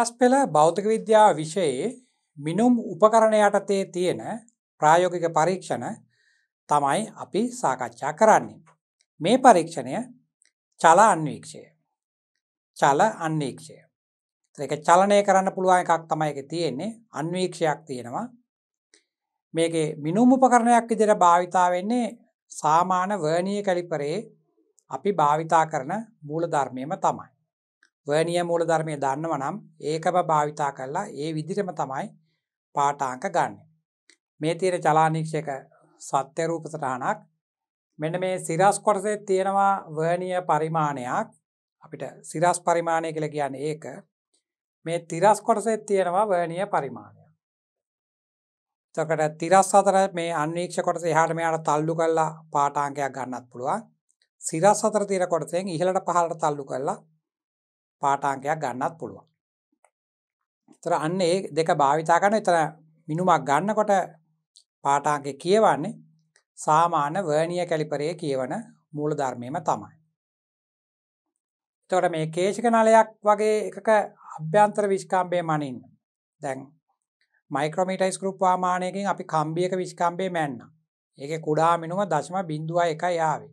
උසස් පෙළ බෞද්ධක විද්‍යාව විෂයේ මිනුම් උපකරණ යටතේ තියෙන ප්‍රායෝගික පරීක්ෂණ තමයි අපි සාකච්ඡා කරන්නේ. මේ පරීක්ෂණය චල අන්වීක්ෂය. චල අන්වීක්ෂය. ඒක චලනය කරන්න පුළුවන් එකක් තමයි එක තියෙන්නේ අන්වීක්ෂයක් තියෙනවා. මේක මිනුම් උපකරණයක් විදිර භාවිතා වෙන්නේ සාමාන වර්ණය කලිපරේ අපි භාවිතා කරන මූලධර්මයම තමයි. වර්නිය මූල ධර්මය දන්නව නම් ඒකම භාවිතා කරලා ඒ විදිරම තමයි පාටාංක ගන්න. මේ තීර චලානික්ෂක සත්‍යරූප සටහනක් මෙන මේ සිරස් කොටසේ තියෙනවා වර්නිය පරිමාණයක් අපිට සිරස් පරිමාණය කළ කියන්න ඒක මේ තිරස් කොටසේ තියෙනවා වර්නිය පරිමාණය. තකට තිරස් අතර මේ අන්වීක්ෂ කොටස එහාට මෙයාට තල්ලු කල්ලා පාටාංකයක් ගන්නත් පුළුවන් සිරස් අතර තිර කොටසෙන් ඉහලට පහලට තල්ලු කල්ලා පාටාංකයක් ගන්නත් පුළුවන්. තර අන්න ඒ දෙක භාවිතා කරන එතර මිනුමක් ගන්නකොට පාටාංක කියවන්නේ සාමාන්‍ය වර්ණිය කැලිපරය කියවන මූල ධර්මයම තමයි. තොට මේ කේෂක නලයක් වගේ එකක අභ්‍යන්තර විශ්කාම්බය මනින්න දැන් මයික්‍රමීටයිස් ගරුප් වාමානයකින් අපි කම්බියක විශ්කම්බේ මැන්න ඒක කුඩා මිනුම දශම බිඳුව එක යාවේ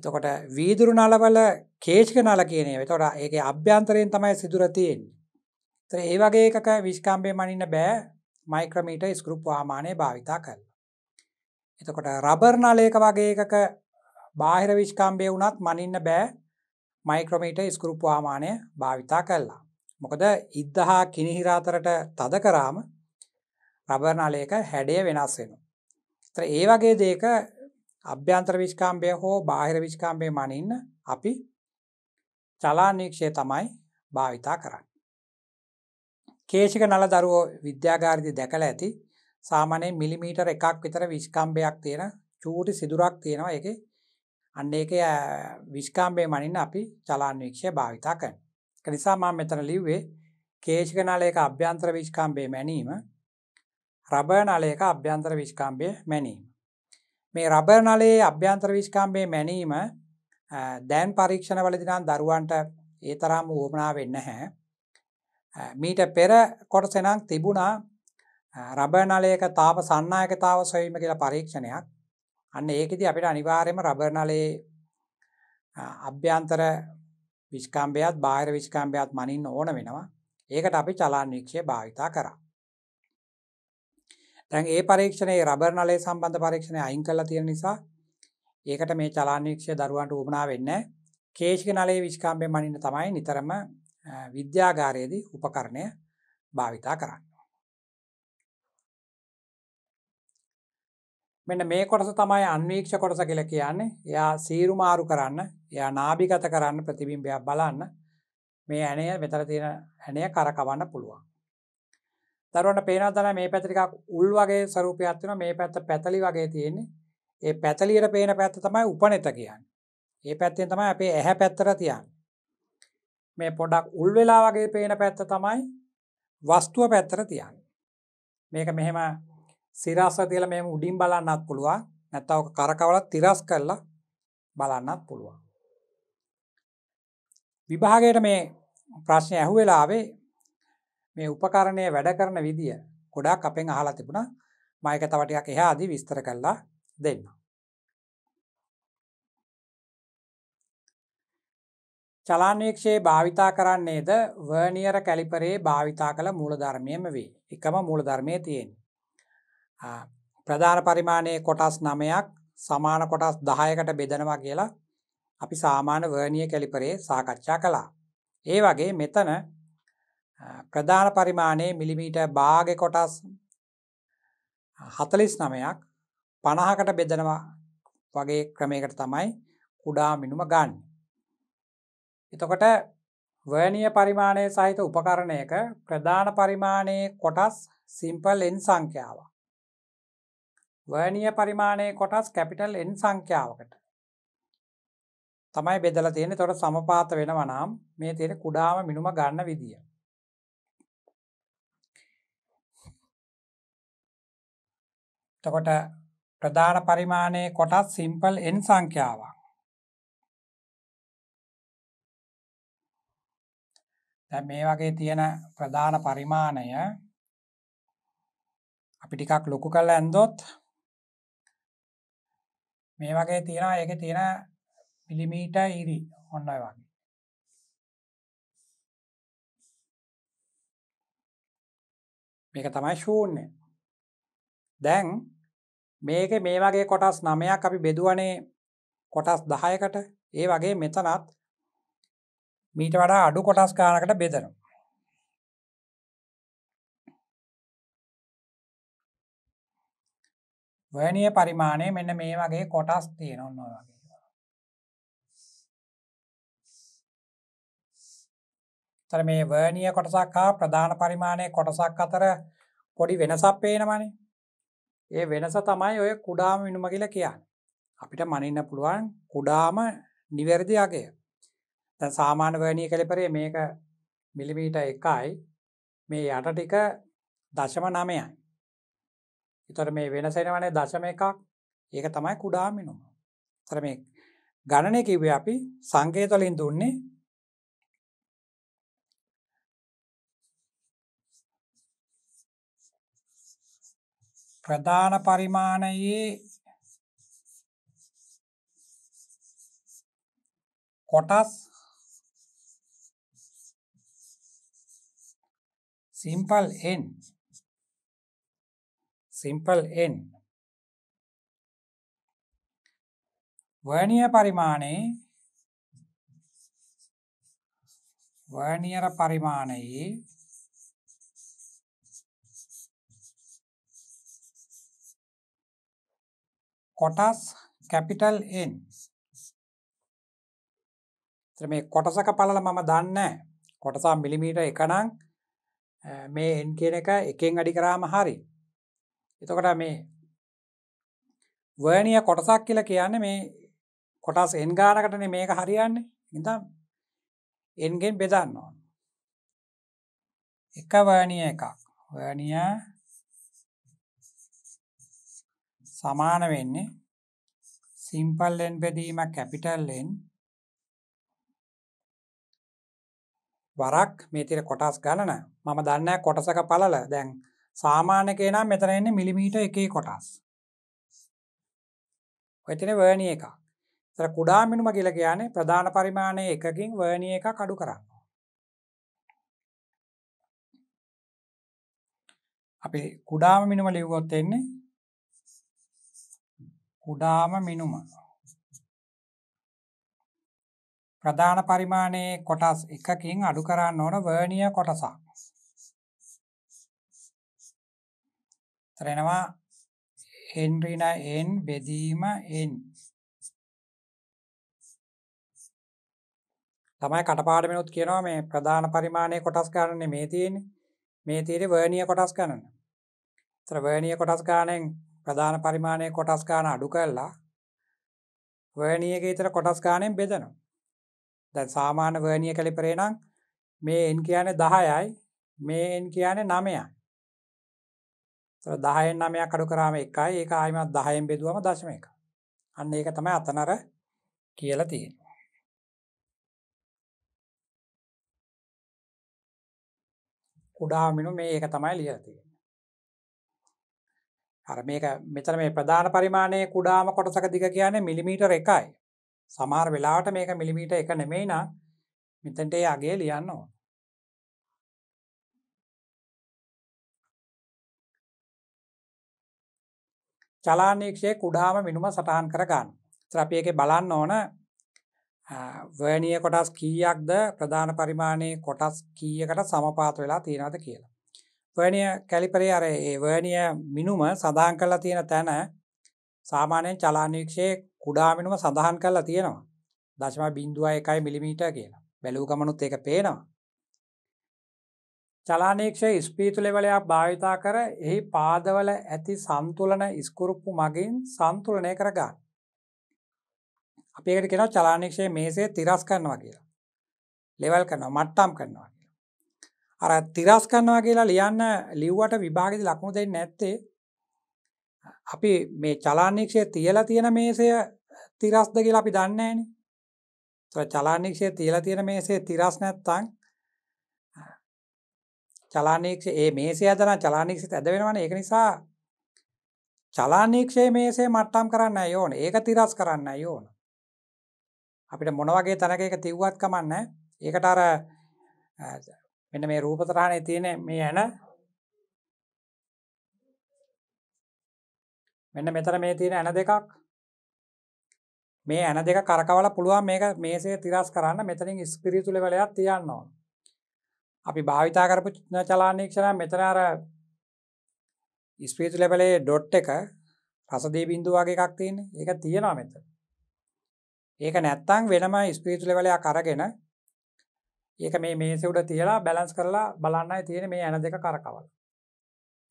එතකොට වීදුරු නලවල කේෂික නල කියනේ තොට ඒක අභ්‍යන්තරයෙන් තමයි සිදුරතියෙන් ත ඒ වගේ එකක විශ්කාම්පය මනින්න බෑ මයික්‍රමීට ස්කෘප් වාමානය භාවිතා කල් එතකොට රබර් නලයක වගේ එකක බාහිර විශ්කාම්බය වුණත් මනින්න බෑ මයික්‍රමීට ස්කෘප් වාමානය භාවිතා කල්ලා මොකද ඉද්දහා කිනිහිරාතරට තද කරාම රබර් නලයක හැඩය වෙනස් වෙන ඒ වගේ දේක අභ්‍යන්තර විශ්කාම්භය හෝ බාහිර විශ්කාම්භය මනින්න අපි චලානීක්ෂය තමයි භාවිතා කරන්න. කේෂික නල දරුවෝ විද්‍යාගාරිදි දැකල ඇති සාමනය මිලිමීටර් එකක් විතර විශ්කම්භයක් තියෙන චූටි සිදුරක් තියෙනවා එක අන්න එක විශ්කාම්භය මනින්න අපි චලාන්වීක්ෂය භාවිතා කරන. කනිසාමා මෙතන ලිව්වේ කේෂික නලයක අභ්‍යන්තර විශ්කාම්භය මැනීම රබ නලයක අභ්‍යන්තර විශ්කාම්භය මැනීම. මේ රබර් නලයේ අභ්‍යන්තර විශ්කාම්බේ මැනීම දැන් පරීක්ෂණ වලදිනම් දරුවන්ට ඒ තරම් වුවමනා වෙන්න හැ. මීට පෙර කොට සෙනං තිබුණා රබර් නලයක තාප සන්නායකතාව සොයීම කියලා පරීක්ෂණයක් අන්න ඒකෙති අපිට අනිවාර්යම රබර් නලයේ අභ්‍යන්තර විශ්කාම්බයත් බාහිර විශ්කාම්බයත් මනින් ඕන වෙනවා ඒකට අපි චලාන්වීක්ෂය භාවිතා කරා දැන් ඒ පරීක්ෂණයේ රබර් නලය සම්බන්ධ පරීක්ෂණය අයින් කලා තියෙන නිසා ඒකට මේ චලානීක්ෂය දරුවන්ට උපනා වෙන්න කේෂික නලයේ විශ්කාම්පය මනින්න තමයි නිතරම විද්‍යාගාරයේදී උපකරණය භාවිතා කරන්න. මෙන්න මේ කොටස තමයි අන්වීක්ෂ කොටස කියල කියන්නේ එයා සීරුමාරු කරන්න එයා නාභිගත කරන්න ප්‍රතිබිම්බයක් බලන්න මේ ඇනය වෙතර තියෙන ඇනය කරකවන්න පුළුවන්. දරුවන්ට පේනවා තමයි මේ පැත්ත ටිකක් උල් වගේ ස්වරූපයක් තියෙනවා මේ පැත්ත පැතලි වගේ තියෙන්නේ. ඒ පැතලියට පේන පැත්ත තමයි උපනෙත කියන්නේ. ඒ පැත්තෙන් තමයි අපේ ඇහැ පැත්තට තියන්නේ. මේ පොඩක් උල් වෙලා වගේ පේන පැත්ත තමයි වස්තුව පැත්තට තියන්නේ. මේක මෙහෙම සිරස තියලා මෙහෙම උඩින් බලන්නත් පුළුවන්. නැත්නම් ඔක කරකවලා තිරස් කරලා බලන්නත් පුළුවන්. විභාගයට මේ ප්‍රශ්නය ඇහුවෙලාවේ මේ උපකරණය වැඩ කරන විදිිය ගොඩක් අපෙන් අහලා තිබුණා මයක තවටයක් එහා අදී විස්තර කරලා දෙන්න. චලාන්වේක්ෂයේ භාවිතා කරන්නේද වර්නියර කැලිපරේ භාවිතා කළ මූලධර්මයම වේ එකම මූලධර්මය තියෙන්. ප්‍රධාන පරිමාණයේ කොටස් නමයක් සමාන කොටස් දහයකට බෙදනවා කියලා අපි සාමාන්‍ය වර්නිය කැලිපරේ සාකච්ඡා කළා. ඒ වගේ මෙතන ප්‍රධාන පරිමාණයේ මිලිමීට බාග කොටස් හතලිස් නමයක් පණහකට බෙදනවා වගේ ක්‍රමයකට තමයි කුඩා මිනුම ගන්න. එතකොට වර්නිය පරිමාණය සහිත උපකරණයක ප්‍රධාන පරිමාණයේ කොටස් සිම්පල් එන් සංඛ්‍යාව. වර්නිය පරිමාණයේ කොටස් කැපිටල් එන් සංඛ්‍යාවකට තමයි බෙදල තියෙන තොට සමපාත වෙනවනම් මේ තියෙන කුඩාම මිනුම ගන්න විදිිය. එතකොට ප්‍රධාන පරිමාණයේ කොටස් සිම්පල් n සංඛ්‍යාවක්. දැන් මේ වගේ තියෙන ප්‍රධාන පරිමාණය අපි ටිකක් ලොකු කරලා ඇන්දොත් මේ වගේ තියෙනවා ඒකේ තියෙන මිලිමීටර් ඉරි ඔන්න ඔය වගේ. මේක තමයි ශූන්‍ය. දැන් මේක මේ වගේ කොටස් නමයක් අපි බෙදුවනේ කොටස් දහයකට ඒ වගේ මෙතනත් මීට වඩා අඩු කොටස් ගානකට බෙදනු වනිය පරිමාණය මෙන්න මේ වගේ කොටස් තියෙනොන්න වගේ තර මේ වර්නිය කොටසක් හා ප්‍රධාන පරිමාණය කොටසක් අතර පොඩි වෙනසක් පේනමනේ ඒ වෙනස තමයි ඔය කුඩාම විනුම කියල කියන්න. අපිට මනින්න පුළුවන් කුඩාම නිවැරදියාගේ. සාමාන්‍ය වනය කළපරේ මේක මිලිමීට එකයි මේ යට ටික දශම නමයයි. ඉතොර මේ වෙනසෙන වනේ දශම එකක් ඒක තමයි කුඩාමිනුම. තර මේ ගණනය කිවේ අපි සංකේතලින් දුන්නේ ප්‍රධාන පරිමාණයේ කොටස් simple n simple n vernier පරිමාණයේ වර්නියර පරිමාණයේ කොටස් කැපිටල් එන් මේ කොටසක පලල මම දන්න කොටසා මිලිමීට එකනං මේ එන් කියන එක එකෙන් අඩි කරාම හරි එතකොට මේ වර්නිය කොටසක් කියලා කියන්න මේ කොටස් එන් ගානකටන මේක හරියන්නේ ඉඳම් එන්ගෙන් බෙදන්න ඕන එක වර්නිය එකක් වර්නිය සමාන වෙන්නේ සිම්පල් n බෙදීමක් කැපිටල් n වරක් මේ තිර කොටස් ගණන මම දන්න කොටසක පළල දැන් සාමාන්‍යකේ නම් මෙතන එන්නේ මිලිමීටර් එකේ කොටස්. ඔය තියෙන වර්ණි එකක්. ඒතර කුඩා මිනුම කියලා කියන්නේ ප්‍රධාන පරිමාණය එකකින් වර්ණි එකක් අඩු කරන්න. අපි කුඩාම මිනුම ලියුවොත් එන්නේ කුඩාම මිනුම ප්‍රධාන පරිමාණයේ කොටස් එකකින් අඩු කරන්න ඕන වර්ණීය කොටසක්. තරෙනවා හෙන්රින n බෙදීම n තමයි කටපාඩමිනුත් කියනවා මේ ප්‍රධාන පරිමාණයේ කොටස් ගන්න මේ තියෙන්නේ මේ තියෙන්නේ වර්ණීය කොටස් ගන්න. ඒතර වර්ණීය කොටස් ගන්නෙන් ප්‍රධාන පරිමාණය කොටස් ගාන අඩු කරලා වර්නියක ඉතර කොටස් ගානෙන් බෙදනවා දැන් සාමාන්‍ය වර්නිය කලිපරේ නම් මේ එන් කියන්නේ දහයයි මේ එන් කියන්නේ නමයයි දහයෙන් නමයක් අඩු කරාම එකයි ඒක ආයිමත් දහයෙන් බෙදුවම දශම එක අන්න ඒක තමයි අතනර කියලා තියෙන කුඩාමිනු මේ ඒක තමයි ලියලා තියෙන අර මේක මෙතන මේ ප්‍රධාන පරිමාණය කුඩාම කොටසක දිග කියන්නේ මිලිමීටර එකයි සමහර වෙලාට මේක මිලිමීට එක නෙමෙයි නම් මෙතන්ට ඒ අගේ ලියන්න ඕන චලානීක්ෂය කුඩාම මිනුම සටහන් කරගන්න ත්‍රපිය එක බලන්න ඕන වර්නිය කොටස් කීයක්ද ප්‍රධාන පරිමාණය කොටස් කීයකට සමපාත වෙලා තියෙනද කියලා වර්නිය කැලිපරේ අර ඒ වර්නිය මිනුම සඳහන් කරලා තියෙන තැන සාමාන්‍යයෙන් චලානීක්ෂයේ කුඩා මිනුම සඳහන් කරලා තියෙනවා දශම බින්දුව එකයි මිලිමීට කියලා බැලූ ගමනුත් ඒක පේනවා චලානීක්ෂ ස්පීතු ලෙවලයක් භාවිතා කර එහි පාදවල ඇති සන්තුලන ඉස්කුරුප්පු මගින් සන්තුලනය කරගන්න. අපිකට කෙන චලානීක්ෂය මේසේ තිරස් කරනවා කියලා. ලෙවල් කරනවා මට්ටම් කරනවා. අර තිරස් කරනවා කියලා ලියන්න ලිව්වට විභාගෙද ලකුණු දෙන්න නැත්තේ අපි මේ චලානික්ෂය තියලා තියෙන මේසය තිරස්ද කියලා අපි දන්නේන චලානික්ෂය තියලා තියෙන මේසේ තිරස් නැත්තං චලානික්ෂ ඒ මේසය දන චලානික්ෂ ඇද වෙනවන ඒක නිසා චලානික්ෂය මේසේ මට්ටම් කරන්න යෝන ඒක තිරස් කරන්න යෝන අපිට මොනවගේ තැනක එක තිව්වත් කමන්න ඒකට අර මෙන්න මේ රූපතරහණේ තියෙන මේ ඇන මෙන්න මෙතන මේ තියෙන ඇන දෙකක් මේ ඇන දෙක කරකවල පුළුවන් මේක මේසේ තිරස් කරන්න මෙතනින් ස්පිරිතුල වලයක් තියන්නවා. අපි භාවිතා කරපු චලානීක්ෂණ මෙතන අර ස්පිරිතු ලැබලේ ඩොට් එක රසදී බින්දු වගේ එකක් තියෙන ඒක තියෙනවා මෙත. ඒක නැත්තං වෙනම ස්පිරිතු ලැබලයක් අරගෙන ඒක මේ මේස උඩ තියලා බැලන්ස් කරලා බලන්නයි තියෙන මේ ඇන දෙක කරකවල.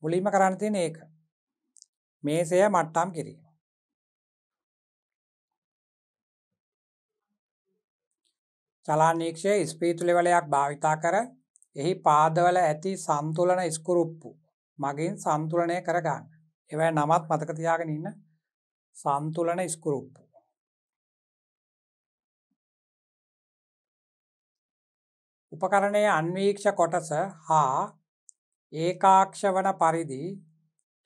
මුලින්ම කරන්න තියෙන ඒක. මේසය මට්ටම් කිරීම. චලානීක්ෂය ස්පීතුලිවලයක් භාවිතා කර එහි පාදවල ඇති සන්තුලන ස්කුරුප්පු මගින් සන්තුලනය කරගන්න. එවැ නමත් මතකතියාගෙන ඉන්න සන්තුලන ස්කුරුප්පු. උපකරණය අන්වීක්ෂ කොටස හා ඒකාක්ෂ වන පරිදි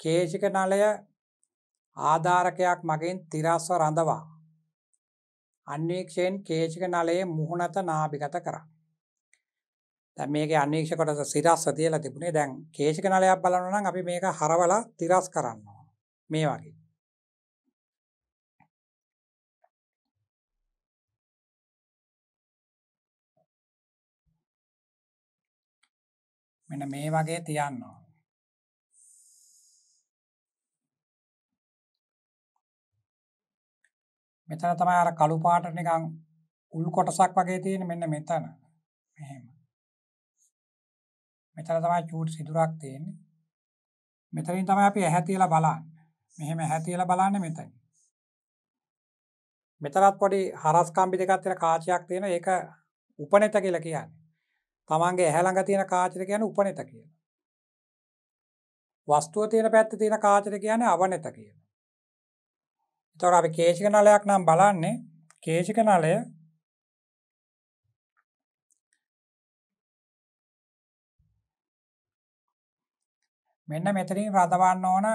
කේශික නලය ආධාරකයක් මගින් තිරස්ව රඳවා. අන්වීක්ෂයෙන් කේශික නලයේ මුහුණත නාභිගත කර. දැන් මේකේ අන්වීක්ෂ කොටස සිරස්ව තියලා තිබුණේ දැන් කේශික නලයක් බලනවා නම් අපි මේක හරවලා තිරස් කරනවා. මේ වගේ. මෙන්න මේ වගේ තියන්නවා. මෙතන තමයි අර කළු පාට නිකන් උල් කොටසක් වගේ තියෙන මෙන්න මෙතන. මෙහෙම. මෙතන තමයි චූට් සිදුරක් තියෙන්නේ. මෙතනින් තමයි අපි ඇහැ තියලා බලන්නේ. මෙහෙම ඇහැ තියලා බලන්නේ මෙතන. මෙතනත් පොඩි හරස් කම්බි දෙකක් තියෙන කාචයක් තියෙන ඒක උපනෙත කියලා කියන්නේ. තමන්ගේ ඇහැළඟ තියෙන කාචර කියන උපනෙත කියන. වස්තුව තියෙන පැත්ත තියෙන කාචර කියන අවනෙත කියන. තොර අපි කේශික නලයක් නම් බලන්නේ කේශික නලය මෙන්න මෙතරින් රදවන්න ඕන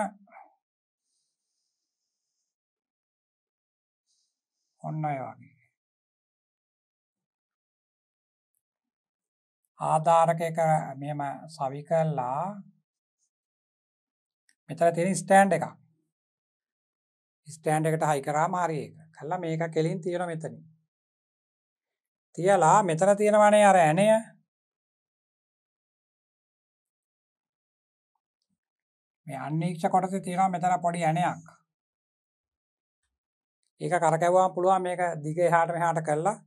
ඔන්න ඔය වගේ ආධාරකයක මෙම සවි කල්ලා මෙතර තියෙන ස්ටෑන්් එකක් ස්ටෑන්් එකට හයිකරා මාරය එක කල්ලා මේක කෙලින් තියෙන මෙතන තියලා මෙතර තියෙනවනේ අර ඇනය මේ අන්නේක්ෂ කොටස තියෙනවා මෙතර පොඩි ඇනයක් ඒක කරකැවවා පුළුවන් මේක දිග හාට හාට කරලා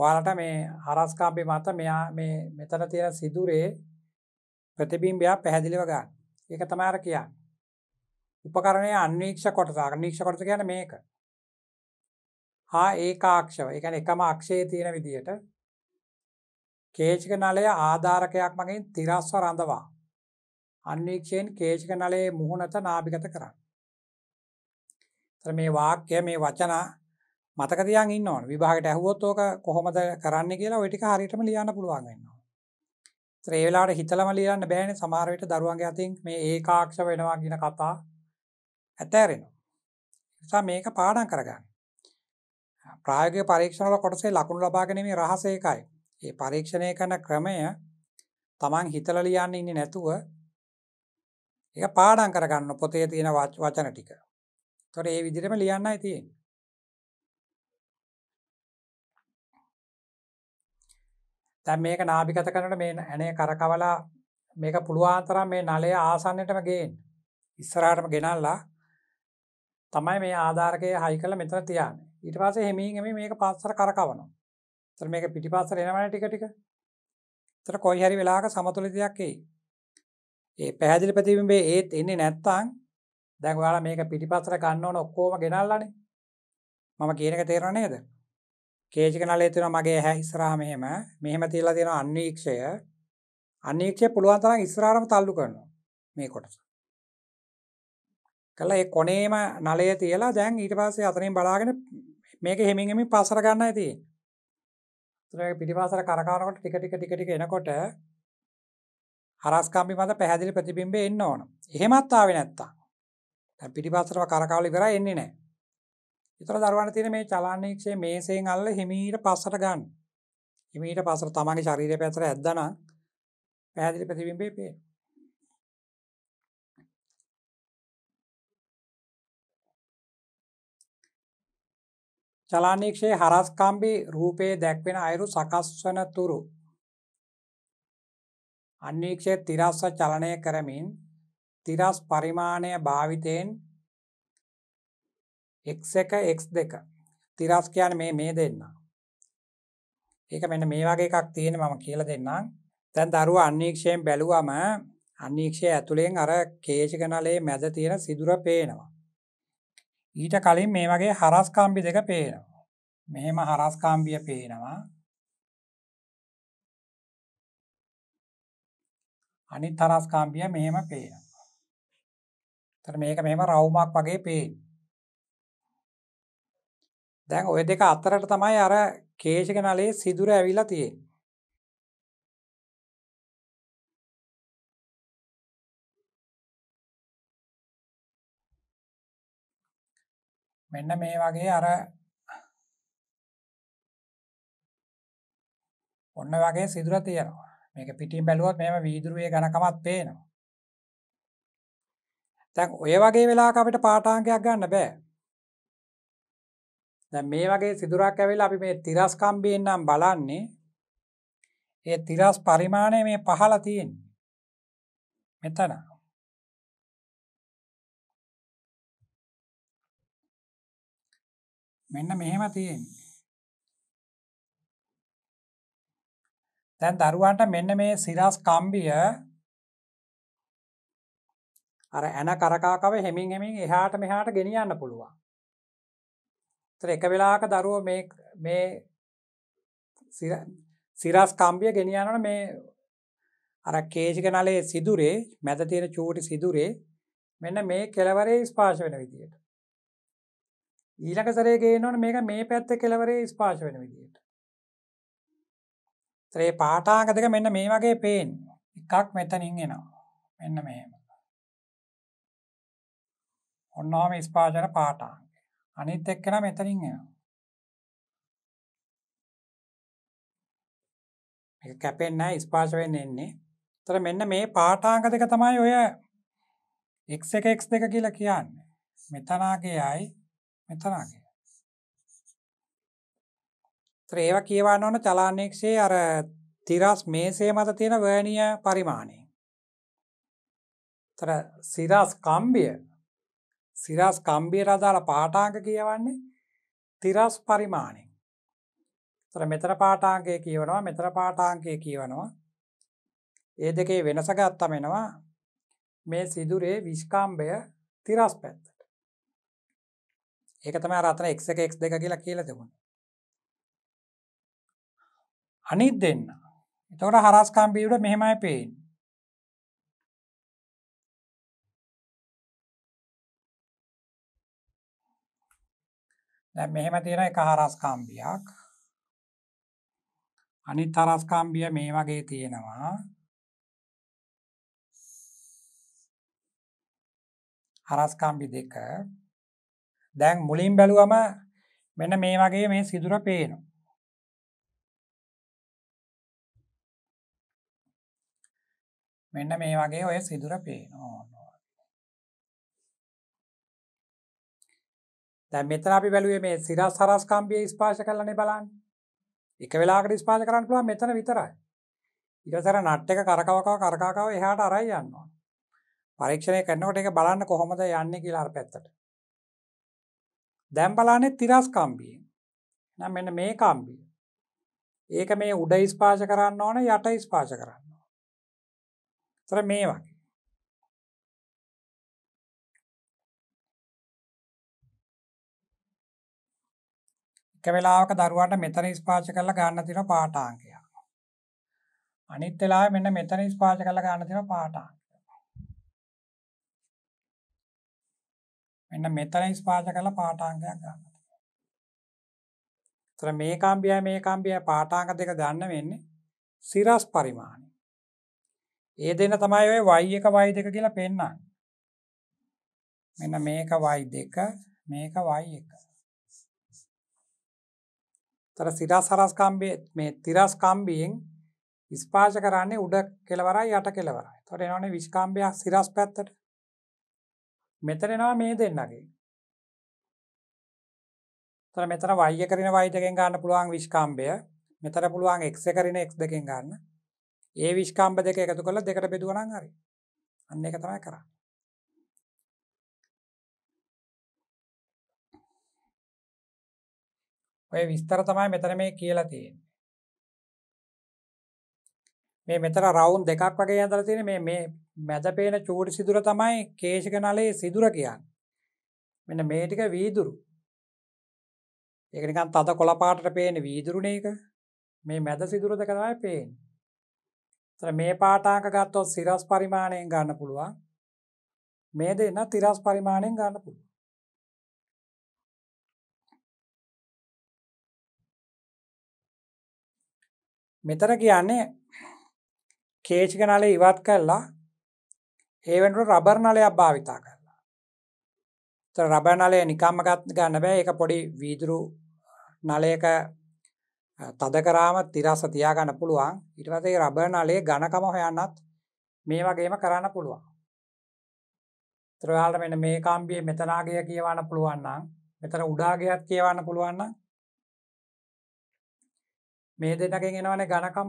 ඔයාලට මේ හරස්කාම්පි මත මෙයා මේ මෙතන තියෙන සිදුරේ ප්‍රතිබිම්බයක් පැහැදිලිව ගන්න. ඒක තමයි අර කියන්නේ. උපකරණය අන්වීක්ෂ කොටස. අන්වීක්ෂ කොටස කියන්නේ මේක. හා ඒකාක්ෂව. ඒ කියන්නේ එකම අක්ෂයේ තියෙන විදියට කේචක නලය ආධාරකයක් මගින් තිරස්ව රඳවා අන්වීක්ෂයෙන් කේචක නලයේ මුහුණත නාභිගත කරන්න. තර මේ වාක්‍ය මේ වචන මතක තියන් ඉන්න ඕන විභාගට ඇහුවොත් ඕක කොහොමද කරන්න කියලා ඔටික හරිටම ලියන්න පුළුවන් වෙන්නවා ත්‍රේවෙලාට හිතලම ලියන්න බෑන සමාරයට දරුවන්ගේ අතින් මේ ඒ කාක්ෂ වෙනවා කියන කතා ඇතෑරෙනවා නිසා මේක පාඩන් කරගන්න ප්‍රායග පරීක්ෂණල කොටසේ ලකුණු ලබාගැනීමේ රහසේකයි ඒ පරීක්ෂණය කරන ක්‍රමය තමන් හිතල ලියන්න ඉන්න නැතුව ඒ පාඩන් කරගන්න පොතේ තියෙන වචන ටික තොර ඒ විදිරම ලියන්න තියෙන් තැන් මේක නාභිගත කරනට මේ ඇනේ කරකවලා මේක පුළුවන්තරම් මේ නලය ආසන්නටම ගේෙන් ඉස්සරාටම ගෙනල්ලා තමයි මේ ආධාරකය හයි කල මෙතර තියන්න ඉට පස හෙමීගම මේක පස්සර කරකවන තර මේක පිටි පස්සර එනවන ටික ටික තර කොයි හරි වෙලාක සමතුලිතියක්කේ ඒ පැහැදිලි පැතිබේ ඒත් එන්නේ නැත්තං දැන්වාලා මේක පිටිපස්සර ගන්න ඕන ඔක්කෝම ගෙනල්ලනේ මම කියනක තේරණේද කේජික නලේ තියෙනවා මගේ ඇහැ ඉස්සරහා මෙහෙම. මෙහෙම තියලා තියෙනවා අන්වීක්ෂය. අන්වීක්ෂය පුළුවන් තරම් ඉස්සරහටම තල්ලු කරනවා මේ කොටස. කළා ඒ කොනේම නලය තියලා දැන් ඊට පස්සේ අතනින් බලාගෙන මේක හෙමින් හෙමින් පාසර ගන්නයි තියෙන්නේ. ඒක පිටිපාසර කරකවනකොට ටික ටික ටික ටික එනකොට හරස් කම්බි මත පැහැදිලි ප්‍රතිබිම්බය එන්න ඕන. එහෙමත් ආවේ නැත්තම්. දැන් පිටිපස්සට කරකවල ඉවරයි එන්නේ නැහැ. ඉතර දරුවන තින මේ චලාන්නේක්ෂේ මේසයෙන් අල්ල හිමීට පස්සට ගන්න හිමීට පසර තමගේ ශරීරය පැතර ඇද්දන පැදිලි ප්‍රතිබිම්බේ පේ චලානීක්ෂයේ හරස්කම්බි රූපයේ දැක්වෙන අයුරු සකස් වන තුරු අන්නේක්ෂය තිරස්ස චලනය කරමින් තිරස් පරිමාණය භාවිතයෙන් x1 x2 තිරස් කියන්නේ මේ මේ දෙන්න. ඒක මෙන්න මේ වගේ එකක් තියෙන මම කියලා දෙන්නම්. දැන් දරුවා අන්වීක්ෂයෙන් බැලුවම අන්වීක්ෂය ඇතුලෙන් අර කේශක නලයේ මැද තියෙන සිදුර පේනවා. ඊට කලින් මේ වගේ හරස් කාම්බි දෙක පේනවා. මෙහෙම හරස් කාම්බිය පේනවා. අනිත් හරස් කාම්බිය මෙහෙම පේනවා. ඒතර මේක මෙහෙම රවුමක් වගේ පේනවා. දැන් ඔය දෙක අතරට තමයි අර කේශක නලේ සිදුර ඇවිලා තියෙන් මෙන්න මේ වගේ අර ඔන්න වගේ සිදුර තියෙනවා මේක පිටින් බැලුවත් මෙම වීදුරුවේ ගණකමත් පේනවා තැන් ඔය වගේ වෙලා අපිට පාටාංකයක් ගන්න බෑ මේ වගේ සිදුරක් ඇවිල් අපි මේ තිරස්කම්බියෙන් නම් බලන්නේ ඒ තිරස් පරිමාණය මේ පහල තියෙන් මෙතන මෙන්න මෙහෙම තියෙන් තැන් දරුවන්ට මෙන්න මේ සිරස් කම්බිය අර ඇන කරකාකව හෙමින් හෙමින් එහාට මෙහාට ගෙනියන්න පුළුවන් එක වෙලාක දරුව මේ මේ සිරස් කම්පිය ගෙනියනට මේ අර කේජික නලේ සිදුරේ මැත තියෙන චූටි සිදුරේ මෙන්න මේ කෙලවරේ ස්පාශ වෙන විදියට ඊලක සරේගේ නොට මේක මේ පැත්ත කෙලවරේ ස්පාශ වෙන විදියට ත්‍රේ පාටාගතක මෙන්න මේ වගේ පේෙන් එකක් මෙතනින් එනවා මෙන්න මෙම ඔන්නාම ස්පාශන පාටාන් අනිත් එක්කෙනා මෙතනින් එනවා. මේක කැපෙන්නේ නැහැ ස්පර්ශ වෙන්න එන්නේ. ඒතර මෙන්න මේ පාඨාංග දෙක තමයි ඔය x1 x2 කියලා කියන්නේ. මෙතනාගේයි මෙතනාගේ. ඒතර ඒවා කියවන්න ඕන චලානේක්ෂයේ අර තිරස් මේසේ මත තියෙන වර්ණීය පරිමාණය. තර සිරස් කම්බිය සිරස් කම්බියට අදාළ පාටාංක කියවන්නේ තිරස් පරිමාණෙන් තර මෙතර පාටාංකය කියවනවා මෙතර පාටාංකය කියවනවා ඒ දෙකේ වෙනස ගත්තමෙනවා මේ සිදුරේ විශ්කාම්බය තිරස් පැත්තට ඒක තම රතන එක් එක එක් දෙක කියලා කියල තිබුණ අනිත් දෙන්න එතකට හරස්කාම්බියට මෙහෙමයි පේෙන් දැන් මෙහෙම තියෙන එක හරස් කම්බියක්. අනිත් හරස් කම්බිය මේ වගේ තියෙනවා. හරස් කම්බි දෙක. දැන් මුලින් බැලුවම මෙන්න මේ වගේ මේ සිදුර පේනවා. මෙන්න මේ වගේ ඔය සිදුර පේනවා. දැන් මෙතන අපි බැලුවේ මේ සිරස් හරස්කම්බිය ස්පාශ කරලනේ බලන්න එක වෙලාකට ස්පාශ කරන්න පුළුවන් මෙතන විතරයි ඉරසර නට් එක කරකවකව කරකාකව එහාට අරයි යන්නවා පරීක්ෂණය කරනකොට එක බලන්න කොහොමද යන්නේ කියලාර පැත්තට දැම් බලානේ තිරස් කම්බියෙන් නම් මෙන්න මේ කම්බිය ඒක මේ උඩ ස්පාශ කරන්න ඕන යට ස්පාශ කරන්න තර මේ වගේ එක වෙලාවක දරුවාට මෙතන ස්පාච කරලා ගන්න තියෙන පාඨාංගය. අනිත් වෙලාවේ මෙන්න මෙතන ස්පාච කරලා ගන්න තියෙන පාඨාංගය. මෙන්න මෙතන ස්පාච කරලා පාඨාංගයක් ගන්න. ඒතර මේ කාම්බියයි මේ කාම්බියයි පාඨාංග දෙක ගන්න වෙන්නේ සිරස් පරිමාණය. ඒ දෙන්න තමයි ඔය y එක y දෙක කියලා පෙන්වන්නේ. මෙන්න මේක y දෙක මේක y එක. තර සිරාසරස්කම්බය මේ තිරස්කම්බියෙන් ස්පාශ කරන්නේ උඩ කෙලවරයි යට කෙලවරයි තොට එනනේ විශ්කාම්බයක් සිරස් පැත්තට මෙතරෙනවා මේ දෙන්නගේ තර මෙතර වය කරන වයිටකෙන් ගන්න පුළුවන් විශ්කාම්බය මෙතර පුළුවන් එක්ස කරන එක් දෙකෙන් ගන්න ඒ විශ්කාම්බ දෙක එකතු කළ දෙකට බෙදුවනන් හරි අන්න එක තමයි කරන්න ඔය විස්තර තමයි මෙතන මේ කියලා තියෙන්නේ. මේ මෙතන රවුන් දෙකක් වගේ ඇඳලා තියෙන මේ මේ මැද පේන චූටි සිදුර තමයි කේශක නලයේ සිදුර කියන්නේ. මෙන්න මේ ටික වීදුරු. ඒක නිකන් තද කොළ පාටට පේන වීදුරුනේ ඒක. මේ මැද සිදුර දෙක තමයි පේන්නේ. තර මේ පාටාක ගත්තොත් සිරස් පරිමාණයෙන් ගන්න පුළුවන් මේ දෙන්න තිරස් පරිමාණයෙන් ගන්න පුළුව මෙතන කියන්නේ කේචික නලේ ඉවත් කරලා ඒවෙන්ට රබර් නලයක් භාවිතා කරලා රබර් නලය නිකම්ම ගත් ගන්න බෑ එක පොඩි වීදුරු නලයක තද කරාම තිරස තියාගන්න පුළුවන් ඉටවතේ රබර් නලේ ගණකම හොයන්නත් මේ වගේම කරන්න පුළුවන් ත්‍රයාලට මෙන මේ කාම්බිය මෙතනාගය කියවන්න පුළුවන්නම් මෙතන උඩාගයක් කියවන්න පුළුවන්න මේ දෙන්නගෙන් එනවනේ ඝනකම.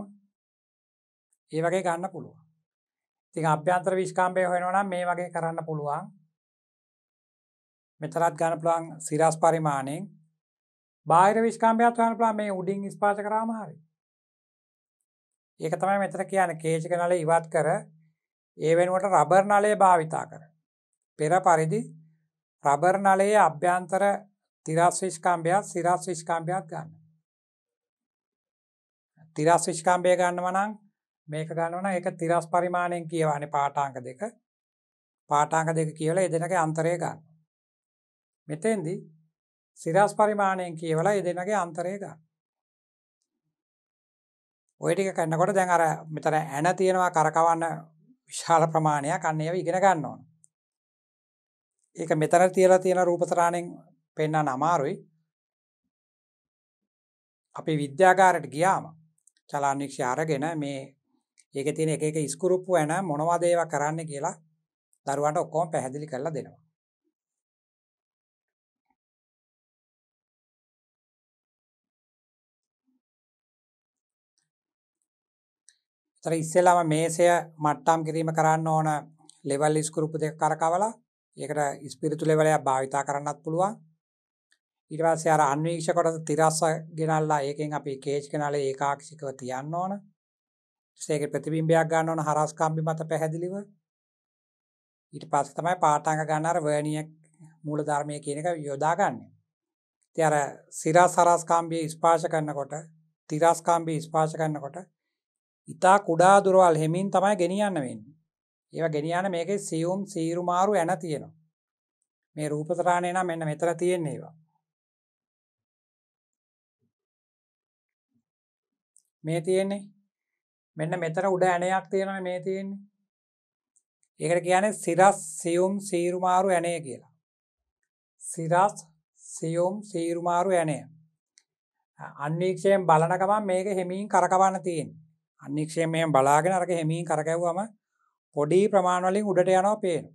ඒ වගේ ගන්න පුළුවන්. ඉතින් අභ්‍යන්තර විස්කම්භය හොයනවා නම් මේ වගේ කරන්න පුළුවන්. මෙතරත් ගන්න පුළුවන් සිරස් පරිමාණයෙන්. බාහිර විස්කම්භයත් හොයන්න පුළුවන් මේ උඩින් ස්පර්ශ කරාම හරියි. ඒක තමයි මෙතර කියන කේචක නල ඉවත් කර ඒ වෙනුවට රබර් නලය භාවිතා කර. පෙර පරිදි රබර් නලයේ අභ්‍යන්තර තිරස් විෂ්කාම්භයක් සිරස් විෂ්කාම්භයක් ගන්න. තිරස් විශ්කාම්පය ගන්නවනං මේක ගන්නවන එක තිරස් පරිමාණයෙන් කියවන්නේ පාටාංක දෙක පාටාංක දෙක කියවල එදෙනක අන්තරය ගන්න මෙතෙන්දි සිරස් පරිමාණයෙන් කියවලා එදෙනගේ අන්තරය ගන්න ඔයටික කන්නකොට දැන් අර මෙතර ඇන තියෙනවා කරකවන්න විශාල ප්‍රමාණයක් අන්නේව ඉගෙන ගන්න ඕන ඒක මෙතර තියලා තියෙන රූපතරාණයෙන් පෙන්න්න අමාරුයි අපි විද්‍යාගාරයට ගියාම චලානික්ෂ අරගෙන මේ ඒක තියෙන එක එක ඉස්කුරුප්පු ඇන මොනවද ඒවා කරන්න කියලා දරුවන්ට ඔක්කොම පැහැදිලි කරලා දෙනවා. තර ඉස්සෙල්ලාම මේසය මට්ටම් කිරීම කරන්න ඕන ලෙවල් ඉස්කුරුප්පු දෙක කරකවලා ඒකට ඉස්පිරිතු ලෙවලයක් භාවිතා කරන්නත් පුළුවන් ඊට පස්සේ අර අන්වීක්ෂ කොටස තිරස්ස ගෙනල්ලා ඒකෙන් අපි කේජ් කනාලේ ඒකාක්ෂිකව තියන්න ඕන. ඒකේ ප්‍රතිබිම්බයක් ගන්න ඕන හරස් කම්බි මත පැහැදිලිව. ඊට පස්සේ තමයි පාටාංග ගන්න අර වර්ණියක් මූලධර්මය කියන එක යොදා ගන්න. ඉතින් අර සිරස් හරස් කම්බිය ස්පර්ශ කරනකොට තිරස් කම්බිය ස්පර්ශ කරනකොට ඊතා කුඩා දුරවල් හැමින් තමයි ගෙනියන්න වෙන්නේ. ඒවා ගෙනියන්න මේකේ සියුම් සීරු මාරු ඇන තියෙනවා. මේ රූපතරාණේ නම් මෙන්න මෙතන තියෙන්නේ ඒවා. මේ තියෙන්නේ මෙන්න මෙතර උඩ ඇනයක් තියෙන මේ තියෙන්නේ ඒකට කියන සිරස් සියුම් සීරුමාරු ඇනය කියලා සිරස් සියුම් සීරුමාරු ඇනය අන්වීක්ෂයෙන් බලනකමන් මේක හෙමින් කරකවන්න තියෙන් අන්නික්ෂයෙන් මෙ බලාගෙන අරක හෙමින් කරකැව්වම පොඩි ප්‍රමාණවලින් උඩට යනවා පේන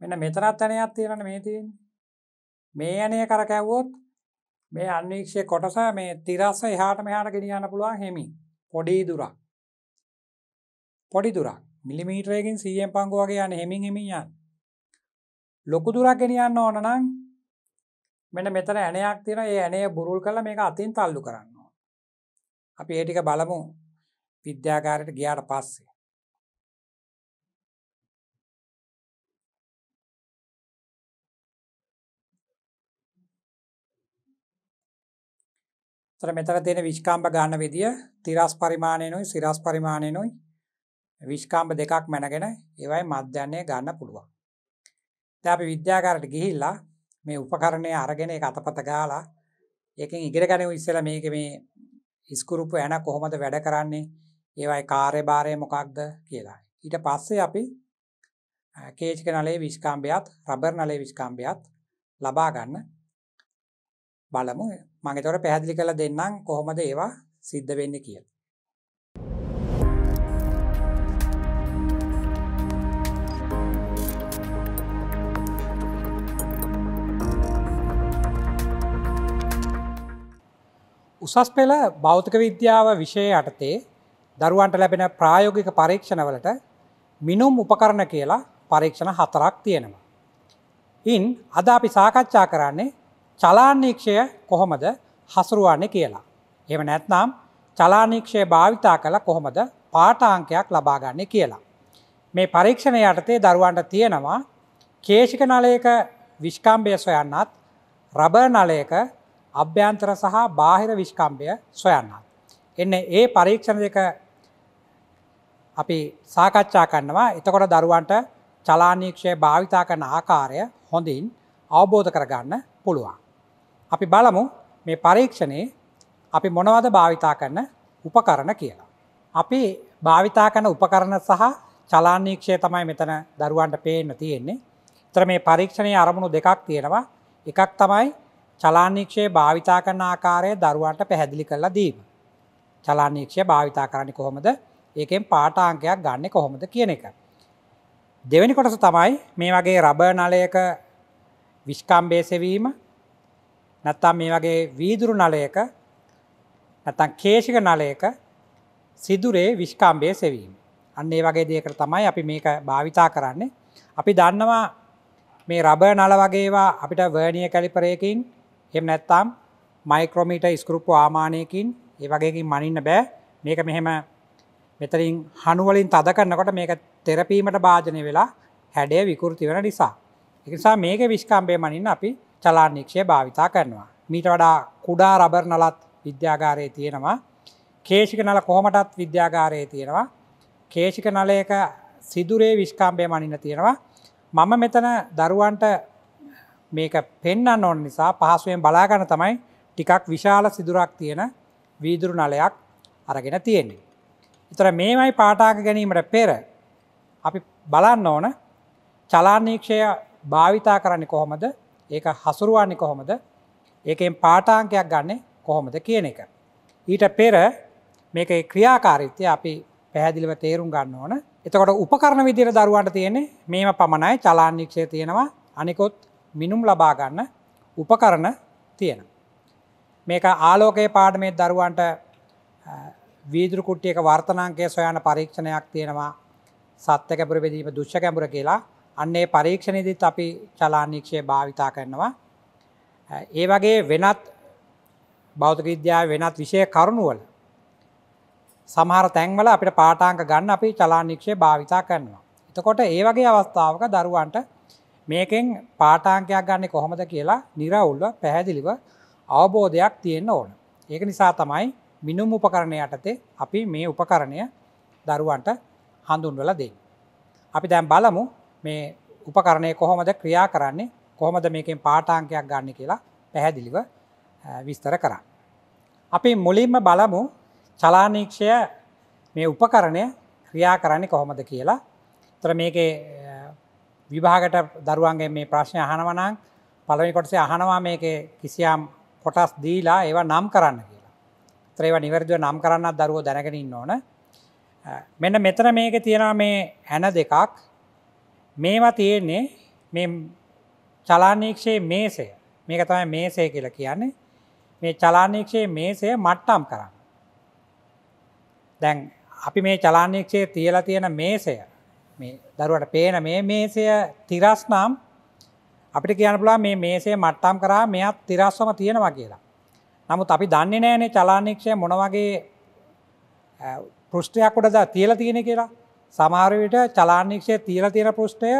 මෙන්න මෙතරත් ඇනයක් තියෙන මේ තියෙන් මේ ඇනය කරකැව්වොත් මේ අන්වීක්ෂය කොටස මේ තිරස්ස එහාට මෙහාට ගෙනියන්න පුළුවන් හෙමි පොඩි දුරක් පොඩි දුරක් මිලිමීටරයකින් සීයෙන් පංගු වගේ යන හෙමින් හෙමින් යන් ලොකු දුරක් ගෙනියන්න ඕන නම් මෙන මෙතන ඇනයක් තියෙන ඒ ඇනය බුරුල් කල මේක අතින් තල්ලු කරන්න අපි ඒටික බලමු විද්‍යාකාරයට ගියාට පස්සේ තර මෙතර තියෙන විශ්කාම්ප ගන්න විදිිය තිරස් පරිමාණයනුයි සිරස් පරිමාණයනුයි විශ්කාම්ප දෙකක් මැනගෙන ඒවයි මධ්‍යන්නේ ගන්න පුළුවන් ද අපි විද්‍යාකාරට ගිහිල්ලා මේ උපකරණය අරගෙන එක අතපත ගාලා ඒකින් ඉගෙනගැන ඉස්සල මේක මේ ඉස්කුරුප්පු ඇන කොහොමද වැඩ කරන්නේ ඒවයි කාර්ය භාරය මොකක්ද කියලා ඊට පස්සේ අපි කේච්ක නලේ විශ්කාම්භයත් රබර් නලේ විශ්කාම්භයත් ලබා ගන්න බලමු මම ඒතකොට පැහැදිලි කරලා දෙන්නම් කොහොමද ඒවා සිද්ධ වෙන්නේ කියලා. උසස් පෙළ භෞතික විද්‍යාව විෂය යටතේ දරුවන්ට ලැබෙන ප්‍රායෝගික පරීක්ෂණවලට මිනුම් උපකරණ කියලා පරීක්ෂණ හතරක් තියෙනවා. ඉන් අද අපි සාකච්ඡා කරන්නේ චලානීක්ෂය කොහොමද හසුරුවන්නේ කියලා. එම නැත්නම් චලානීක්ෂය භාවිතා කළ කොහොමද පාටාංකයක් ලබාගන්නේ කියලා. මේ පරීක්ෂණ යටතේ දරුවන්ට තියෙනවා කේෂික නලයක විශ්කම්භය සොයන්නත් රබ නලයක අභ්‍යන්තර සහ බාහිර විශ්කම්භය සොයන්නත්. එන්න ඒ පරීක්ෂණ දෙක අපි සාකච්ඡා කන්නවා එතකොට දරුවන්ට චලානීක්ෂය භාවිතා කරන ආකාරය හොඳින් අවබෝධ කරගන්න පුළුවන්. අපි බලමු මේ පරීක්ෂණයේ අපි මොනවද භාවිතා කරන උපකරණ කියලා. අපි භාවිතා කරන උපකරණ සහ චලානීක්ෂය තමයි මෙතන දරුවන්ට පේන්න තියෙන්නේ. තර මේ පරීක්ෂණයේ අරමුණු දෙකක් තියෙනවා. එකක් තමයි චලානීක්ෂයේ භාවිතා කරන ආකාරය දරුවන්ට පැහැදිලි කරලා දීම. චලානීක්ෂය භාවිතා කරන්නේ කොහොමද? ඒකෙන් පාඨාංගයක් ගන්නෙ කොහොමද කියන එක. දෙවෙනි කොටස තමයි මේ වගේ රබර් නලයක විස්කම්බේ සෙවීම නැත්තම් මේ වගේ වීදුරු නලයක නැතන් කේෂික නලයක සිදුරේ විශ්කාම්බය සෙවීම. අන්න ඒ වගේ දෙයකට තමයි අපි මේක භාවිතා කරන්නේ. අපි දන්නවා මේ රබ නල වගේවා අපිට වර්ණිය කැලිපරයකින් එම නැත්තම් මයික්‍රෝමීට ස්කරුප්පු ආමානයකින් ඒ වගේකින් මනින්න බෑ මේක මෙහෙම මෙතරින් හනුවලින් තද කරන්නකොට මේක තෙරපීමට භාජනය වෙලා හැඩය විකෘති වෙන නිසා. එකනිසා මේක විශ්කාම්බය මනින්න අපි චලානික්ෂය භාවිතා කරනවා. මීට වඩා කුඩා රබර් නලත් විද්‍යාගාරයේ තියෙනවා කේෂික නල කොහොමටත් විද්‍යාගාරයේ තියෙනවා කේෂික නලයක සිදුරේ විශ්කාම්බය මනින තියෙනවා මම මෙතන දරුවන්ට මේක පෙන්න්න ඕන නිසා පහසුවෙන් බලාගන තමයි ටිකක් විශාල සිදුරක් තියෙන වීදුරු නලයක් අරගෙන තියෙන්නේ. එතර මේමයි පාටාක ගැනීමට පෙර අපි බලන්න ඕන චලානීක්ෂය භාවිතා කරන්නේ කොහොමද ඒක හසුරුවන්නේ කොහොමද ඒකෙන් පාටාංකයක් ගන්න කොහොමද කියන එක. ඊට පෙර මේක ක්‍රියාකාරිත්‍ය අපි පැහැදිලිව තේරුම් ගන්න ඕන එතකොට උපකරණ විදිර දරුවන්ට තියෙන්නේ මේම පමණයි චලාන්නික්ෂය තියෙනවා අනිකොත් මිනුම් ලබාගන්න උපකරණ තියෙන. මේක ආලෝකයේ පාඩමේ දරුවන්ට වීදුරු කුට්ටියක වර්තනාංකය සොයන පරීක්ෂණයක් තියෙනවා සත්‍ය කැපුර බෙදීම දුෂ්‍ය කැපුර කියලා අන්න ඒ පරීක්ෂණයේදීත් අපි චලානීක්ෂය භාවිතා කරනවා. ඒ වගේ වෙනත් භෞතික විද්‍යාව වෙනත් විෂය කරුණුවල සමහර තැන්වල අපිට පාටාංක ගන්න අපි චලානීක්ෂය භාවිතා කරනවා. එතකොට ඒ වගේ අවස්ථාවක දරුවන්ට මේකෙන් පාටාංකයක් ගන්න කොහොමද කියලා නිරවුල්ව පැහැදිලිව අවබෝධයක් තියෙන්න ඕන. ඒක නිසා තමයි මිනුම් උපකරණය යටතේ අපි මේ උපකරණය දරුවන්ට හඳුන්වල දෙන්න. අපි දැන් බලමු මේ උපකරණය කොහොමද ක්‍රියා කරන්නේ කොහොමද මේකෙන් පාටාංකයක් ගන්න කියලා පැහැදිලිව විස්තර කරන්න. අපි මුලින්ම බලමු චලානීක්ෂය මේ උපකරණය ක්‍රියා කරන්නේ කොහොමද කියලා තර මේක විභාගට දරුවන්ගේ මේ ප්‍රශ්නය අහනවනං පළවෙනි කොටසේ අහනවා මේක කිසියම් කොටස් දීලා ඒවා නම් කරන්න කියලා ත්‍රේව නිවැරදිව නම් කරන්න දරුවෝ දැනගෙනන්න ඕන මෙන්න මෙතන මේක තියෙනවා මේ ඇන දෙකක් මේවා තියෙන්නේ මේ චලානීක්ෂයේ මේසය මේක තමයි මේසය කියලා කියන්නේ මේ චලානීක්ෂයේ මේසය මට්ටම් කරන්න. දැන් අපි මේ චලානීක්ෂයේ තියලා තියෙන මේසය මේ දරුවට පේන මේ මේසය තිරස් නම් අපිට කියන්න පුළුවන් මේ මේසය මට්ටම් කරා මෙයත් තිරස්වම තියෙනවා කියලා. නමුත් අපි දන්නේ නෑනේ චලානීක්ෂය මොන වගේ පෘෂ්ඨයක් උඩද තියලා තියෙන කියලා. සමාරවිට චලානික්ෂය තීර තියෙන පෘෂ්ටය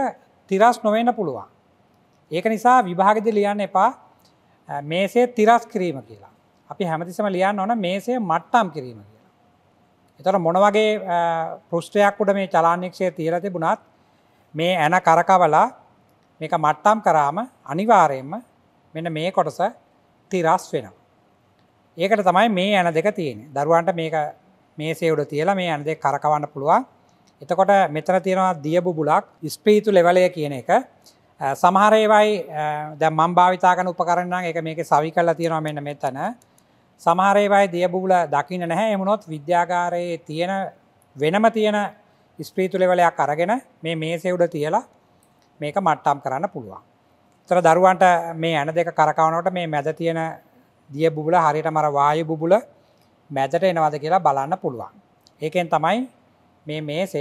තිරස් නොවෙන්න පුළුවන්. ඒක නිසා විභාගද ලියන්න එපා මේසේ තිරස් කිරීම කියලා. අපි හැමතිසම ලියන්න ඕන මේසේ මට්ටම් කිරීම කියලා. එතට මොන වගේ පෘෂ්ටයක් උඩ මේ චලානික්ෂය තීර තිබුණත් මේ ඇන කරකවලා මේක මට්ටම් කරාම අනිවාරයෙන්ම මෙන්න මේ කොටස තිරස් වෙන. ඒකට තමයි මේ ඇන දෙක තියෙන දරුවන්ට මේක මේසේ උඩ තියලා මේ ඇන දෙ කරකවන්න පුළුවන් එතකොට මෙතන තියෙනවා දියබුබුලක් ස්පීතු ලෙවලය කියන එක සමහරේවයි දැ මම් භාවිතාකන උපකරන්නම් එක මේක සවි කල්ල තියෙනවා මෙන්න මෙතන සමහරේවයි දියබුල දකින්න නැහැ එමුණොත් විද්‍යාගාරයේ තියෙන වෙනම තියෙන ස්ප්‍රීතු ලෙවලයක් අරගෙන මේ මේ සෙව්ඩ තියලා මේක මට්ටම් කරන්න පුළුවන් තර දරුවන්ට මේ ඇන දෙක කරකවනට මේ මැද තියෙන දියබුල හරිට මර වාය බුබුල මැදට එනවද කියලා බලන්න පුළුවන් ඒකෙන් තමයි මේ මේසය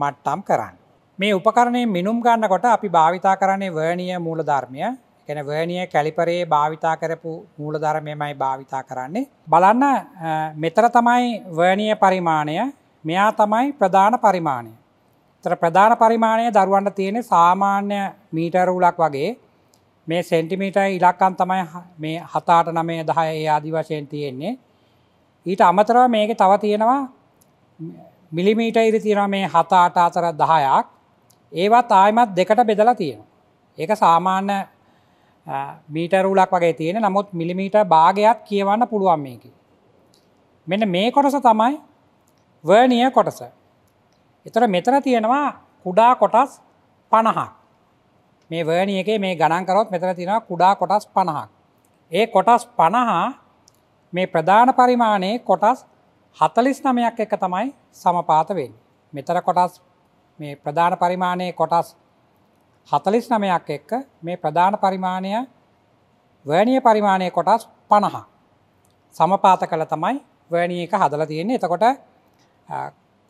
මට්ටම් කරන්න. මේ උපකරණය මිනුම් ගන්නකොට අපි භාවිතා කරන්නේ වර්ණිය මූලධර්මය ගැන වර්ණිය කැලිපරේ භාවිතා කරපු මූලධර්මයමයි භාවිතා කරන්නේ. බලන්න මෙතර තමයි වර්ණිය පරිමාණය මෙයා තමයි ප්‍රධාන පරිමාණය. තර ප්‍රධාන පරිමාණය දරුවන්ට තියෙන සාමාන්‍ය මීටර උලක් වගේ මේ සෙන්ටිමීටයි ඉලක්කන් තමයි මේ හතාට නමේ දහය ඒ ආදි වශයෙන් තියෙන්නේ. ඊට අමතරව මේක තව තියෙනවා මිලිමීට ඉරි තියන මේ හතාට අතර දහයක් ඒවත් ආයමත් දෙකට බෙදලා තියෙන. ඒක සාමාන්‍ය මීටරුලක් වගේ තියෙන නමුත් මිලිමීට භාගයක් කියවන්න පුළුවන් මේක. මෙන්න මේ කොටස තමයි වර්නිය කොටස. එතොට මෙතර තියෙනවා කුඩා කොටස් පණහක්. මේ වර්නිය එක මේ ගණන්කරොත් මෙතර තියෙනවා කුඩා කොටස් පණහක්. ඒ කොටස් පණහා මේ ප්‍රධාන පරිමාණයේ කොටස් හතලිස් නමයක් එක තමයි සමපාතවෙන්. මෙතර කොටස් මේ ප්‍රධාන පරිමාණය කොටස් හතලිස් නමයක් එක්ක මේ ප්‍රධාන පරිමාණය වනිය පරිමාණය කොටස් පණහා. සමපාත කළ තමයි වනිය එක හදල තියෙන්නේ එතකොට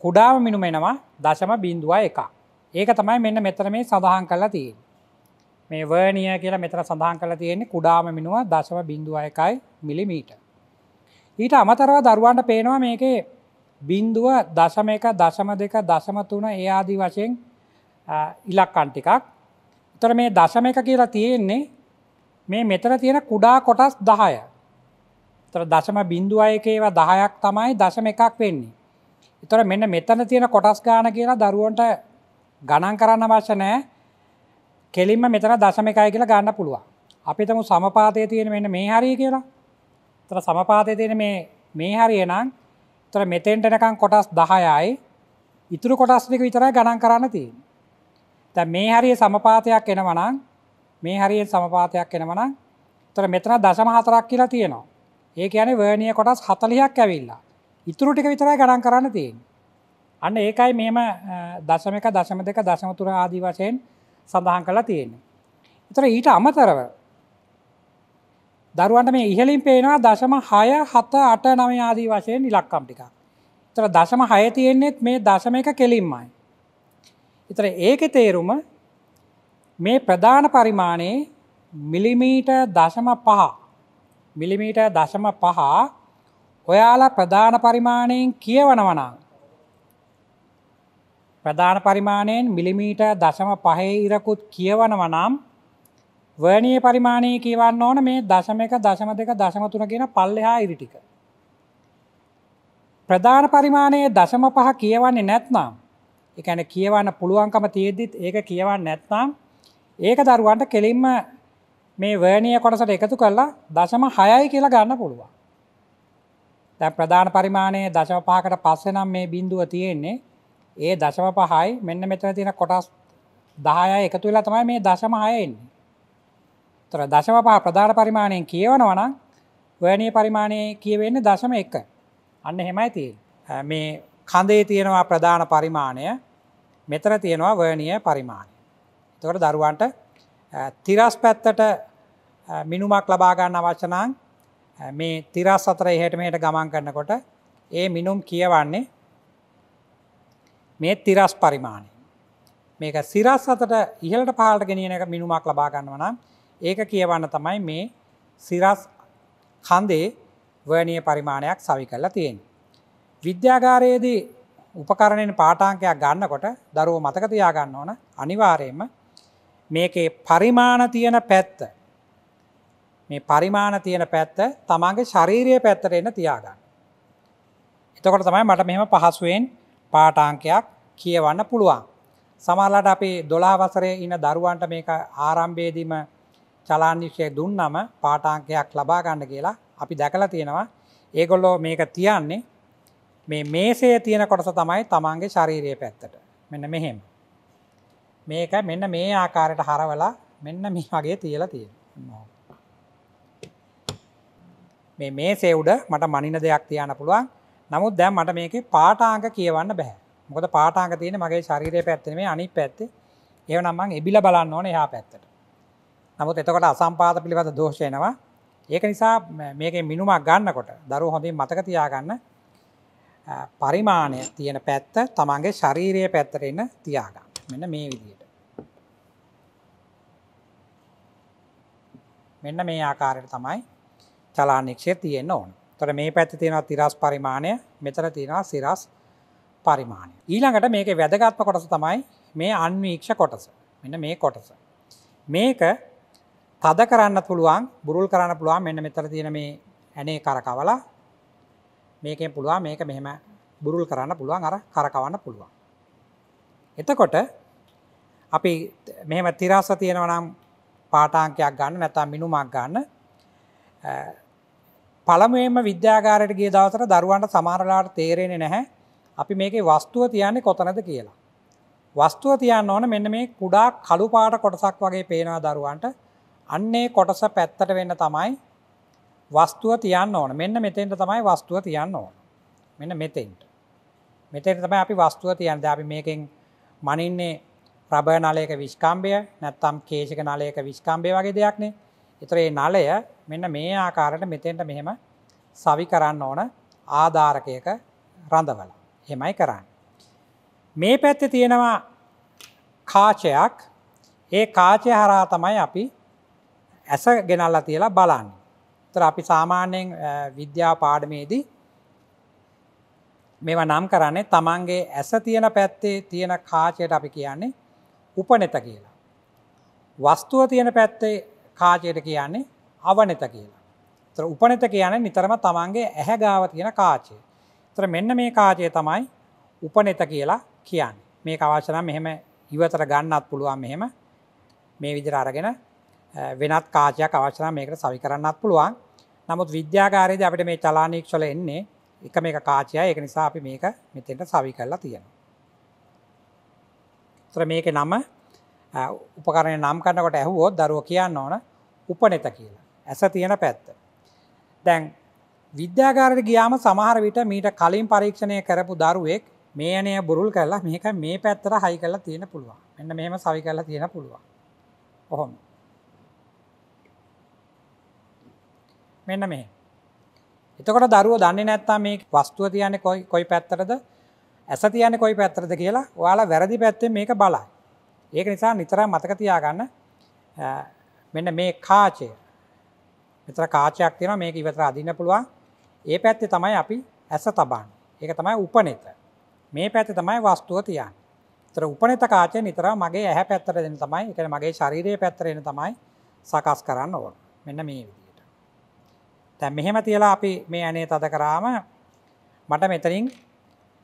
කුඩාව මිනුමෙනවා දශම බින්දුව එක. ඒක තමයි මෙන්න මෙතර මේ සඳහන් කලා තියෙන්. මේ වනිය කියලා මෙතර සඳහන් කලා තියෙන්නේ කුඩාම මිනුව දශම බින්දුව එකයි මිලිමීට. ඊට අමතරව දරුවන්ට පේනවා මේකේ බින්දුව දශම එක දශම දෙක දශම තුන ඒ ආදී වශයෙන් ඉලක්කන් ටිකක්. උතර මේ දශම එක කියලා තියෙන්නේ මේ මෙතන තියෙන කුඩා කොටස් 10. උතර දශම බිඳුව එකේවා 10ක් තමයි දශම එකක් වෙන්නේ. උතර මෙන්න මෙතන තියෙන කොටස් ගාන කියලා දරුවන්ට ගණන් කරන්න අවශ්‍ය නැහැ. කෙලින්ම මෙතන දශම එකයි කියලා ගන්න පුළුවන්. අපි තමු සමපාතයේ තියෙන මෙන්න මේ හරිය කියලා. තර සමපාතය තියෙන මේ මේ හරියනම් තර මෙතෙන්ටනකං කොටස් දහයයි ඉතුරු කොටස්නික විතරයි ගණන් කරන්න තිය තැ මේ හරිය සමපාතයක් එනවනං මේ හරියෙන් සමපාතයක් එනවන තර මෙතන දශම හතරක් කියලා තියෙනවා ඒ ඇන වර්ණය කොටස් හතලියක් ඇවිල්ලා ඉතුරු ටික විතරයි ගණන් කරන්න තියෙන් අන්න ඒකයි මෙම දශමක දශම දෙක දශමතුර ආදී වශයෙන් සඳහන් කලා තියෙන. එතර ඊට අමතරව දරුවන්ට මේ ඉහලින් පේනවා දශම හය හත අට නම ආදී වශයෙන් ඉලක්කම් ටික. තර දශම හය තියෙන්නේෙත් මේ දශම එක කෙලින්මයි. ඉතර ඒක තේරුම මේ ප්‍රධාන පරිමාණයේ මිලිමීට දශම පහ මිලිමීට දශම පහ ඔයාලා ප්‍රධාන පරිමාණයෙන් කියවනවනා. ප්‍රධාන පරිමාණයෙන් මිලිමීට දශම පහේ ඉරකුත් කියවනවනම් වර්ණීය පරිමාණය කියවන්න ඕන මේ දශම එක දශම දෙක දශම තුන කියන පල්ලෙහා ඉරි ටික. ප්‍රධාන පරිමාණයේ දශම පහ කියවන්නේ නැත්නම් එකැන කියවන්න පුළුවන්කම තියෙද්දිත් ඒක කියවන්න නැත්නම් ඒක දරුවන්ට කෙලින්ම මේ වර්ණය කොටසට එකතු කරලා දශම හයයි කියලා ගන්න පුළුවන්. දැ ප්‍රධාන පරිමාණයේ දශම පහකට පස්සෙනම් මේ බින්දුව තියෙන්නේ ඒ දශම පහයි මෙන්න මෙතන තියෙන කොටස් දහය එකතු වෙලා තමයි මේ දශම හයන්නේ. තොර දශම පහ ප්‍රධාන පරිමාණයෙන් කියවනවනම් වනය පරිමාණය කියවෙන්න දශම එක අන්න හෙමයි තිය මේ කඳේ තියෙනවා ප්‍රධාන පරිමාණය මෙතර තියෙනවා වර්ණය පරිමාණය තොට දරුවන්ට තිරස් පැත්තට මිනුමක් ලබාගන්න අවචනං මේ තිරස් අතර එහට මෙහට ගමන් කරන්නකොට ඒ මිනුම් කියවන්නේ මේ තිරස් පරිමාණය මේක සිරස් අතට ඉහලට පාලට ගෙනියන එක මිනුමක් ලබාගන්නවනම් ඒක කියවන්න තමයි මේ සිරස් කන්දේ වර්ණය පරිමාණයක් සවි කරලා තියෙන්. විද්‍යාගාරයේදී උපකරණයෙන් පාටාංකයක් ගන්නකොට දරුව මතකතියා ගන්න ඕන අනිවාරයෙන්ම මේකේ පරිමාණ තියෙන පැත්ත මේ පරිමාණ තියෙන පැත්ත තමන්ගේ ශරීරය පැත්තට එන්න තියාගන්න. එතකොට තමයි මට මෙම පහසුවෙන් පාටාංකයක් කියවන්න පුළුවන්. සමල්ලට අපි දොලා වසරේ ඉන්න දරුවන්ට මේක ආරම්භේදීම චලාන්නිශ්ෂය දුන්නම පාටාංකයක් ලබා ගන්න කියලා අපි දැකල තියෙනවා ඒගොල්ලෝ මේක තියන්නේ මේ මේසේ තියෙන කොටස තමයි තමන්ගේ ශරීරය පැත්තට මෙන්න මෙහෙම මේක මෙන්න මේ ආකාරයට හරවලා මෙන්න මේ වගේ තියලා තියෙන මේ මේ සෙව්ඩ මට මනින දෙයක් තියන්න පුළුවන් නමුත් දැම් මට මේක පාටාංක කියවන්න බැහ මොකද පාටාංක තියෙන මගේ ශරීරය පැත්තනේ අනි පැත්තේ ඒව නම්මන් එබිල බලන්න ඕන එහා පැත්තට නමුත් එතකොට අසම්පාත පිළිබඳ දෝෂයනවා ඒක නිසා මේක මිනුමක් ගන්නකොට දරු හොඳින් මතක තියාගන්න පරිමාණය තියෙන පැත්ත තමන්ගේ ශරීරය පැත්තරෙන්න තියාගන්න මෙන්න මේ විදියට මෙන්න මේ ආකාරයට තමයි චලානික්ෂය තියෙන්න්න ඕන තොට මේ පැත්ති තියෙනවා තිරස් පරිමාණය මෙතර තියෙනවා සිරස් පරිමාණය. ඊළඟට මේක වැදගත්ම කොටස තමයි මේ අන්වීක්ෂ කොටස මෙන්න මේ කොටස. මේක තද කරන්න පුළුවන් බුරුල් කරන්න පුළුවන් මෙන්න මෙතර තියෙන මේ ඇනේ කරකවලා මේකෙන් පුළුවන් මේක මෙහෙම බුරුල් කරන්න පුළුවන් අර කරකවන්න පුළුවන්. එතකොට අපි මෙහෙම තිරස තියෙනවනම් පාටාංකයක් ගන්න නැතම් මිනුමක් ගන්න පළමුුවෙන්ම විද්‍යාකාරයට ගිය දවසට දරුවන්ට සමාරලාට තේරෙන නැහැ අපි මේක වස්තුව තියන්නේ කොතනද කියලා. වස්තුව තියන්න ඕන මෙන්න මේ කුඩා කළුපාට කොටසක් වගේ පේනවා දරුවන්ට අන්නේ කොටස පැත්තට වෙන්න තමයි වස්තුව තියන්න ඕන මෙන්න මෙතෙන්ට තමයි වස්තුව තියන්න ඕන මෙන්න මෙතෙන්ට මෙතෙන්ට තමයි අපි වස්තුව තියන්ද අපි මේකෙන් මනින්නේ ප්‍රබ නලයක විශ්කම්භය නැත්තම් කේෂක නලයක විශ්කම්භය වගේ දෙයක්නේ එතරේ නලය මෙන්න මේ ආකාරයට මෙතෙන්ට මෙහෙම සවි කරන්න ඕන ආධාරකයක රඳවල හෙමයි කරන්න. මේ පැත්ත තියෙනවා කාචයක් ඒ කාචය හරා තමයි අපි ඇස ගෙනල්ලා තියලා බලන්න. තර අපි සාමාන්‍යයෙන් විද්‍යා පාඩමේදී මේවා නම් කරන්නේ තමන්ගේ ඇස තියෙන පැත්තේ තියෙන කාචයට අපි කියන්නේ උපනෙත කියලා. වස්තුව තියෙන පැත්තේ කාචයට කියන්නේ අවනෙත කියලා. තර උපනෙත කියන්නේ නිතරම තමන්ගේ ඇහැගාව තියෙන කාචය. තර මෙන්න මේ කාචය තමයි උපනෙත කියලා කියන්නේ. මේ අවශ්‍යනම් මෙහෙම ඉවතර ගන්නත් පුළුවන් මෙහෙම මේ විදිර අරගෙන වෙනත් කාචයක් අවශ්‍යන මේකට සවි කරන්නත් පුළුවන් නමුත් විද්‍යාකාරයද අපිට මේ චලානීක්ෂල එන්නේ එක මේ කාචය එක නිසා අපි මේක මෙතෙන්ට සවි කරලා තියෙන. තර මේක නම උපකරණය නම් කන්නකොට ඇහුවෝ දරුව කියන්න ඕන උපනෙත කියලා ඇස තියෙන පැත්ත. දැන් විද්‍යාකාරයට ගියාම සමහර විට මීට කලින් පරීක්ෂණය කරපු දරුවෙක් මේ අනය බුරුල් කරලා මේක මේ පැත්තර හයි කරලා තියෙන පුළුවන් එන්න මෙහම සවි කරලා තියෙන පුළුවන් ඔහොම. මෙන්න මේ. එතකොට දරුව දන්නේ නැත්තා මේ වස්තුව තියන කොයි කොයි පැත්තරද ඇස තියන කොයි පැත්තරද කියලා ඔයාලා වැරදි පැත්තේ මේක බලා. ඒක නිසා නිතර මතක තියාගන්න මෙන්න මේ කාචය මෙතර කාචයක් තියෙන මේක ඉවතර අදින්න පුළුවන් ඒ පැත්තේ තමයි අපි ඇස තබන් ඒක තමයි උපනෙත මේ පැත්තේ තමයි වස්තුව තියන් තර උපනෙත කාචය නිතර මගේ ඇහැ පැත්තර දෙන්න තමයි එක මගේ ශරීරය පැත්තරෙන තමයි සකස් කරන්න ඕන මෙන්න මේ විදිහට තැන් මෙහෙම තියලා අපි මේ ඇනේ තද කරාම මට මෙතරින්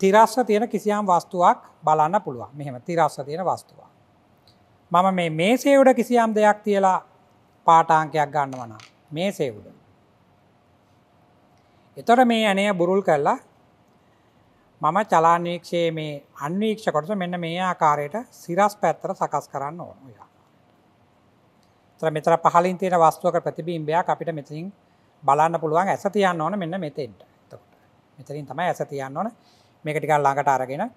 තිරස්ව තියෙන කිසියම් වස්තුවක් බලන්න පුළුවන් මෙහෙම තිරස්ව තියෙන වස්තුවා. මම මේ මේ සේවුඩ කිසියම් දෙයක් තියලා පාටාංකයක් ගන්නවනා මේ සේවුඩ. එතොට මේ ඇනය බුරුල් කරලා මම චලානීක්ෂයේ මේ අන්වීක්ෂ කොටස මෙන්න මේ ආකාරයට සිරස් පැත්තර සකස් කරන්න ඕන ය. තර මෙතර පහලින් තියෙන වස්තුවක ප්‍රතිබීම්බයක් අපිට මෙතින් බලන්න පුළුවන් ඇස තියන්න ඕන මෙන්න මෙතෙන්ට මෙතරින් තමයි ඇස තියන්න ඕන මේක ටිකල් ලාඟට අරගෙන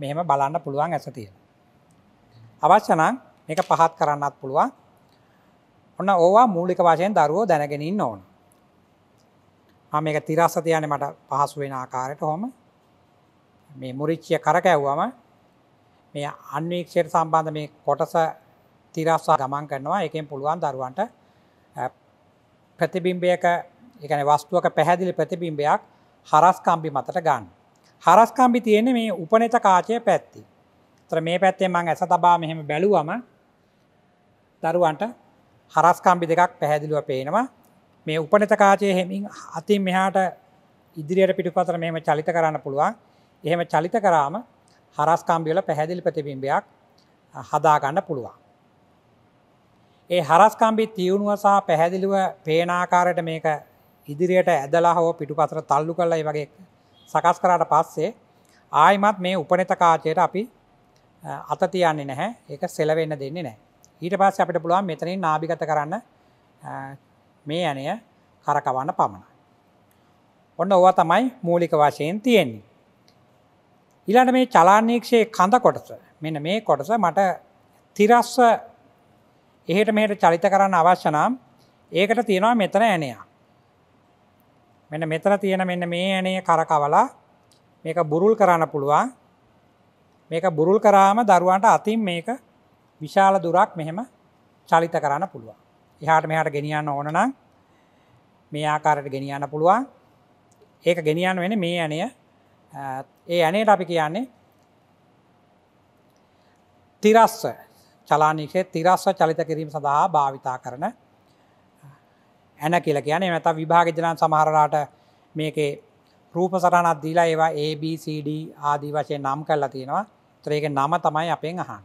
මෙහෙම බලන්න පුළුවන් ඇස තියෙන අවශ්‍යනම් මේක පහත් කරන්නත් පුළුවන් ඔන්න ඕවා මූලික වශයෙන් දරුවෝ දැනගෙනන්න ඕන මේක තිරස්ස තියන මට පහසු වෙන ආකාරයට හොම මේ මුරිච්චිය කරකැව්වම මේ අන්වීක්ෂයට සම්බන්ධ මේ කොටස තිරස්සා ගමන් කරනවා එකෙන් පුළුවන් දරුවන්ට ප්‍රතිබිම්බයක එකන වස්තුවක පැහැදිලි ප්‍රතිබිම්බයක් හරස්කම්බි මතට ගන්න. හරස්කම්බි තියෙන මේ උපනෙත කාචය පැත්ති. තර මේ පැත්තේ මං ඇස තබා මෙහෙම බැලුවම දරුවන්ට හරස්කම්බි දෙකක් පැහැදිලුව පේනවා මේ උපනෙත කාචය හෙමින් අතින් මෙහාට ඉදිරියට පිටිපතර මෙහෙම චලිත කරන්න පුළුවන් එහෙම චලිත කරාම හරස්කම්බිවල පැහැදිලි ප්‍රතිබිම්බයක් හදාගන්න පුළුවන්. ඒ හරස්කම්බි තියුණුව සහ පැහැදිලිව පේනාකාරයට මේක ඉදිරියට ඇදලා හෝ පිටුපසර තල්ලු කල්ලයි වගේ සකස් කරාට පස්සේ ආයිමත් මේ උපනෙත කාචයට අපි අත තියන්නේ නැහැ ඒක සෙලවෙන්න දෙන්නේ නෑ ඊට පස්ස අපිට පුළුවන් මෙතනින් නාභිගත කරන්න මේ ඇනය කරකවන්න පමණයි. ඔන්න ඔවා තමයි මූලික වශයෙන් තියෙන්නේ. ඉලට මේ චලානීක්ෂයේ කඳ කොටස මෙන්න මේ කොටස මට තිරස්ස එහෙට මෙහට චරිත කරන්න අවශ්‍ය නම් ඒකට තියෙනවා මෙතන ඇනයා. මෙන්න මෙතන තියෙන මෙන්න මේ ඇනේ කරකවලා මේක බුරුල් කරන්න පුළුවන් මේක බුරුල් කරාම දරුවන්ට අතින් මේක විශාල දුරක් මෙහෙම චලිත කරන්න පුළුවන්. එහාට මෙහාට ගෙනියන්න ඕන නම් මේ ආකාරයට ගෙනියන්න පුළුවන්. ඒක ගෙනියන්න වෙන්නේ මේ ඇණය. ඒ ඇණයට අපි කියන්නේ තිරස්ස චලානිකය තිරස්ව චලිත කිරීම සඳහා භාවිතා කරන ඇන කියල කියන නැත විභාගජනන් සමහරලාට මේකේ රූප සටනත් දීලා ඒවා ABCD ආදී වශයෙන් නම් කරලා තියෙනවා ත්‍රේක නම තමයි අපෙන් අහන්.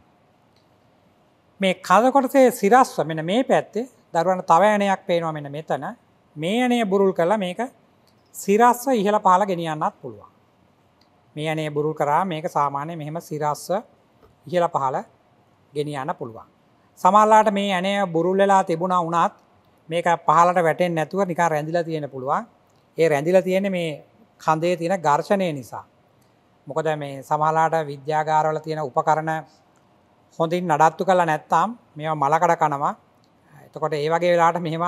මේ කදකොටසේ සිරස්ව මෙන මේ පැත්තේ දරුවන තවයනයක් පේනවා මෙන මෙතන මේ අනේ බුරුල් කලා මේක සිරස්ව ඉහළ පහල ගෙනියන්නත් පුළුවන්. මේ අනේ බුරුල් කරා මේක සාමාන්‍ය මෙහෙම සිරස්ව ඉහළ පහල ගෙනියන්න පුළුවන්. සමල්ලාට මේ ඇනය බුරුල්ලලා තිබුණ වුණත් මේක පහලට වැටෙන් නැතුව නිකා රැඳිල තියෙන පුළුවන් ඒ රැඳිල තියෙන මේ කන්දේ තියෙන ගර්ශණය නිසා. මොකද මේ සමහලාට විද්‍යාගාරවල තියෙන උපකරණ හොඳින් නඩත්තු කලා නැත්තම් මේ මලකඩ කනවා එතකොට ඒ වගේ වෙලාට මෙහෙම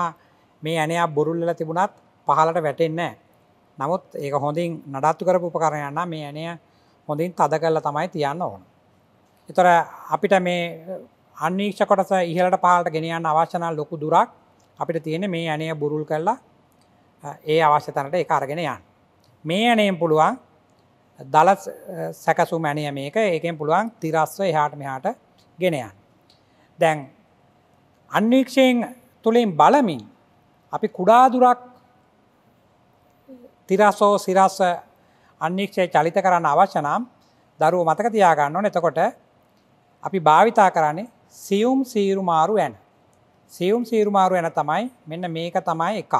මේ ඇනයා බුරුල්ල තිබුණත් පහලට වැටෙන්නේ නමුත් ඒක හොඳින් නඩත්තු කරපු උපකරණයන්න මේ ඇනය හොඳින් තද කරලා තමයි තියන්න ඕන එතොර අපිට මේ අන්නේක්ෂ කොටස ඉහලට පහලට ගෙනයන්න අවශ්‍යනා ලොකු දුරක් අපිට තියෙන මේ අනය බුරුල් කරලා ඒ අවශ්‍යතනට ඒ අරගෙන යන්. මේ අනයෙන් පුළුවන් දල සැකසු මැනය මේක ඒකෙන් පුළුවන් තිරස්ව එහාට මෙහාට ගෙනයන්. දැන් අන්වීක්ෂයෙන් තුළින් බලමින් අපි කුඩාදුරක් තිරසෝ සිරස්ස අන්නික්ෂය චලිත කරන්න අවශ්‍යනම් දරුව මතක තියාගන්න එතකොට අපි භාවිතා කරන්නේ සියුම් සීරුමාරු ඇන. සියුම් සීරුමාරු ඇන තමයි මෙන්න මේක තමයි එකක්.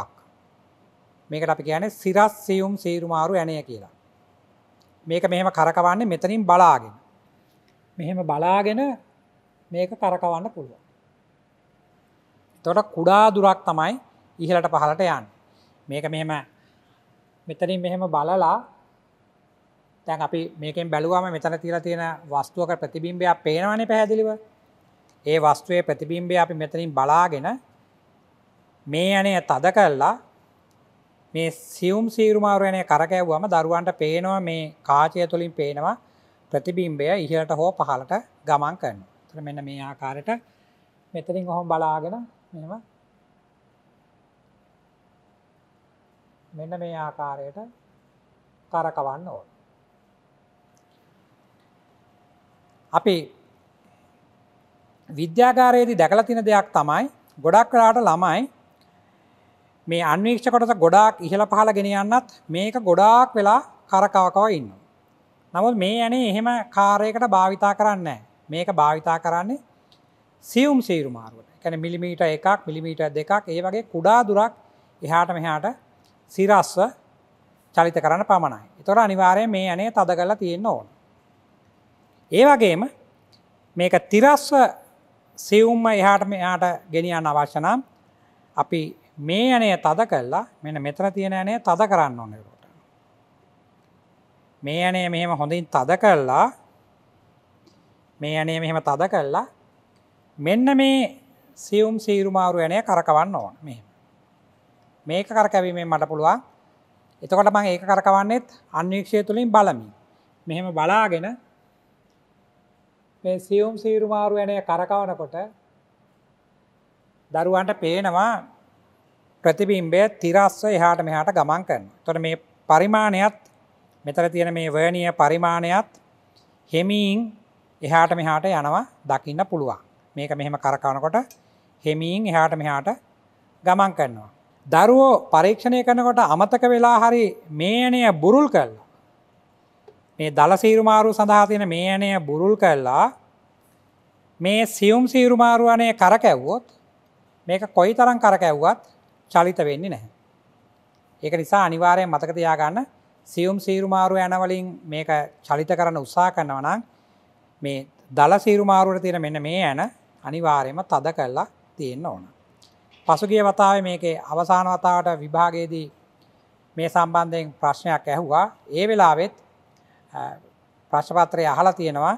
මේකට අපි කියන සිරස් සියුම් සීරුමාරු ඇනය කියලා. මේක මෙහෙම කරකවන්නේ මෙතනින් බලාගෙන. මෙහෙම බලාගෙන මේක කරකවන්න පුළුවන්. තොට කුඩා දුරක් තමයි ඉහලට පහලට යන්න. මේක මෙහෙම මෙතනින් මෙහෙම බලලා දැන් අපි මේකෙන් බැලුවම මෙතන තිලා තියෙන වස්තුවක ප්‍රතිබිම්බයක් පේනවනේ පැහැදිලිව. ඒ වස්තුවේ ප්‍රතිබිම්බය අපි මෙතනින් බලාගෙන මේ යනේ තද කරලා මේ සියුම් සීරුමාරු යනේ කරකැව්වම දරුවන්ට පේනවා මේ කාචය තුලින් පේනවා ප්‍රතිබිම්බය ඉහළට හෝ පහළට ගමන් කරනවා. එතන මෙන්න මේ ආකාරයට මෙතනින් ඔහොම බලාගෙන මෙහෙම මෙන්න මේ ආකාරයට කරකවන්න ඕනේ. අපි විද්‍යාගාරයේදී දැකලා තින දෙයක් තමයි ගොඩක් වෙලාට ළමයි මේ අන්වීක්ෂ කොටස ගොඩාක් ඉහළ පහළ ගෙන යන්නත් මේක ගොඩාක් වෙලා කරකවකව ඉන්න. නමුත් මේ යනේ එහෙම කාරයකට භාවිතා කරන්න මේක භාවිතා කරන්නේ සියුම් සේරු මාරුවට කැන මිලිමීට එකක් මිලිමීට දෙකක් ඒ වගේ කුඩා දුරක් එහාට මෙහාට සිරස්ව චලිත කරන්න පමණයි. තොර අනිවාරය මේ යනේ තද කරලා තියෙන්න්න ඕන. ඒ වගේම මේක තිරස්ව සිවුම්ම එහාට මෙයාට ගෙනියන්න අවශ්‍යනම් අපි මේ අනය තද කල්ලා මෙන මෙතර තියෙන අනය තද කරන්න ඕනකොට. මේ අනේ මෙහෙම හොඳින් තද කල්ලා මේ අනේ මෙහෙම තද කල්ලා මෙන්න මේ සියුම් සීරුමාරු යනය කරකවන්න ඕන මෙ මේක කරකැවීමෙන් මට පුළුවන් එතකොට මං ඒක කරකවන්නෙත් අන්වීක්ෂය තුළින් බලමින් මෙහෙම බලාගෙන මේ සියුම් සීරුමාරු යනය කරකවනකොට දරුවන්ට පේනවා ප්‍රතිබිම්බය තිරස්ව එහාට මෙහාට ගමන් කරන. තොට මේ පරිමාණයත් මෙතර තියෙන මේ වර්ණිය පරිමාණයත් හෙමීන් එහාට මෙහාට යනවා දකින්න පුළුවන්. මේක මෙහෙම කරකවනකොට හෙමීන් එහාට මෙහාට ගමන් කරනවා. දරුවෝ පරීක්ෂණය කරනකොට අමතක වෙලා හරි මේනය බුරුල් කල්ලා මේ දළ සීරුමාරු සඳහා තියෙන මේ ඇනය බුරුල් කල්ලා මේ සියුම් සීරුමාරුවනය කරකැව්වොත් මේක කොයි තරම් කරකැව්වත් චලිත වෙන්නේ නැහැ. ඒක නිසා අනිවාරයෙන් මතකතියාගන්න සියුම් සීරුමාරු ඇනවලින් මේක චලිත කරන උත්සා කන්නවනම් මේ දළ සීරුමාරුවට තියෙන මෙන්න මේ ඇන අනිවාරයම තද කරලා තියෙන්න්න ඕන. පසුගිය වතාව මේකේ අවසාන වතාවට විභාගයේදී මේ සම්බන්ධයෙන් ප්‍රශ්නයක් ඇහුවා ඒ වෙලාවෙත් ප්‍රශ්පත්‍රය අහලා තියෙනවා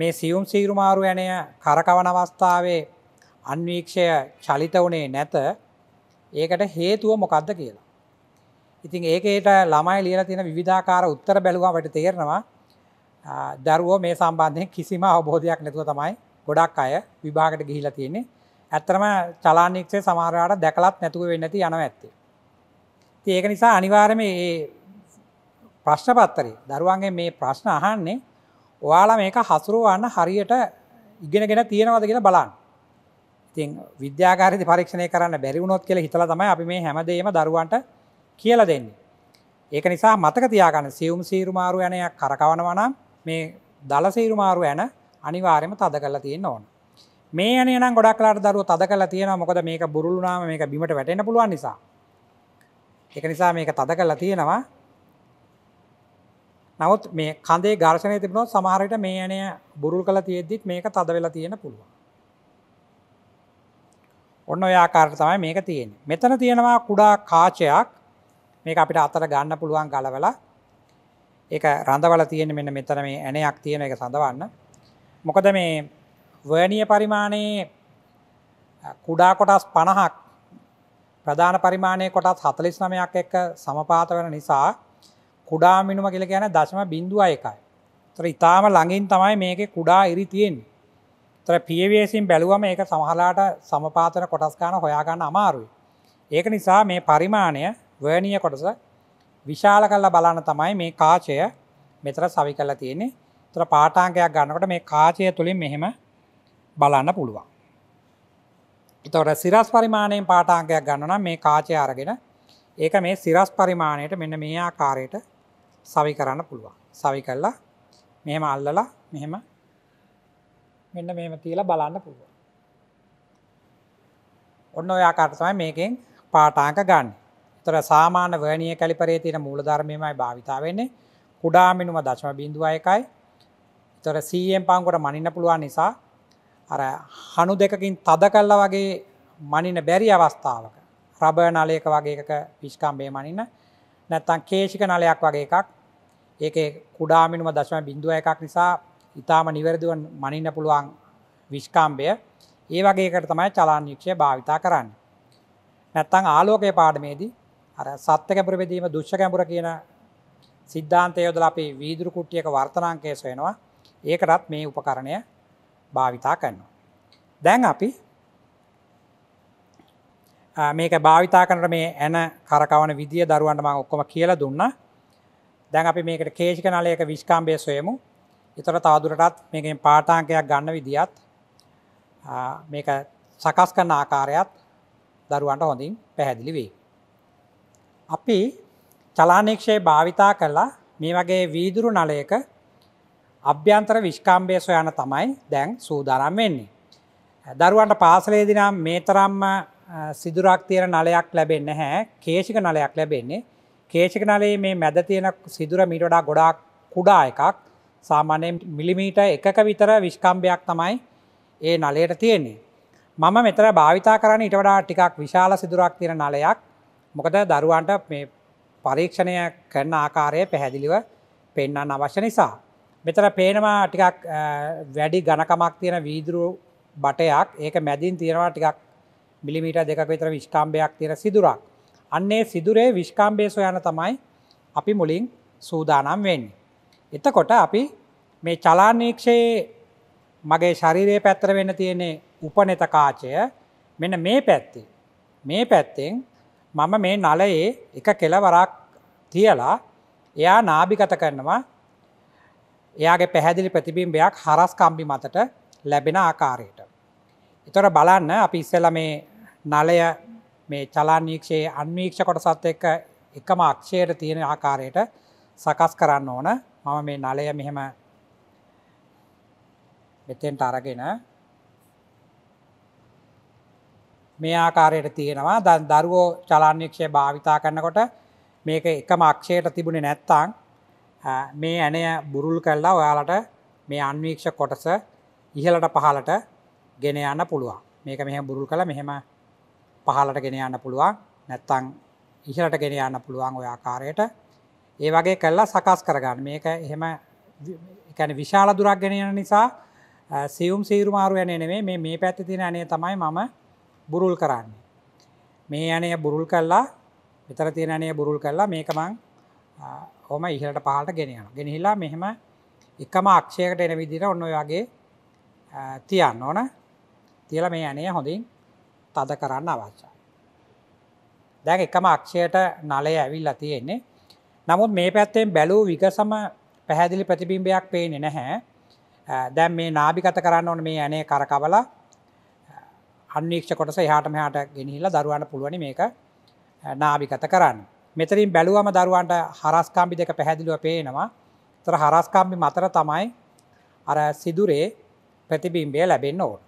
මේ සියුම් සීරුමාරු යනය කරකවන අවස්ථාවේ අන්වීක්ෂය චලිත වනේ නැත ඒකට හේතුව මොකක්ද කියලා. ඉතින් ඒකට ළමයි ලියල තියෙන විධාකාර උත්තර බැලුවාට තේරෙනවා දරුවෝ මේ සම්බන්ධය කිසිම අවබෝධයක් නැතුව තමයි ගොඩක් අය විභාගට ගිහිලා තියෙන්නේ ඇත්තරම චලානික්ෂය සමාරයට දැකලත් නැතුව වෙන්නති යනව ඇත්තේ. ඒක නිසා අනිවාර්ම ඒ ප්‍රශ්න පත්තරේ දරුවන්ගේ මේ ප්‍රශ්න අහන්නේ ඔයාලා මේක හසුරුවන්න හරියට ඉගෙනගෙන තියෙනවද කියලා බලන්න ඉතින් විද්‍යාකාරදි පරීක්ෂණය කරන්න බැරිවුණොත් කියල හිතල තමයි අපි මේ හැමදේම දරුවන්ට කියල දෙන්නේ. ඒක නිසා මතක තියාගන්න සියුම් සීරුමාරු යනයක් කරකවනවනම් මේ දල සීරුමාරු යන අනිවාර්යම තද කලා තියෙන ඕන. මේ යන නම් ගොඩක්ලාට දරුව තද කලා තියෙන මොකද මේක බුරුලුනාම මේක බිමට වැටෙන පුළුවන් නිසා. එක නිසා මේක තද කලා තියෙනවා නවත් මේ කඳේ ගර්ශනය තිබුණොත් සමහරයට මේ යනය බුරුල් කළ තියෙද්දිත් මේක තද වෙලා තියෙන පුළුවන්. ඔන්න ඔයාකාරට තමයි මේක තියෙන. මෙතන තියෙනවා කුඩා කාචයක් මේක අපිට අතර ගන්න පුළුවන් ගලවල ඒ රඳවල තියෙන මෙන්න මෙතන මේ ඇනයක් තියෙන එක සඳවන්න. මොකද මේ වර්ණිය පරිමාණයේ කුඩා කොටස් පණහක් ප්‍රධාන පරිමාණය කොටත් හතලිස් නමයක් එක්ක සමපාත වන නිසා කුඩා මිනුම කියල කියන දශම බිඳුව එකයි. තර ඉතාම ළඟින් තමයි මේක කුඩා ඉරි තියෙන්. තර පියවේසින් බැලුවම ඒක සමහලාට සමපාතන කොටස්කාන හොයාගන්න අමාරුයි. ඒක නිසා මේ පරිමාණය වර්ණිය කොටස විශාල කල්ල බලන්න තමයි මේ කාචය මෙතර සවි කල්ල තියෙන්නේ තර පාටාංකයක් ගන්නකට මේ කාචය තුළින් මෙහෙම බලන්න පුළුවන්. එතවට සිරස් පරිමාණයෙන් පාටාංකයක් ගන්නන මේ කාචය අරගෙන ඒක මේ සිරස් පරිමාණයට මෙන්න මේ ආකාරයට සවි කරන්න පුළුවන් සවි කල්ලා මෙහෙම අල්ලලා මෙහෙම මෙන්න මෙම තියලා බලන්න පුළුවන් ඔන්න ඔයාකාරතමයි මේකෙන් පාටාංක ගන්න තොර සාමාන්‍ය වනය කලිපරේ තියෙන මූලධර්මයමයි භාවිතා වෙන්නේ කුඩාමිනුම දශම බිඳුව එකයි තොර සීයෙන් පංකොට මනින්න පුළුවන් නිසා අර හනු දෙකකින් තද කල්ල වගේ මනින බැරි අවස්ථාවක රබ නලයක වගේක පිෂ්කම්බේ මනින්න නැත්තං කේෂික නලයක් වගේ එකක් ඒක කුඩාමිනුම දශම බිඳුව එකක් නිසා ඉතාම නිවැරදිව මනින්න පුළුවන් විශ්කාම්භය ඒ වගේකට තමයි චලාන්යක්ෂය භාවිතා කරන්න. නැත්තං ආලෝකය පාඩමේදී අර සත්ත කැපුරවෙදීම දුෂ්ෂ කැපුර කියන සිද්ධාන්තය යොදල අපි වීදුරු කුට්ටියක වර්තනාංකය සොයනවා ඒකටත් මේ උපකරණය භාවිතා කරනවා. දැන් අපි මේක භාවිතා කනට මේ ඇන කරකවන විදිිය දරුවන්ට ම ඔක්කොම කියල දුන්න දැන් අපි මේකට කේෂික නලයක විශ්කාම්බය සොයමු එතර තාදුරටත් මේකින් පාටාංකයක් ගන්න විදිත් මේක සකස් කන්න ආකාරයත් දරුවන්ට හොඳින් පැහැදිලි වේ. අපි චලානීක්ෂයේ භාවිතා කරලා මේ වගේ වීදුරු නලයක අභ්‍යන්තර විශ්කාම්බය සොයන තමයි දැන් සූදානම් වෙන්නේ. දරුවන්ට පාසලේදිනම් මේ තරම්ම සිදුරක් තියෙන නලයක් ලැබෙන්න හැ කේෂික නලයක් ලැබෙන්නේ කේෂික නලේ මේ මැද තියෙන සිදුර මීට වඩා ගොඩාක් කුඩා එකක් සාමානයෙන් මිලිමීට එකක විතර විශ්කම්භයක් තමයි ඒ නලයට තියෙන්නේ. මම මෙතර භාවිතා කරන්න ඉට වඩා ටිකක් විශාල සිදුරක් තියෙන නලයක් මොකද දරුවන්ට මේ පරීක්ෂණය කරන ආකාරය පැහැදිලිව පෙන්න්න අවශ්‍ය නිසා. මෙතර පේනවා ටිකක් වැඩි ගණකමක් තියෙන වීදුරු බටයක් ඒක මැදින් තියෙනවා ටිකක් මිලිමීට දෙකක් විතර විශ්කාම්භයක් තියෙන සිදුරක්. අන්නේ සිදුරේ විශ්කාම්භය සොයන තමයි අපි මුලින් සූදානම් වෙන්නේ. එතකොට අපි මේ චලානීක්ෂයේ මගේ ශරීරයේ පැත්තර වෙන්න තියෙනෙ උපනෙත කාචය මෙන මේ පැත්තේ. මේ පැත්තෙන් මම මේ නලයේ එක කෙලවරක් තියලා එයා නාභිගත කරනවා එයාගේ පැහැදිලි ප්‍රතිබිම්බයක් හරස් කම්බි මතට ලැබෙන ආකාරයට. එතොර බලන්න අපි ඉස්සල මේ නලය මේ චලානීක්ෂයේ අන්වීක්ෂ කොටසත් එක්ක එකම අක්ෂයට තියෙන ආකාරයට සකස් කරන්න ඕන මම මේ නලය මෙහෙම මෙතෙන්ට අරගෙන මේ ආකාරයට තියෙනවා දන් දරුවෝ චලාන්‍යක්ෂය භාවිතා කරන්නකොට මේක එකම අක්ෂයට තිබුණේ නැත්තං මේ ඇනය බුරුල් කල්ලා ඔයාලට මේ අන්වීක්ෂ කොටස ඉහලට පහලට ගෙන යන්න පුළුවන් මේක මෙහ බුරුල් කළ මෙහෙම පහලට ගෙන යන්න පුළුවන් නැත්තං ඉහලට ගෙන යන්න පුළුවන් ඔය ආකාරයට ඒ වගේ කල්ලා සකස් කරගන්න මේක එහෙම එකැන විශාල දුරක් ගෙන යන නිසා සියුම් සීරුමාරු යන නෙවේ මේ මේ පැත්ති තින අනේ තමයි මම බුරුල් කරන්නේ මේ අනය බුරුල් කල්ලා විතර තියෙන අනය බුරුල් කල්ලා මේකමං හොම ඉහලට පහලට ගෙනයන ගෙනහිලා මෙහෙම එකම අක්ෂයකට එන විදිර ඔන්න වගේ තියන්න ඕන තියල මේ ඇනේ හොඳින් තද කරන්න අවශ්‍ය දැන් එකම අක්ෂයට නලය ඇවිල්ලා තියෙන්නේ නමුත් මේ පැත්තෙන් බැලූ විකසම පැහැදිලි ප්‍රතිබිම්බයක් පේනෙ නැහැ දැන් මේ නාභිකත කරන්න ඕන මේ ඇනේ කරකවල අන්වීක්ෂ කොටස එහාට මෙහාට ගෙනහිල්ලා දරුවන්න පුළුවනි මේක නාභිකත කරන්න මෙතරින් බැලුවම දරුවන්ට හරස්කාම්බි දෙක පැහැදිලිව පේනවා තර හරස්කාම්බි මතර තමයි අර සිදුරේ ප්‍රතිබිම්බය ලැබෙන්න්න ඕට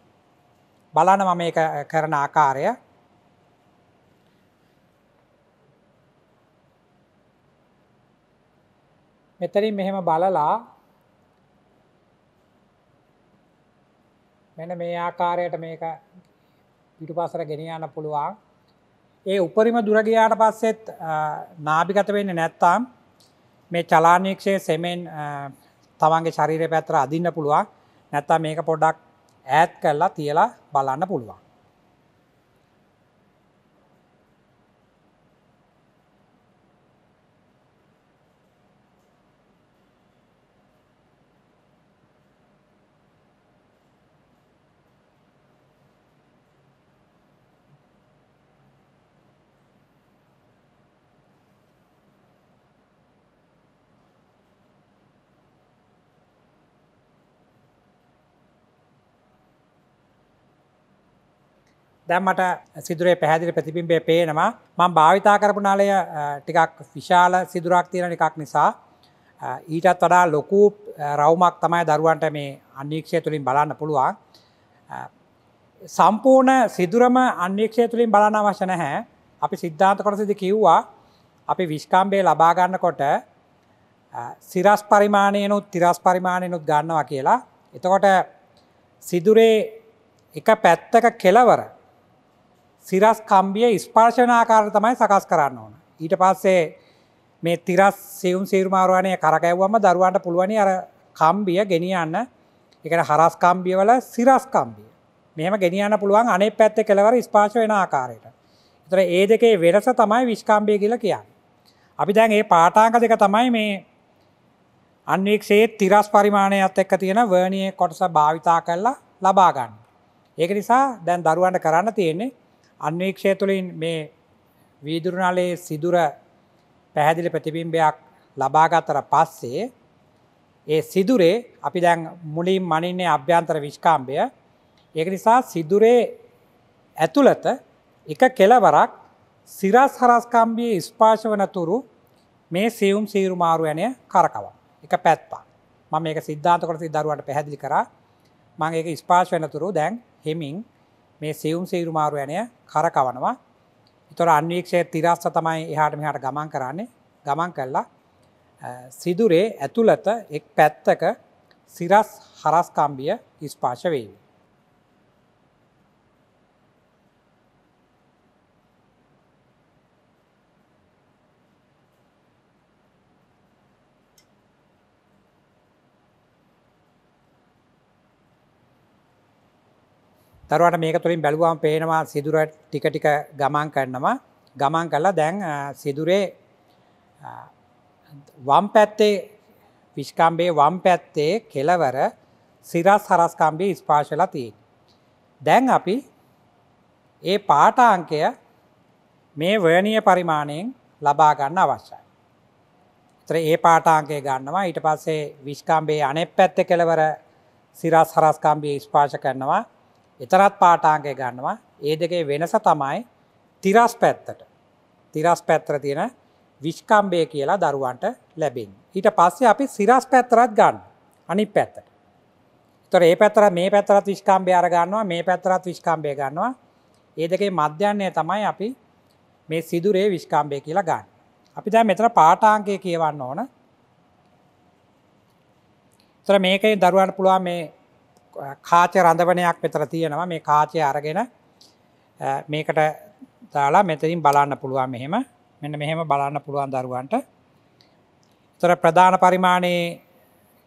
බලනම මේ කරන ආකාරය මෙතරින් මෙහෙම බලලා මෙන මේ ආකාරයට මේක පිටු පසර ගෙනයන්න පුළුවන් ඒ උපරිම දුරගයාට පස්සෙත් නාභිගත වෙන්න නැත්තාම් මේ චලානීක්ෂය සෙමෙන් තමන්ගේ ශරීරය පැත්තර අදින්න පුළුවන් නැත්තා මේක පොඩක් ඈත් කරලා තියලා බලන්න පුළුවන් දැම්මට සිදුරේ පැහැදිලි ප්‍රතිබිම්බේ පේනවා මං භාවිතා කරපු නාලය ටිකක් විශාල සිදුරක් තියෙන එකක් නිසා ඊටත් වඩා ලොකු රවුමක් තමයි දරුවන්ට මේ අන්‍යක්ෂය තුළින් බලන්න පුළුවන් සම්පූර්ණ සිදුරම අන්‍යක්ෂය තුළින් බලන්න අවශ්‍ය නැහැ අපි සිද්ධාන්ත කොටසිදි කිව්වා අපි විශ්කම්බේ ලබාගන්නකොට සිරස් පරිමාණයනුත් තිරස් පරිමාණයනුත් ගන්නවා කියලා එතකොට සිදුරේ එක පැත්තක කෙලවර සිරස් කම්බිය ස්පර්ශනාකාර තමයි සකස් කරන්න ඕන. ඊට පස්සේ මේ තිරස් සියුම් සීරුමාරුවනය කරකැව්වම දරුවන්ට පුළුවනි අර කම්බිය ගෙනියන්න එකට හරස් කම්බිය වල සිරස් කම්බිය මෙම ගෙනියන්න පුළුවන් අනේ පැත්ත කෙලවර ස්පාශ වෙන ආකාරයට තර ඒ දෙකේ වෙනස තමයි විශ්කාම්බය කියල කියන්න. අපි දැන් ඒ පාටාංක දෙක තමයි මේ අන්වෙක්ෂේ තිරස් පරිමාණයත් එක්ක තියෙන වර්ණය කොටස භාවිතා කරලා ලබාගන්න. ඒක නිසා දැන් දරුවන්ට කරන්න තියෙන්නේ අන්වීක්ෂය තුළින් මේ වීදුරුණලයේ සිදුර පැහැදිලි ප්‍රතිබිම්බයක් ලබාගතර පස්සේ ඒ සිදුරේ අපි දැන් මුලින් මනින්නේ අභ්‍යන්තර විශ්කාම්භය ඒක නිසා සිදුරේ ඇතුළත එක කෙලවරක් සිරස් හරස්කම්බිය ස්පාශ වනතුරු මේ සියුම් සීරු මාරුවනය කරකව එක පැත්තා මම මේ සිද්ධාතකොට සිදරුවට පැහැදිලි කර මගේ ස්පාශ වනතුරු දැන් හෙමින් මේ සියුම් සීරු මාරුවනය කරකවනවා තොර අන්වීක්ෂය තිරස්ස තමයි එහාට මෙහට ගමන් කරන්නේ ගමන් කල්ලා සිදුරේ ඇතුළත එක් පැත්තක සිරස් හරස්කම්බිය ඉස්පාශ වේවි. දරුවට මේක තුළින් බැලුවම් පේනවා සිදුර ටික ටික ගමන් කරනවා ගමන් කල්ලා දැන් සිදුරේ වම් පැත්තේ විෂ්කම්බේ වම් පැත්තේ කෙලවර සිරස් හරස්කම්බේ ස්පාශලා තිය. දැන් අපි ඒ පාට අංකය මේ වර්ණිය පරිමාණයෙන් ලබා ගන්න අවශ්‍යයි. තර ඒ පාටාංකය ගන්නවා ඊට පස්සේ විෂ්කම්බේ අනෙක් පැත්ත කෙලවර සිරස් හරස්කම්බිය ස්පාශ කරනවා එතරත් පාටාංගය ගන්නවා ඒ දෙකේ වෙනස තමයි තිරස් පැත්තට තිරස් පැත්තර තියෙන විශ්කම්බය කියලා දරුවන්ට ලැබින්. ඊට පස්සේ අපි සිරස් පැත්තරත් ගන්න අනි පැත්තට. තොර ඒ පැතර මේ පැතරත් විශ්කම්බය අරගන්නවා මේ පැතරත් විශ්කම්බය ගන්නවා ඒ දෙකේ මධ්‍යන්නය තමයි අපි මේ සිදුරේ විශ්කම්බය කියලා ගන්න. අපි දැ මෙතර පාටාංකය කියවන්න ඕන තර මේකයි දරුවන් පුළුවන් මේ කාචය රඳවනයක් මෙතර තියෙනවා මේ කාචය අරගෙන මේකට දාලා මෙතරින් බලන්න පුළුවන් මෙහෙම මෙන්න මෙහෙම බලන්න පුළුවන් දරුවන්ට තොර ප්‍රධාන පරිමාණයේ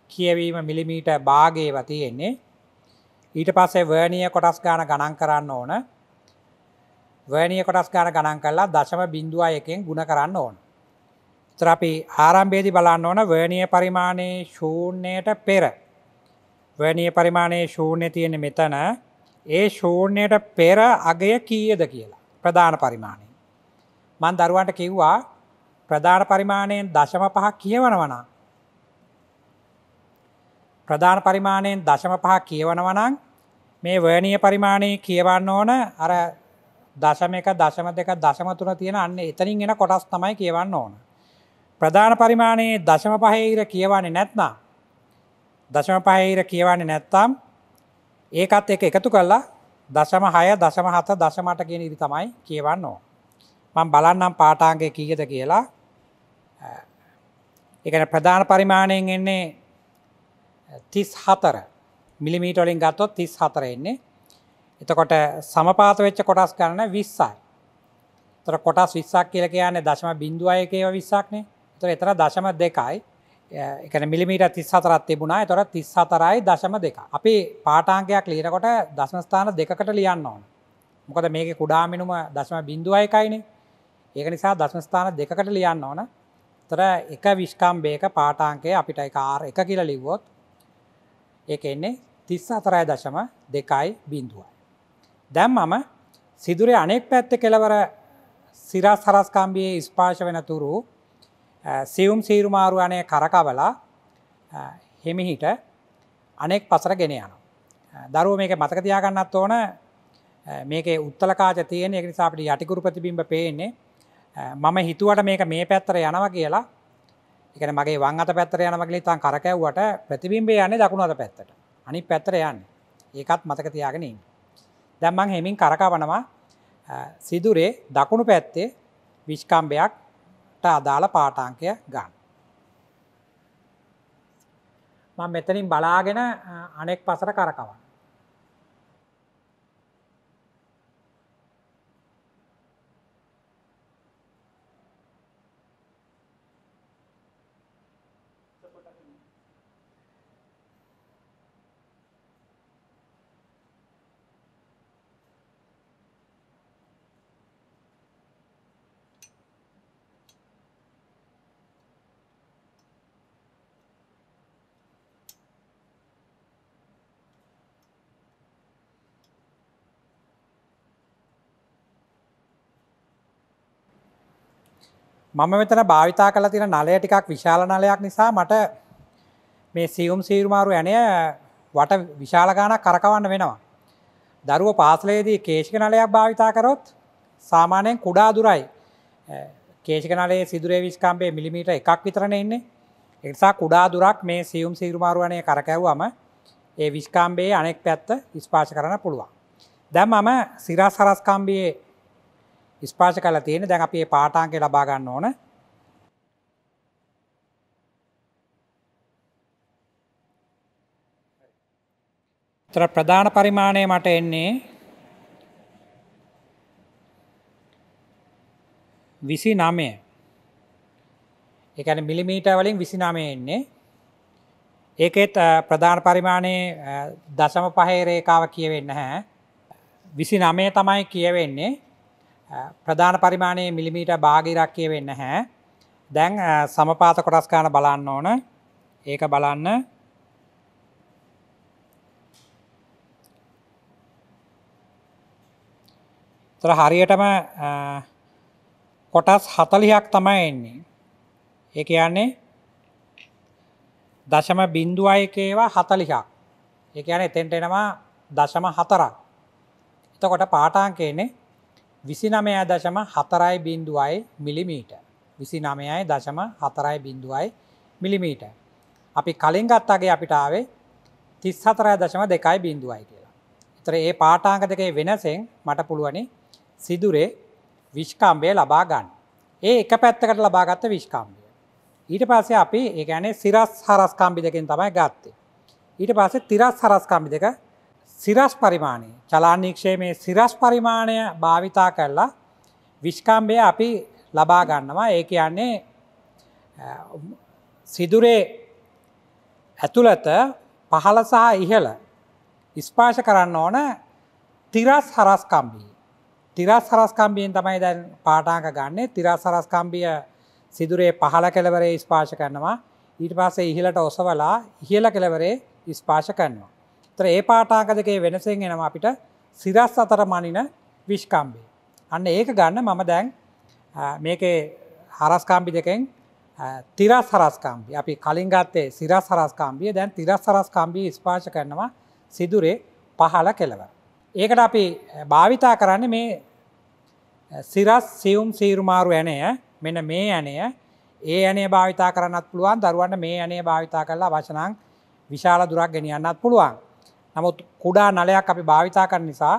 කියවීම මිලිමීට භාගේ වතියෙන්නේ ඊට පස්සේ වර්නිය කොටස් ගාන ගණන් කරන්න ඕන වර්නිය කොටස් ගාන ගණන් කරලා දශම බිින්දුවා එකෙන් ගුණ කරන්න ඕන තරපි ආරම්භේදි බලන්න ඕන වර්නිය පරිමාණයේ ශූන්‍යයට පෙර වැනිය පරිමාණයේ ශූන්‍ය තියෙන මෙතන ඒ ශූන්‍යයට පෙර අගය කීයද කියලා ප්‍රධාන පරිමාණය. මන් දරුවන්ට කිව්වා ප්‍රධාන පරිමාණයෙන් දශම පහක් කියවනවනම්. ප්‍රධාන පරිමාණයෙන් දශම පහක් කියවනවනං මේ වර්ණය පරිමාණයේ කියවන්න ඕන අර දශම එක දශම දෙක දශම තුන තියෙන අන්න එතනින් එන කොටස් තමයි කියවන්න ඕන. ප්‍රධාන පරිමාණයේ දශම පහේ ඉර කියවන්නේ නැත්නම් දශම පහහිර කියවන්නේ නැත්තම් ඒකත් එක එකතු කල්ලා දශම හය දශම හත දශමට කියන ඉරි තමයි කියවන්න ඕ. මං බලන්නම් පාටාන්ගේ කීයද කියලා එකන ප්‍රධාන පරිමාණයෙන් එන්නේ තිස් හතර මිලිමීටොලින් ගත්තොත් තිස් හතර එන්නේ එතකොට සමපාත වෙච්ච කොටස් ගන්න විස්සයි තොර කොටස් විස්සක් කියල කියන්නේ දශම බිඳුව අයකව විස්සක්නේ තොර එතර දශම දෙකයි එක මිමිට තිස්සාතරත් තිබුණා තොර තිස්සාතරයි දශම දෙක. අපි පාටාංගයක් ලීරකොට දශමස්ථාන දෙකට ලියන්න ඕන. මොකද මේක කුඩාමිනුම දශම බින්දුවයකයින ඒක නිසා දශමස්ථාන දෙකට ලියන්න ඕන තර එක විශ්කම්බේක පාටාංකය අපිට කාර එක කියල ලිව්වොත් ඒක එන්නේ තිස්ස අතරයි දශම දෙකයි බින්දුවයි. දැම් මම සිදුරේ අනෙක් පැත්ත කෙලවර සිරස් හරස්කම්බියේ ස්පාශ වෙන තුරු සියුම් සීරුමාරුවනය කරකවලා හෙමිහිට අනෙක් පසර ගෙන යන. දරුව මේක මතක තියාගන්නත් ඕන මේක උත්තලකාජ තියෙන එක නිසාපට යටිකුරු ප්‍රතිබිම්බ පේන්නේ මම හිතුවට මේක මේ පැත්තර යනව කියලා එකන මගේ වං අත පැත්තර යනමගලි තන් කරකැව්වට ප්‍රතිබිම්බේ යන්නේ දකුණු අත පැත්තට අනි පැත්තර යන්න ඒකත් මතක තියාගෙනින් දැම්මං හෙමින් කරකවනවා සිදුරේ දකුණු පැත්තේ විශ්කම්බයක් අදාළ පාටාංකය ගන්න. මං මෙතනින් බලාගෙන අනෙක් පසර කරකවන්. මම මෙතන භාවිතා කළ තින නලය ටිකක් විශාල නලයක් නිසා මට මේ සියුම් සීරුමාරු ඇනය වට විශාලගානක් කරකවන්න වෙනවා. දරුව පාසලේදී කේෂික නලයක් භාවිතා කරොත් සාමානයෙන් කුඩා දුරයි කේෂික නලේ සිදුරේ විස්කාම්බේ මිලිමීට එකක් විතරන ඉන්නේ එනිසා කුඩා දුරක් මේ සියුම් සීරුමාරුවනය කරකැව්වම ඒ විස්කාම්බේ අනෙක් පැත්ත විස්පාශ කරන පුළුවන්. දැම් මම සිරස් හරස්කාම්බියේ ස්පාශ කල තියෙන දැන් අපේ පාටාන්කය ලබා ගන්න ඕන තර ප්‍රධාන පරිමාණය මට එන්නේ විසි නමය එකන මිලිමීට වලින් විසි නමය එන්නේ ඒකෙත් ප්‍රධාන පරිමාණයේ දසම පහේ රේකාව කියවෙන්න හැ විසි නමය තමයි කියවෙන්නේ ප්‍රධාන පරිමාණය මිලිමීට භාගිරක් කිය වෙන්න හැ දැන් සමපාත කොටස්කාන බලන්න ඕන ඒක බලන්න තර හරියටම කොටස් හතලිහක් තමයි එන්නේ ඒ කියන්නේ දශම බින්දුව අයකේවා හතලිහක් ඒ කියන එතෙන්ට එනවා දශම හතරක් එතකොට පාටාන්කේනේ විසිනමය දශම හතරයි බින්දුවයි මිලිමීට විසිනමයයි දශම හතරයි බින්දුවයි මිලිමීට. අපි කලින් ගත්තාගේ අපිට ආවේ තිස් හතරය දශම දෙකයි බින්දුවයි කියලා. එතර ඒ පාටාංක දෙකේ වෙනසෙන් මට පුළුවනි සිදුරේ විශ්කාම්බය ලබා ගන්න. ඒ එක පැත්තකට ලබාගත්ත විශ්කාම්බය. ඊට පස්සේ අපි ඒගැනේ සිරස් හරස්කාම්බි දෙකින් තමයි ගත්තේ. ඊට පස්සේ තිරස් හරස්කාම්බි දෙක සිරස් පරිමාණය චලානීක්ෂය මේ සිරස් පරිමාණය භාවිතා කරලා විශ්කම්බය අපි ලබා ගන්නවා ඒ කියන්නේ සිදුරේ ඇතුළත පහළ සහ ඉහළ ස්පාශ කරන්න ඕන තිරස් හරස්කම්බී. තිරස් හරස්කම්බියෙන් තමයි දැන් පාටාක ගන්නේ තිරස් හරස්කම්බිය සිදුරේ පහළ කෙලවරේ ස්පාශ කරනවා ඊට පස්සේ ඉහලට ඔසවලා ඉහල කෙලවරේ ස්පාශ කරනවා. තර ඒ පාටාක දෙකේ වෙනසෙන් එනවා අපිට සිරස් අතර මනින විශ්කාම්බි. අන්න ඒක ගන්න මම දැන් මේකේ හරස්කාම්පි දෙකෙන් තිරස් හරස්කාම්පි අපි කලින් ගත්තේ සිරස් හරස්කාම්පිය දැන් තිරස් හරස්කාම්පී ස්පාශ කරනවා සිදුරේ පහල කෙලව. ඒකට අපි භාවිතා කරන්න මේ සිරස් සියුම් සීරුමාරු ඇනය මෙන මේ ඇනය ඒ ඇනේ භාවිතා කරන්නත් පුළුවන් දරුවන්න මේ ඇනේ භාවිතා කරලා වශනං විශාල දුරක් ගෙනියන්නත් පුළුවන් නමුත් කුඩා නලයක් අපි භාවිතා කර නිසා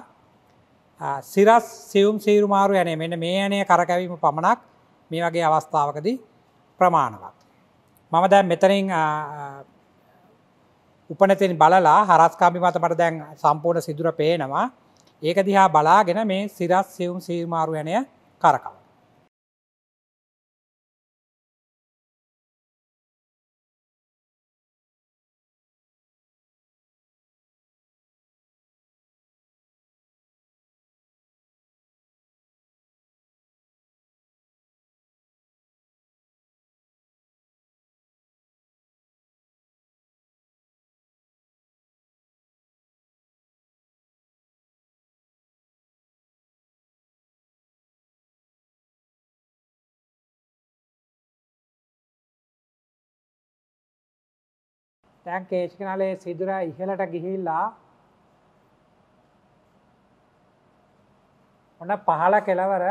සිරස් සියුම් සීරුමාරු යනේ මෙන්න මේ යනය කරකැවීම පමණක් මේ වගේ අවස්ථාවකද ප්‍රමාණවත්. මම දැන් මෙතනින් උපනතින් බලලා හරස්කාමි මත මට දැන් සම්පූර්ණ සිදුර පේනවා ඒක දිහා බලාගෙන මේ සිරස් සියුම් සීමාරු යනය කරකව. දැන් කේශකනලයේ සිදුර ඉහළට ගිහිල්ලා ඔන්න පහළ කෙලවර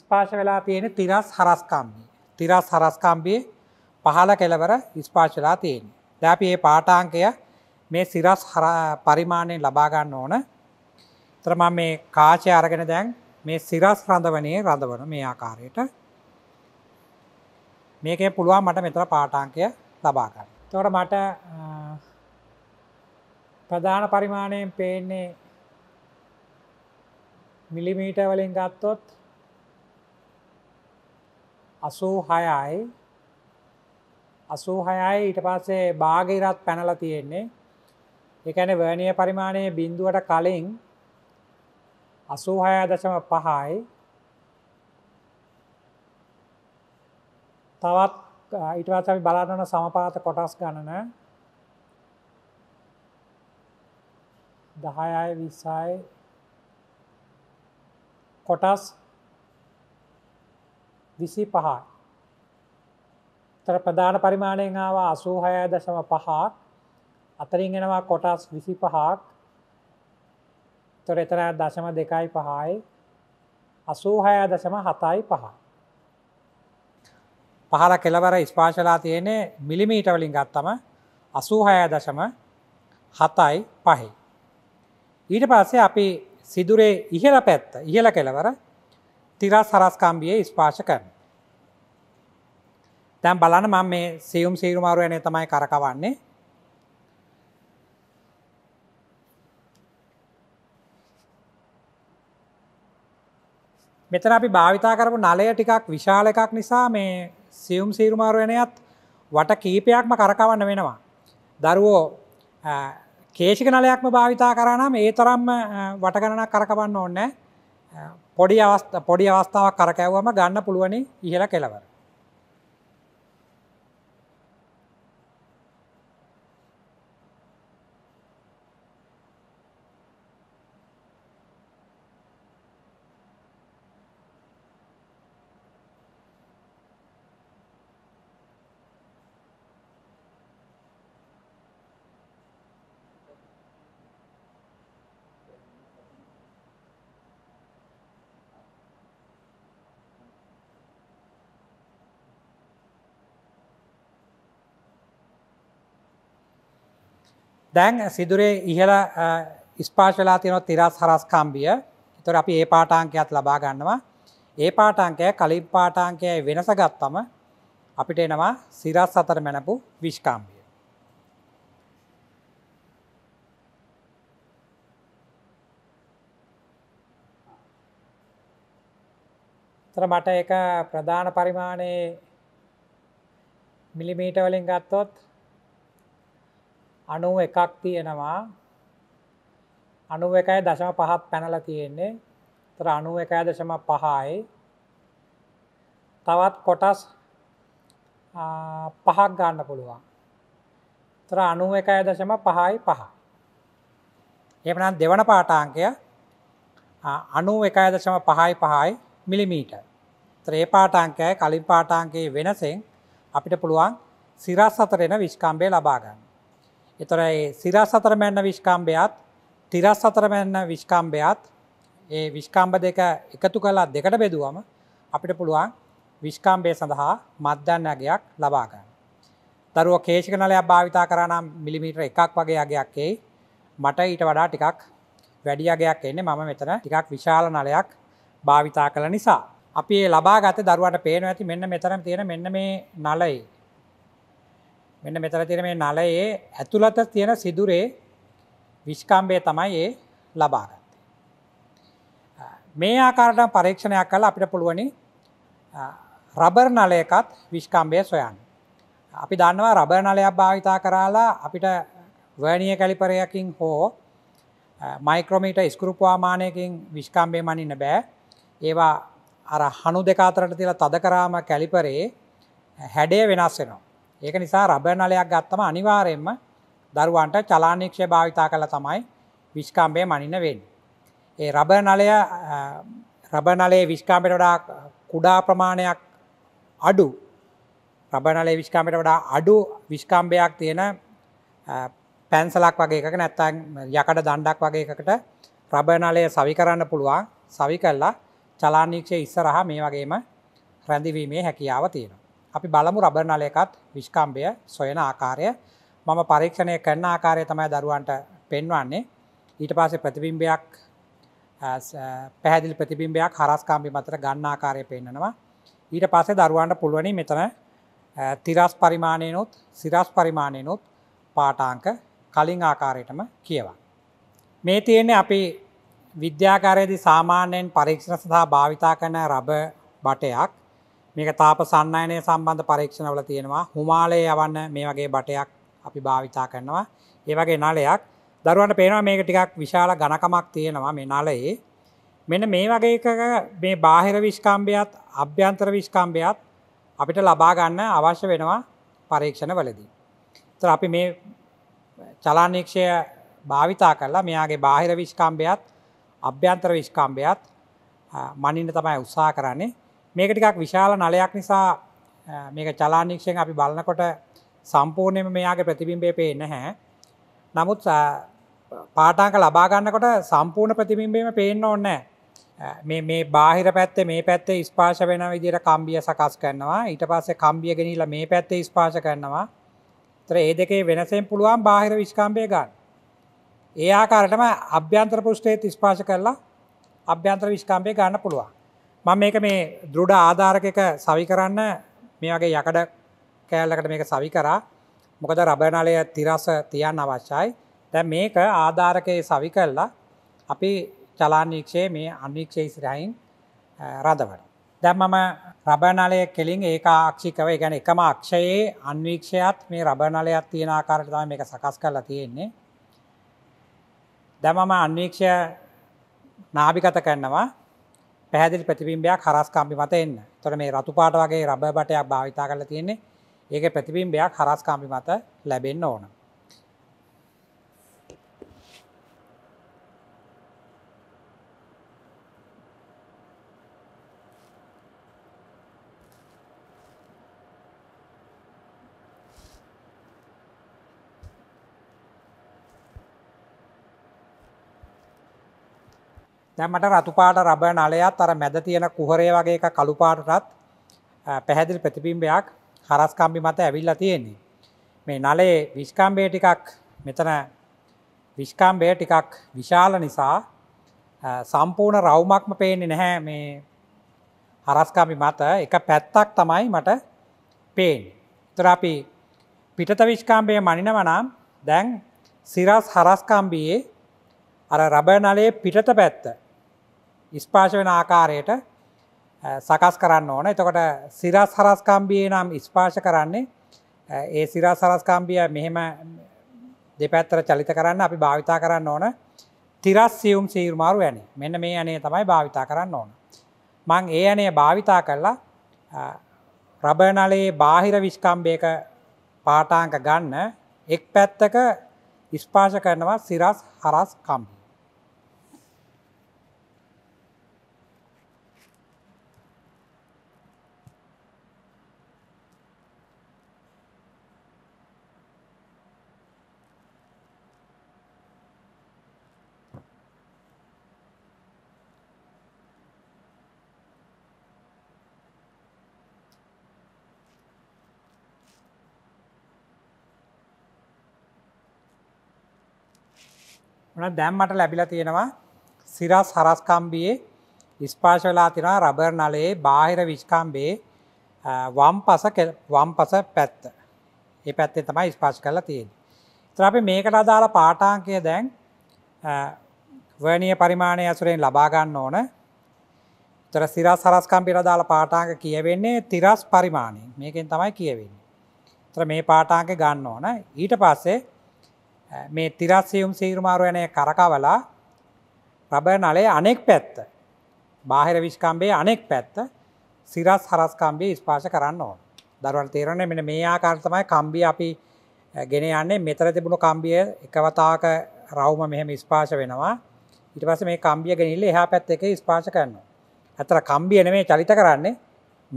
ස්පාශ වෙලා තියෙන තිරස් හරස්කම්බි. තිරස් හරස්කම්බි පහළ කෙලවර ස්පාශ වෙලා තියෙන. දැපි ඒ පාටාංකය මේ සිරස් පරිමාණයෙන් ලබා ගන්න ඕන. ඒතර මම මේ කාචය අරගෙන දැන් මේ සිරස් රඳවණේ රඳවන මේ ආකාරයට මේකෙන් පුළුවන් මට මෙතන පාටාංකය ලබා ගන්න. තොට මට ප්‍රධාන පරිමාණයෙන් පේන්නේ මිලිමීට වලින් ගත්තොත් අසූ හයයි අසූ හයයි ඊට පස්සේ බාගිරත් පැනල තියෙන්නේ එකන වර්ණය පරිමාණය බින්දුවට කලින් අසූ හය දශම පහයි තවත් ඉටවාස අපි බලාගන්න සමපාත කොටස් ගණන දහයයි විසයි කොටස් විසි පහ තර ප්‍රධාන පරිමාණයෙන් ආවා අසූහය දශම පහක් අතරින් එෙනවා කොටස් විසි පහක් තොර එතර දශම දෙකයි පහයි අසූහය දශම හතයි පහයි පහල කෙලවර ස්පාශලා තියනේ මිලිමීට වලින් ගත්තම අසූහය දශම හතයි පහි. ඊට පස්සේ අපි සිදුරේ ඉහල පැත්ත ඉහල කෙලවර තිරා සරස්කම්බිය ස්පාශ කරන. තැම් බලන මං මේ සියුම් සීරුමාරු යනය තමයි කරකවන්නේ මෙතන අපි භාවිතා කරපු නලය ටිකක් විශාල එකක් නිසා මේ සියුම් සීරුමාරුවනයත් වට කීපයක්ම කරකවන්න වෙනවා. දරුවෝ කේෂික නලයක්ම භාවිතා කරනම් ඒ තරම් වටගණනක් කරකවන්න ඕන්න පොඩි පොඩි අවස්ථාවක් කරකැව්වම ගන්න පුළුවනි ඉහළ කෙලවර. දැන් සිදුරේ ඉහළ ස්පාශලා තියෙන තිරස් හරස්කම්බිය තොර අපි ඒ පාටාංකයක්ත් ලබා ගන්නවා ඒ පාටාංකය කලින් පාටාංකය වෙනස ගත්තම අපිට එනවා සිරස් අතර මැනපු විශ්කාම්බිය. මට එක ප්‍රධාන පරිමාණයේ මිලිමීට වලින් ගත්තොත් අනුව එකක් තියෙනවා අනුව එකයි දශම පහත් පැනල තියෙන්නේ තර අනුව එකයි දශම පහයි තවත් කොටස් පහක් ගන්න පුළුවන් තර අනුව එකයි දශම පහයි පහ එමනම් දෙවන පාටාංකය අනුව එකයි දශම පහයි පහයි මිලිමීට ත්‍රේ පාටාංකය කලින් පාටාංකයේ වෙනසෙන් අපිට පුළුවන් සිරස් අතරෙන විශ්කම්බය ලබාගන්න එතොරයි සිරස් අතරමැන්න විශ්කාම්භයත් තිරස් අතරමැන්න විශ්කාම්භයත් ඒ විශ්කාම්භ දෙක එකතු කලා දෙකට බෙදුවම අපිට පුළුවන් විශ්කාම්භය සඳහා මධ්‍යන්නගයක් ලබාගන්න. දරුව කේෂිකනලයක් භාවිතා කරනම් මිලිමිට එකක් වගේ අගයක් එයි මට ඊට වඩා ටිකක් වැඩියගයක් එන්නේ මම මෙතන ටිකක් විශාල නලයක් භාවිතා කළ නිසා. අපි ලබාගත දරුවට පේන ඇති මෙන්න මෙතරම් තියෙන මෙන්න මේ නලයි මෙන්න මෙතර තියෙන මේ නලයේ ඇතුළත තියෙන සිදුරේ විෂ්කාම්බය තමයි ඒ ලබාගත්තේ. මේ ආකාරට පරීක්ෂණයක් කළ අපිට පුළුවනි රබර් නලයකත් විෂ්කාම්බය සොයන්. අපි දන්නවා රබර් නලයක් භාවිතා කරලා අපිට වර්ණිය කැලිපරයකින් හෝ මයික්‍රමීට ස්කෘපවාමානයකින් විෂ්කාම්බය මනින්න බෑ ඒවා අර හනු දෙකාතරට තිලා තද කරාම කැලිපරේ හැඩය වෙනස් වෙනවා. ඒක නිසා රබර් නලයක් ගත්තම අනිවාරයෙන්ම දරුවන්ට චලානික්ෂය භාවිතා කළ තමයි විශ්කාම්බය මනින වෙන්. ඒ රබර් නලය රබනලේ විශ්කාමට වඩා කුඩා ප්‍රමාණයක් අඩු රබනලේ විශ්කාමට වඩා අඩු විශ්කාම්බයක් තියෙන පැන්සලක් වගේ එකක නැත්තන් යකට දණ්ඩක් වගේ එකකට රබනලය සවි කරන්න පුළුවන් සවි කල්ලා චලානීක්ෂය ඉස්සරහා මේ වගේම රැඳවීමේ හැකියාව තියෙන. අපි බලමු රබර් නලයකත් විෂ්කම්භය සොයන ආකාරය මම පරීක්ෂණය කරන ආකාරය තමයි දරුවන්ට පෙන්වන්නේ ඊට පස්සේ ප්‍රතිබිම්බයක් පැහැදිලි ප්‍රතිබිම්බයක් හරස්කාම්බි මතර ගන්න ආකාරය පෙන්න්නනවා ඊට පස්සේ දරුවන්ට පුළුවනි මෙතන තිරස් පරිමාණයනොත් සිරස් පරිමාණයනොත් පාටාංක කලින් ආකාරයටම කියවා. මේ තියෙන්නේ අපි විද්‍යාකාරයේදි සාමාන්‍යයෙන් පරීක්ෂණ සඳහා භාවිතා කරන රබ බටයක් මේක තාප සන්නයනය සම්බන්ධ පරීක්ෂණවල තියෙනවා හුමාලය යවන්න මේ වගේ බටයක් අපි භාවිතා කරනවා ඒ වගේ නලයක් දරුවන්ට පේනවා මේක ටිකක් විශාල ගණකමක් තියෙනවා මේ නලයේ මෙන්න මේ වගේ මේ බාහිර විශ්කම්භයත් අභ්‍යන්තර විශ්කම්භයත් අපිට ලබා ගන්න අවශ්‍ය වෙනවා පරීක්ෂණ වලදී. තර අපි මේ චලානීක්ෂය භාවිතා කරලා මෙයාගේ බාහිර විශ්කම්භයත් අභ්‍යන්තර විශ්කම්භයත් මනින්න තමයි උත්සා කරන්නේ මේක ටිකක් විශාල නලයක් නිසා මේක චලානික්ෂයෙන් අපි බලනකොට සම්පූර්ණයම මෙයාගේ ප්‍රතිබිම්බේ පේ නැහැ. නමුත් පාටාක ලබාගන්නකොට සම්පූර්ණ ප්‍රතිබිම්බේම පේන්න ඕන්නෑ. මේ බාහිර පැත්තේ මේ පැත්තේ ස්පාශ වෙන විදිර කම්බිය සකස් කරනවා ඊට පස්සේ කම්බිය ගෙනීල මේ පැත්තේ ස්පාශ කරනවා තර ඒ දෙකේ වෙනසෙන් පුළුවන් බාහිර විශ්කාම්පය ගන්න. ඒ ආකාරටම අභ්‍යන්ත්‍ර පෘෂ්ටයේ ස්පාශ කරලා අභ්‍යන්ත්‍ර විශ්කාම්පය ගන්න පුළුවන්. මං මේක මේ දෘඩ ආධාරකක සවි කරන්න මේ වගේ යකඩ කෑල්ලකට මේක සවි කරා මොකද රබනාලය තිරස තියන්න අවශ්‍යයි දැ මේක ආධාරකය සවි කරලා අපි චලානීක්ෂයේ මේ අනික්ෂය සිරයින් රදවට. දැම් මම රබනලය කෙලින් ඒක ආක්ෂිකව ගැන එකම අක්ෂයේ අන්වීක්ෂයත් මේ රබනලයක් තියෙන ආකාරටම එක සකස් කරලා තියෙන්නේ. දැමම අන්වීක්ෂය නාභිකත කරනවා පැහැදිලි ප්‍රතිබිම්බයක් හරස්කාම්පි මත එන්න තොර මේ රතුපාට වගේ රබ බටයක් භාවිතා කරල තියෙන්නේ ඒක ප්‍රතිබිම්බයක් හරස්කාම්පි මත ලැබෙන්න්න ඕන දැමට රතුපාට රබ නලයත් අර මැද තියෙන කුහරේ වගේ එක කළුපාටටත් පැහැදිල් ප්‍රතිපිම්බයක් හරස්කම්බි මත ඇවිල්ල තියෙන්නේ. මේ නලේ විශ්කම්බේ ටිකක් මෙතන විශ්කම්බය ටිකක් විශාල නිසා සම්පූර්ණ රවුමක්ම පේන්නේ නැහැ මේ හරස්කම්බි මත එක පැත්තක් තමයි මට පේන්. තර අපි පිටත විශ්කාම්බය මනිනවනම් දැන් සිරස් හරස්කම්බියේ අර රබ නලයේ පිටත පැත්ත ස්පාශ වෙන ආකාරයට සකස් කරන්න ඕන එතකොට සිරස් හරස්කම්බිය නම් ස්පාශ කරන්නේ ඒ සිරා සරස්කම්බිය මෙහෙම දෙපැත්තර චලිත කරන්න අපි භාවිතා කරන්න ඕන තිරස් සියුම් සීර්මාරු ඇනේ මෙන්න මේ අනේ තමයි භාවිතා කරන්න ඕන. මං ඒ අනේ භාවිතා කරලා රබනලයේ බාහිර විශ්කම්භයක පාටාංක ගන්න එක් පැත්තක ඉස්පාශ කරනවා සිරස් හරස් කම්පි. උනත් දැන් මට ලැබිලා තියෙනවා සිරස් හරස්කම්බියේ ස්පර්ශ වෙලා තියෙනවා රබර් නලයේ බාහිර විස්කම්බේ වම් පස වම් පස පැත්ත. ඒ පැත්තේ තමයි ස්පර්ශ කරලා තියෙන්නේ. ඉතින් අපි මේකට අදාළ පාඨාංකය දැන් වර්ණීය පරිමාණය ඇසුරෙන් ලබා ගන්න ඕන. තර සිරස් හරස්කම්බියට අදාළ පාඨාංක කියවෙන්නේ තිරස් පරිමාණයෙන්. මේකෙන් තමයි කියවෙන්නේ. තර මේ පාඨාංක ගන්න ඕන. ඊට පස්සේ මේ තිරස්සියුම් සීරුමාරුවනය කරකවලා රබ නලේ අනෙක් පැත්ත බාහිර විශ්කම්බේ අනෙක් පැත්ත සිරස් හරස්කම්බේ ස්පාශ කරන්න ඕන දරුවන් තේරණ මෙන මේ ආකාර්තමයි කම්බි අපි ගෙන යන්නේ මෙතර තිබුණු කම්බිය එකවතාක රවම මෙහෙම ස්පාශ වෙනවා ඉට පස මේ කම්බිය ගෙනනිල්ල එහා පැත් එක ස්පාශ කරන්න ඇතර කම්බිය නෙමේ චලිත කරන්නේ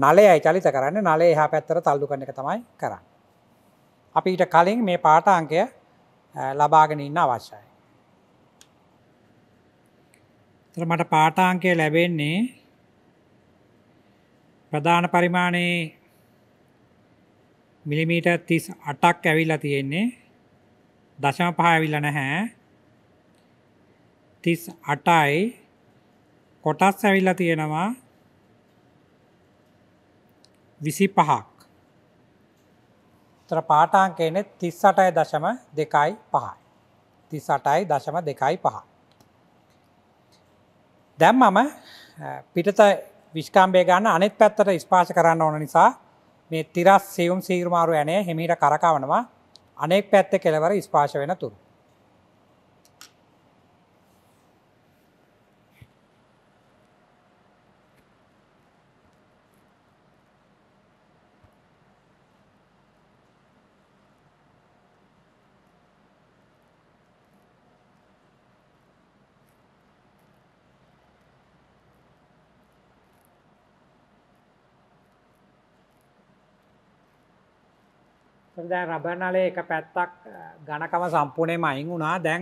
නලයයි චලිත කරන්න නලේ එහා පැත්තර තල්ලු කරන එක තමයි කරන්න අපි ඊට කලින් මේ පාට අංකය ලබාගෙන ඉන්න අවශ්‍යයි. මට පාටාංකය ලැබෙන්නේ ප්‍රධාන පරිමාණයේ මිලිමීටර් 38ක් ඇවිල්ලා තියෙන්නේ. දශම පහ ඇවිල්ලා නැහැ. 38යි කොටස් ඇවිල්ලා තියෙනවා 25ක්. තර පාටාංකයනෙත් තිස් අටයි දශම දෙකයි පහයි. තිස් අටයි දශම දෙකයි පහ. දැම් මම පිටත විශ්කාම්බේ ගන්න අනෙත් පැත්තට ස්පාශ කරන්න ඕන නිසා මේ තිරස් සේවුම් සීරමාරු ඇනය හෙමිට කරකාවනවා අනෙක් පැත්ත කෙලවර ස්පාශ වෙන තුරු. දැන් රබර් නලේ එක පැත්තක් ඝනකම සම්පූර්ණයෙන්ම අයින් වුණා. දැන්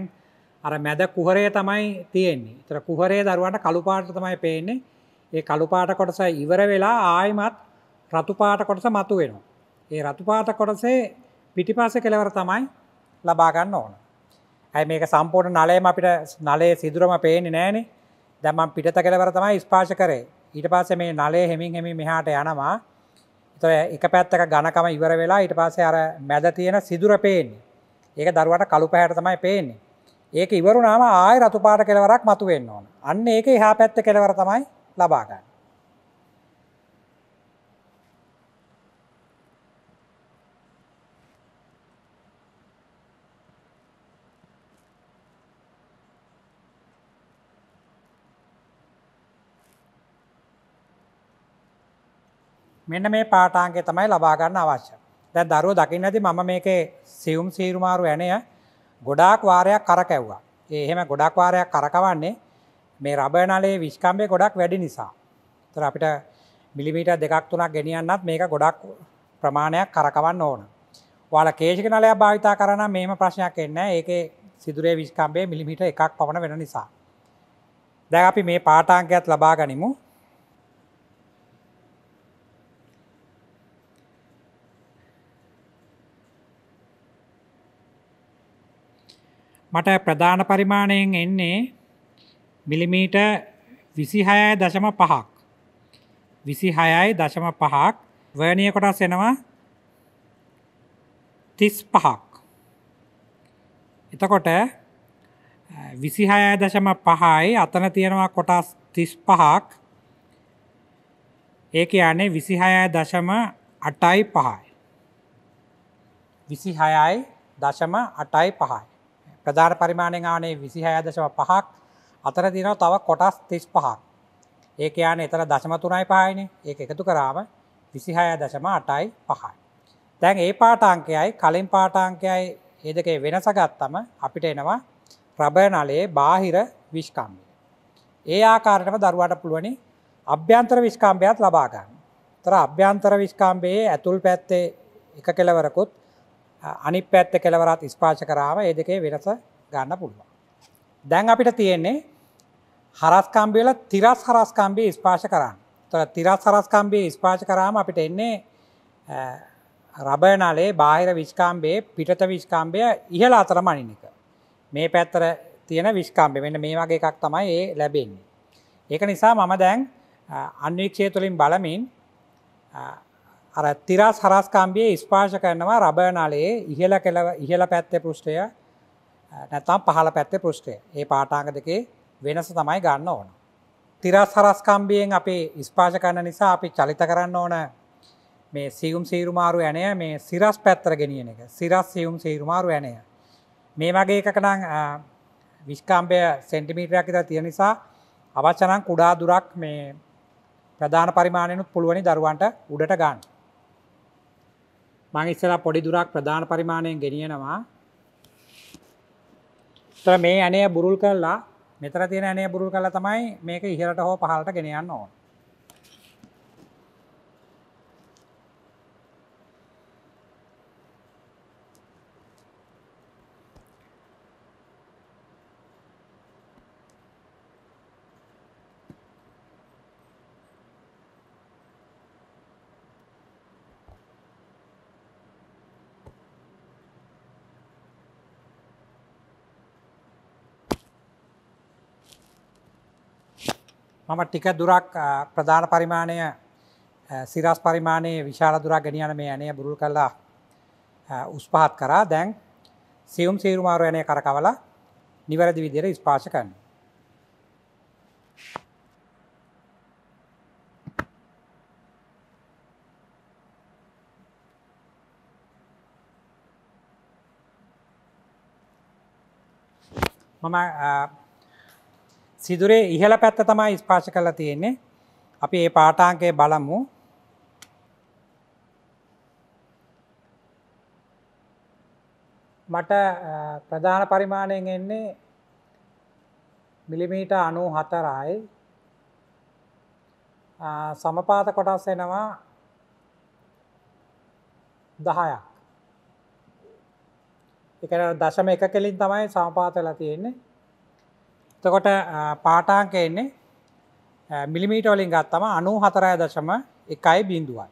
අර මැද කුහරය තමයි තියෙන්නේ. ඒතර කුහරයේ දරුවන්ට කළු පාට තමයි පේන්නේ. ඒ කළු පාට කොටස ඉවර වෙලා ආයෙමත් රතු පාට කොටස මතුවෙනවා. ඒ රතු පාට කොටසේ පිටිපස්සේ කෙලවර තමයි ලබා ගන්න ඕන. ඇයි මේක සම්පූර්ණ නලයම අපිට නලයේ සිදුරම පේන්නේ නැහනේ. දැන් මම පිටත කෙලවර තමයි ස්පර්ශ කරේ. ඊට පස්සේ මේ නලය හෙමින් හෙමින් මෙහාට යනවා. එක පැත්තක ගණකම ඉවර වෙලා ඊට පස්සේ අර මැද තියෙන සිදුර පේන්නේ. ඒක දරුවට කළු පැහැට තමයි පේන්නේ. ඒක ඉවරුනාම ආය රතුපාට කෙලවරක් මතුවෙන්න ඕන. අන්න ඒක එහා පැත්ත කෙලවර තමයි ලබාගන්න. මෙන්න මේ පාටාන්ගේ තමයි ලබාගන්න අවශ්‍ය. දැ දරුව දකින්න ඇති මම මේකේ සියුම් සීරුමාරු ඇනය ගොඩාක් වාරයක් කරකැව්වා. එහෙම ගොඩක් වාරයක් කරකවන්නේ මේ රබනලේ විශ්කම්බය ගොඩක් වැඩි නිසා. තර අපිට මිලිමීට දෙකක් තුනක් ගෙනියන්නත් මේක ගොඩක් ප්‍රමාණයක් කරකවන්න ඕන. වාල කේෂක නලය භාවිතා කරන මේම ප්‍රශ්නයක් එන්න ඒක සිදුරේ විශ්කම්බේ මිලිමිට එකක් පවන වෙන නිසා. දැ අපි මේ පාටාංකයක්ත් ලබා ගනිමු මට ප්‍රධාන පරිමාණයෙන් එන්නේ මිලිමීට විසි හයයි දශම පහක් විසි හයයි දශම පහක් වර්ණය කොටස් එනවා තිස් පහක් එතකොට විසි හයයි දශම පහයි අතන තියෙනවා කොටස් තිස් පහක් ඒක යනේ විසි හයයි දශම අටයි පහයි විසි හයයි දශම අටයි පහයි ප්‍රධාන පරිමාණෙන් ආනේ විසි හයදශව පහක් අතර දිනව තව කොටස් තිස් පහක් ඒක යන එතර දශමතුනයි පහයින ඒ එකතු කරාම විසිහය දශම අටයි පහයි. තැන් ඒ පාටාංකයයි කලින් පාටාංකයයි ඒදකේ වෙනසගත්තම අපිට එනවා ප්‍රභය නලයේ බාහිර විශ්කම්ය. ඒ ආකාරටම දරුවට පුළුවනි අභ්‍යන්තර විශ්කාම්පයක්ත් ලබාගන්න. තර අභ්‍යන්තර විශ්කාම්බයේ ඇතුල් පැත්තේ එක කෙලවරකුත් අනි පැත්ත කෙලවරත් ස්පාශ කරාව ඒ දෙකේ වෙනස ගන්න පුළුවන්. දැන් අපිට තියෙන්නේ හරස්කම්බියල තිරස් හරස්කම්බී ස්පාශ කරන්න තො තිරස් හරස්කම්බී ස්පාශ කරාම අපිට එන්නේ රබනලේ බාහිර විශ්කාම්බයේ පිටත විශ්කාම්බය ඉහල අතර මනින එක. මේ පැත්තර තියෙන විශ්කාම්බය වෙන්න මේ වගේ එකක් තමයි ඒ ලැබෙන්නේ. ඒක නිසා මම දැන් අන්වික්ෂය තුළින් බලමින් අර තිරස් හරස්කාම්බිය ස්පාශ කරනවා රබනාලයේ ඉහල කෙල ඉහල පැත්තේ පෘෂ්ටය නැතම් පහල පැත්තේ පෘෂ්ටය ඒ පාටාග දෙකේ වෙනස තමයි ගන්න ඕන. තිරස් හරස්කම්බියෙන් අපේ ස්පාශ කරන නිසා අපි චලිත කරන්න ඕන මේ සියුම් සීරුමාරු ඇනය මේ සිරස් පැත්තර ගෙනියන එක සිරස් සියුම් සීරුමාරු ඇනය මේ වගේ එකකනං විශ්කාම්පය සෙන්ටිමීටරයක් ඉතා තියෙන නිසා අවචනං කුඩා දුරක් මේ ප්‍රධාන පරිමාණයනුත් පුළුවනි දරුවන්ට උඩට ගන්න මං ඉස්සලා පොඩි දුරක් ප්‍රධාන පරිමාණයෙන් ගෙනියනවා තර මේ ඇනය බුරුල් කරලා මෙතර තියෙන ඇනය බුරුල් කලා තමයි මේක ඉහලට හෝ පහලට ගෙනයන්න ඕන මම ටික දුරක් ප්‍රධාන පරිමාණය සිරස් පරිමාණයේ විශාල දුරක් ගෙනියන මේ ඇනය බුරුල් කල්ලා උස් පහත් කරා දැන් සියුම් සේරුමාරු යනය කරකවල නිවැරදි විදිර ස්පාශකන්. මම සිදුරේ ඉහළ පැත්ත තමයි ස්පාශ කලා තියෙන්නේ අපි ඒ පාටාන්කය බලමු මට ප්‍රධාන පරිමාණයෙන් එන්නේ මිලිමීට අනු හතරයි සමපාත කොටස් එනවා දහයක් එක දශම එක කෙලින් තමයි සමපාත වෙලා තියෙන්නේ තකොට පාටාංක එන්නේ මිලිමීටෝලින් ගත්තම අනු හතරය දශම එකයි බින්දුවයි.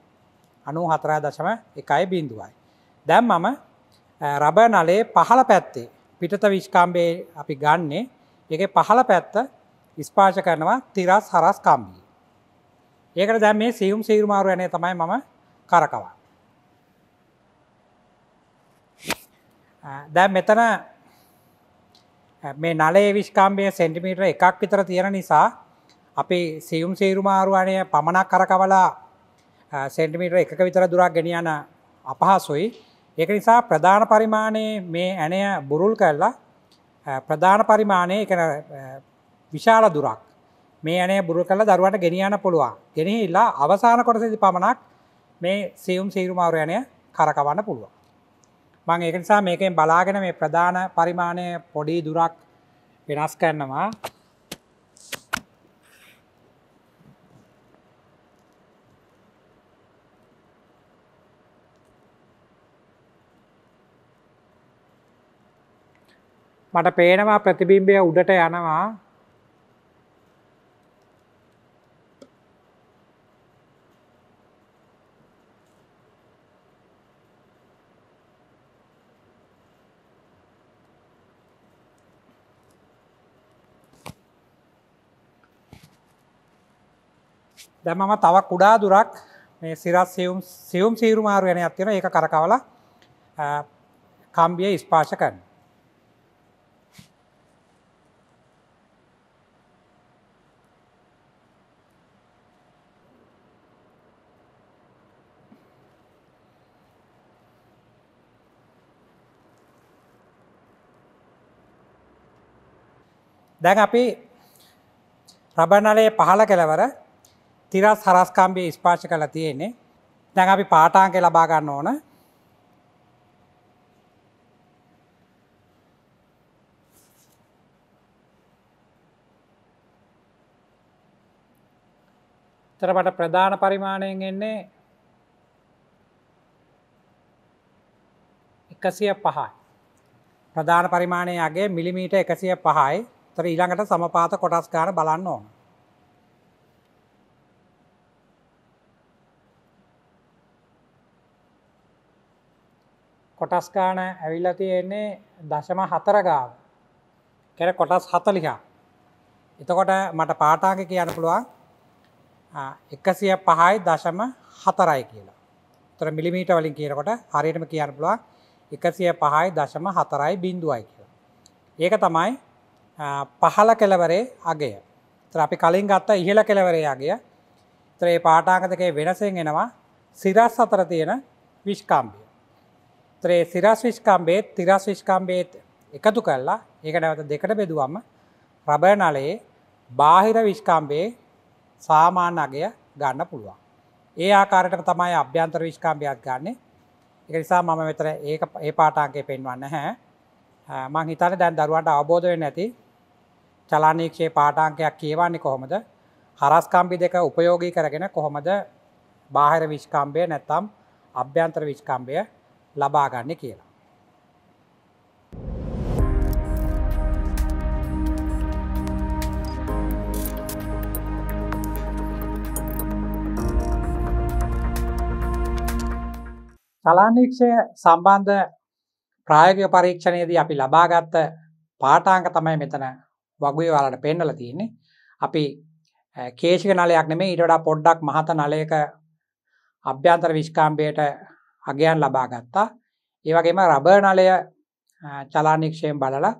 අනු හතරය දශම එකයි බින්දුවයි. දැම් මම රබ නලේ පහළ පැත්තේ පිටත විශ්කාම්බේ අපි ගන්නේ එක පහළ පැත්ත ඉස්පාශ කරනවා තිරස් හරස් කම්බී. ඒකට දැම් මේ සියුම් සීරුමාරු යනය තමයි මම කරකවා. දැම් මෙතන මේ නලේ විශ්කාම්බය සෙන්ටිමීටර එකක් විතර තියෙන නිසා අපි සියුම් සේරුමාරුවනය පමණක් කරකවලා සෙන්ටිමීටර එක විතර දුරක් ගෙනියන අපහසුයි. ඒක නිසා ප්‍රධාන පරිමාණයේ මේ ඇනය බුරුල් කරලා ප්‍රධාන පරිමාණය එක විශාල දුරක් මේ ඇනේ බුරු කල දරුවට ගෙනියන්න පුළුවන් ගෙනහිල්ලා අවසාන කොටසදි පමණක් මේ සියුම් සීරුමාවරයණය කරකවන්න පුළුවන්. මං ඒක නිසා මේකෙන් බලාගෙන මේ ප්‍රධාන පරිමාණය පොඩි දුරක් වෙනස් කරනවා මට පේනවා ප්‍රතිබිම්බය උඩට යනවා දැමම තව කුඩා දුරක් සිරත් සයුම් සියුම් සීරු මාරුවයන ඇතින ඒ කරකවල කම්බිය ස්පාශකන්. දැන් අපි රබනලයේ පහළ කෙලවර තිරස් හරස්කාම්බය ස්පාශ කල තියෙන්නේ දැන් අපි පාටාන්ක ලබාගන්න ඕන තරපට ප්‍රධාන පරිමාණයෙන් එන්නේ එකසිය පහයි ප්‍රධාන පරිමාණය අගේ මිලිමීට එකසිය පහයි තර ඊළඟට සමපාත කොටස් ගාන බලන්න ඕන කොටස් ගාන ඇවිල්ලා තියෙන්නේ දශම හතරගාව කැර කොටස් හතලිහා එතකොට මට පාටාග කියන්න පුළුවන් එකසිය පහයි දශම හතරයි කියලා තර මිලිමීට වලින් කියනකොට හරියටම කියන්න පුළුවන් එකසිය පහයි දශම හතරයි බින්දුවයි කියලා. ඒක තමයි පහල කෙලවරේ අගය තර අපි කලින් ගත්ත ඉහළ කෙලවරේ අගය ත්‍රේ පාටාගතකේ වෙනසෙන් එනවා සිරස් අතර තියෙන විශ්කාම්බිය ත්‍රේ සිරස් විශ්කාම්බේත් තිරස් විශ්කාම්බේත් එකතු කරලා ඒක නැවත දෙකට බෙදුවම රබර් නලයේ බාහිර විශ්කාම්බේ සාමාන්‍ය අගය ගන්න පුළුවන්. ඒ ආකාරයටම තමයි අභ්‍යන්තර විශ්කාම්බයක් ගන්න. එක නිසා මම මෙතන ඒක ඒ පාටාංකය පෙන්වන්න නැහැ. මං හිතන්නේ දැන් දරුවන්ට අවබෝධ වෙන්නේ නැති චලනීක්ෂයේ පාටාංකයක් කියවන්නේ කොහොමද? හරස් කම්බි දෙක උපයෝගී කරගෙන කොහොමද බාහිර විශ්කාම්බය නැත්නම් අභ්‍යන්තර විශ්කාම්බය ලබාගන්න කියලා. චලානීක්ෂය සම්බන්ධ ප්‍රායග පරීක්ෂණයේදී අපි ලබාගත්ත පාටාංක තමයි මෙතන වගේ වලට පෙන්නල තියන්නේ අපි කේෂික නලයක් නෙමේ ඉටඩා පොඩ්ඩක් මහත නලයක අභ්‍යන්තර විශ්කාම්බයට අගයන් ලබා ගත්තා ඒවගේම රබර් නලය චලානික්ෂයෙන් බලලා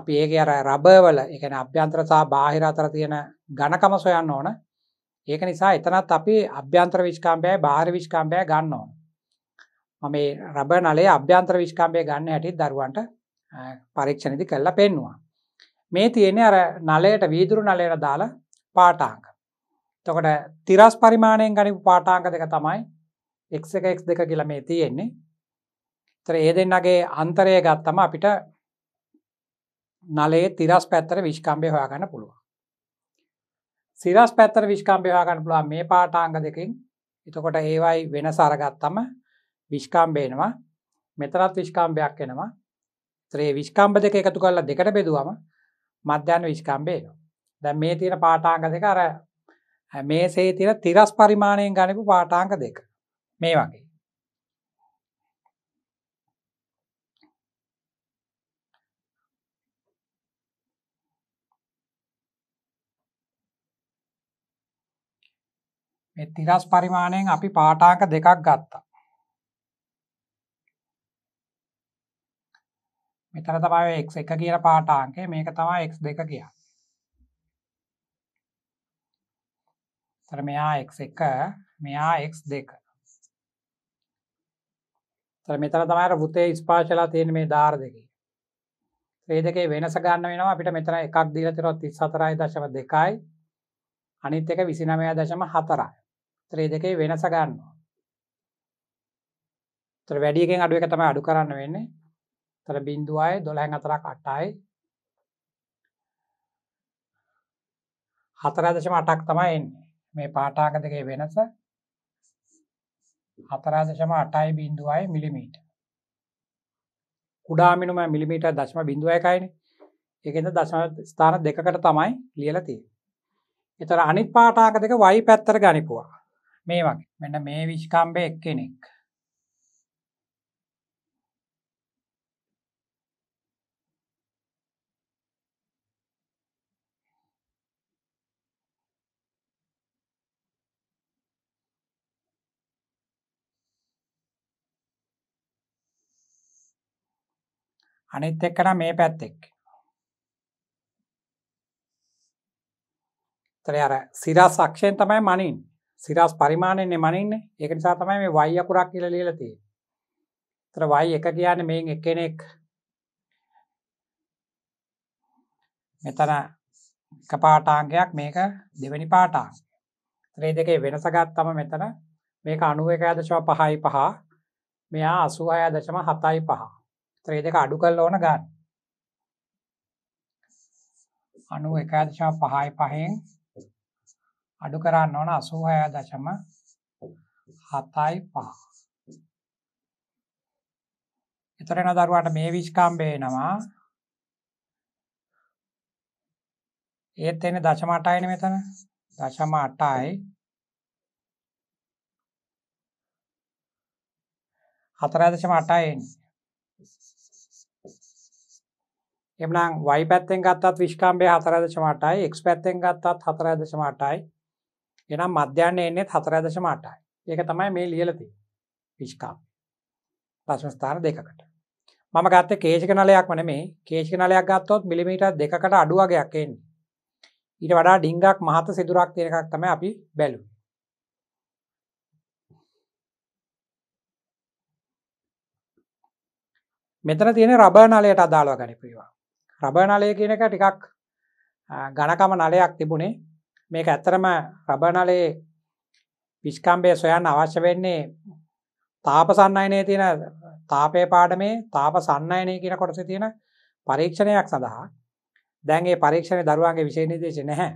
අපි ඒක අර රබවල එකන අභ්‍යන්ත්‍ර සහ බාහිර අතර තියෙන ගණකම සොයන්න ඕන ඒක නිසා එතනත් අපි අභ්‍යන්ත්‍ර විශ්කාම්පය භාර විශ්කාම්පය ගන්න ඕන මම රබ නලේ අභ්‍යන්ත්‍ර විශ්කාම්පය ගන්න හැටි දරුවන්ට පරීක්ෂණදි කල්ලා පෙන්නවා මේ තියෙන අර නලයට වීදුරු නලයට දාලා පාටාංක තොකට තිරස් පරිමාණයෙන් ගනිපු පාටාංක දෙක තමයි එක් එක එක් දෙක කියල මේ තියෙන්නේ තර ඒ දෙන්නගේ අන්තරය ගත්තම අපිට නලේ තිරස් පැත්තර විශ්කම්බය හොයාගන්න පුළුව සිරස් පැත්තර විශ්කම්බය හයාගන්න පුළුව මේ පාටාංග දෙකින් එතකොට ඒවයි වෙන සරගත්තම විශ්කම්බේනවා මෙතරත් විශ්කම්බයක් එනවා ත්‍රේ විශ්කම්බ දෙක එකතු කරලා දෙකට බෙදුවම මධ්‍යන විශ්කම්බේනවා දැ මේ තියෙන පාටාංග දෙක අර මේ සේ තිර තිරස් පරිමාණයෙන් ගනිපු පාටාංග දෙක මේ වගේ තිරස් පරිමාණයෙන් අපි පාටාක දෙකක් ගත්තා මෙතර තමයි එක් එක කියන පාටාන්ගේ මේක තමයි එක් දෙක කිය තර මෙයා එක් එක මෙයා එක් දෙක තර මෙතර තමයිර වෘතය ස්පාශලා තියෙන මේ ධාර දෙකි ඒදකේ වෙනස ගන්න වෙනවා අපිට මෙතර එකක් දීලතරොත් තිස් සතරයි දශම දෙකයි අනිත් එක විසිනමය දශම හතරයි ත්‍රේ දෙකේ වෙනස ගන්නවා තර වැඩියගෙන් අඩුව එක තම අඩු කරන්න වෙන්නේ තර බින්දුවයි දොළහැන් අතරක් අට්ටයි හතරදශම අටක් තමයි එන්නේ මේ පාටාක දෙකේ වෙනස හතරාදශම අටයි බින්දුවයි මිලිමීට කුඩාමිනුම මිලිමීට දශම බිඳුවයකයින එකද දශම ස්ථාන දෙකට තමයි ලියලතිය එතර අනිත් පාටාක දෙක වයි පැත්තර ගනිපුවා මේ වගේ මෙන්න මේ විශ්කම්බය එක්කෙනෙක් අනිත් එක්කන මේ පැත්තෙක් තර අර සිරස් අක්ෂයෙන් තමයි මනින් සිරස් පරිමාණයන්නේ මනින්නේ ඒක නිසා තමයි මේ වයි අකුරක් කියල ලියලතිය තර වයි එක කියන්න මේ එකනෙක් මෙතන එක පාටාංගයක් මේක දෙවැනි පාටා ත්‍රේ දෙකේ වෙනසගත් තම මෙතන මේක අනුව එක දශව පහයි පහ මෙයා අසුහය දශම හතයි පහා ත්‍රේ දෙක අඩු කල්ල ඕන ගන්න අනු එකදශා පහයි පහෙන් අඩු කරන්න ඕන අසූහය දශම හතයි පහ එතරෙන දරුවට මේ විශ්කාම්බේ නවා ඒත් එන දශම අටයින මෙතන දශම අටයි හතරදශම අටයින් එමනම් වයි පැත්තෙන් ගත්තත් විශ්කාම්බය හතරදශමටයි එක් පැත්තෙන් ගත්තත් හතරදශමටයි එනම් මධ්‍යන්න එන්නෙත් හතරදශමටයි ඒක තමයි මේ ලියලති විශ්කාම් ප්‍රශ්න ස්ථාන දෙකට මම ගත්ත කේෂක නලයක් වන මේ කේෂක නලයක් ගත්තොත් මිලිමීට දෙකට අඩුවගයක් එන්නේ ඊට වඩා ඩිංගක් මහත සිදුරක් තියෙනකක් තම අපි බැලු මෙතන තියෙන රබ නලයට අදාළව ගනිපීවා රබර් නලය කියන එක ටිකක් ගණකම නලයක් තිබුණේ මේක ඇත්තරම රබනලේ පිස්කම්බේ සොයන් අවශ්‍ය වෙන්නේ තාප සන්නයනය තියෙන තාපය පාඩමේ තාප සන්නයනය කියන කොටස තියෙන පරීක්ෂණයක් සඳහා දැන්ගේ පරීක්ෂණය දරුවන්ගේ විශේනිදේශ නැහැ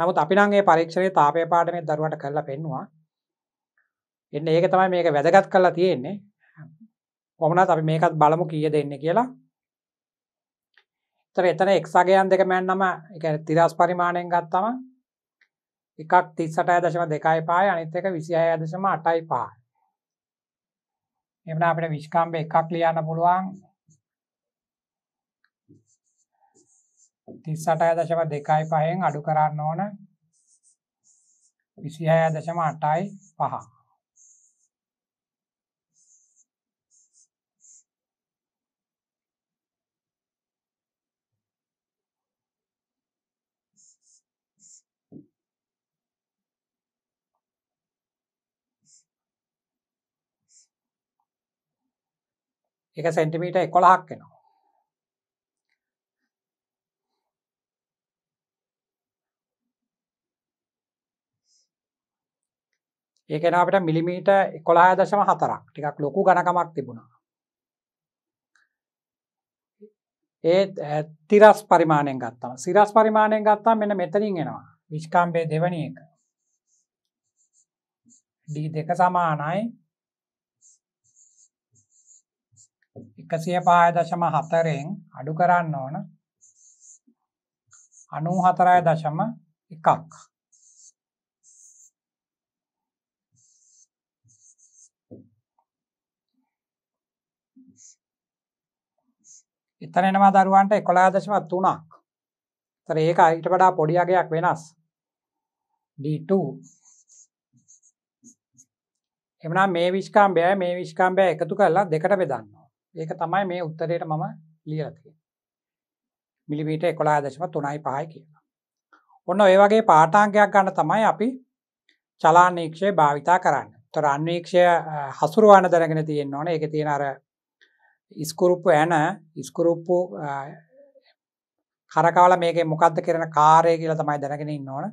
නමුත් අපිනන්ගේ පරීක්ෂණය තාපය පාඩමේ දරුවට කරලා පෙන්වා එන්න ඒක තමයි මේක වැදගත් කරලා තියෙන්නේ කොමනත් අපි මේකත් බලමු කිය දෙන්න කියලා තර එතන එක්සාගයන් දෙක මැන් නම එක තිරස් පරිමාණයෙන් ගත්තම එකක් තිස්සටය දශම දෙකයි පාය අනිත් එක විසිය අදශම අටයි පා එමන අපට විශ්කාම්බ එකක් ලියන්න පුළුවන් තිස්සටය දශම දෙකයි පහෙන් අඩු කරන්න ඕන විසිහය දශම අටයි පහා එක සැන්ටිමීට එකොළහක් වෙනවා ඒකෙන අපට මිලිමීට එකොළහ දශම හතරක් ටිකක් ලොකු ගණකමක් තිබුණා ඒ තිරස් පරිමාණයෙන් ගත්තම සිරස් පරිමාණයෙන් ගත්තා මෙන මෙතරින් එනවා විශ්කාම්බේ දෙවනි එක ඩී දෙක සමානයි එකසිය පාය දශම හතරෙන් අඩු කරන්න ඕන අනූ හතරය දශම එකක් එතන එනවා දරුවන්ට එකොලා දශම තුනක් තර ඒක අයිට වඩා පොඩියගයක් වෙනස් D2 එමනම් මේ විශ්කාම්බය මේ විශ්කාම්බය එකතු කරලා දෙකට බෙදන්න ඒක තමයි මේ උත්තරයට මම ලියලතිය මිලිමීට එකොලා දශම තුනයි පහයි කියලා ඔන්න ඒ වගේ පාටාංගයක් ගන්න තමයි අපි චලානීක්ෂය භාවිතා කරන්න තොර අන්වීක්ෂය හසුරුවාන දැනගෙන තියෙන් ඕන එක තියෙන අර ඉස්කුරුප්පු ඇන ඉස්කුරුප්පු කරකාල මේක මොකක්ද කරන කාරය කියල තමයි දැනගෙන ඉන්න ඕන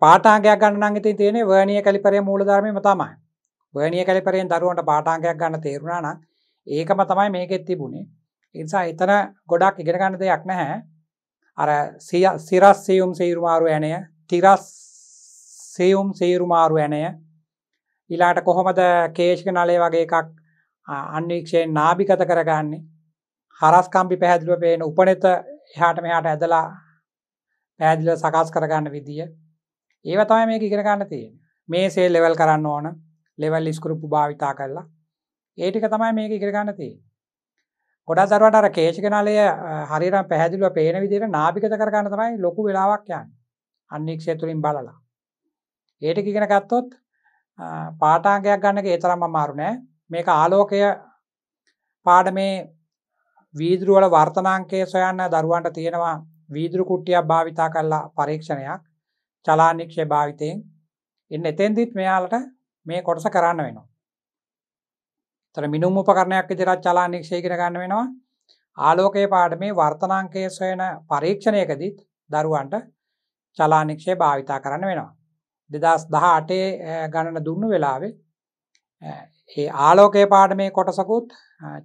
පාටාගයක් ගන්නන්ගති තියෙන වර්ණය කලිපරය මූලධර්මය තමයි වනිය කලිපරෙන් දරුවන්ට පාටාන්ගයක් ගන්න තේරුණා නම් ඒකම තමයි මේකෙත් තිබුණේ නිසා එතන ගොඩක් ඉගෙනගන්න දෙයක් නැහැ අර සිරස් සේයුම් සේරුමාරු ඇනය තිරස් සේයුම් සේරුමාරු ඇනය ඉලාට කොහොමද කේෂ්ක නලය වගේ එකක් අන්වීක්ෂයෙන් නාභිකත කරගන්නේ හරස්කම්පි පැහැදිලුව පේන උපනෙත එහාට මෙහාට ඇදලා පැදිල සකස් කරගන්න විදිිය ඒව තමයි මේක ඉගෙනගන්න තියෙන මේ සේ ලෙවල් කරන්න ඕන ලෙවල් ස්කරුප්පු භාවිතා කරලා ඒටික තමයි මේක ඉගරගන්න තිය ගොඩා දරවට අර කේශකනාලය හරිරම් පැහැදිලුව පේන විදිර නාභිකත කරගන්න තමයි ලොකු වෙලාවක් යන් අන්නික්ෂය තුළින් බලලා ඒටික ඉගෙන ගත්තොත් පාටාගයක් ගන්නක ඒතරම්ම මාරුනෑ මේක ආලෝකය පාඩ මේ වීදුරුවල වර්තනාංකය සොයන්න දරුවන්ට තියෙනවා වීදුරු කුට්ටියක් භාවිතා කරලා පරීක්ෂණයක් චලානික්ෂය භාවිතයෙන් එන්න එතෙන්දිත් මෙයාලට මේ කොටස කරන්න වෙනවා. තර මිනුම් උපකරණයක් විදිරත් චලානික්ෂය කර ගන්න වෙනවා ආලෝකයේ පාඩ මේ වර්තනාංකය සොයන පරීක්ෂණයකදීත් දරුවන්ට චලානික්ෂය භාවිතා කරන්න වෙනවා. දෙදස් දහ අටේ ගණන දුන්නු වෙලාවේ ඒ ආලෝකය පාඩ මේ කොටසකුත්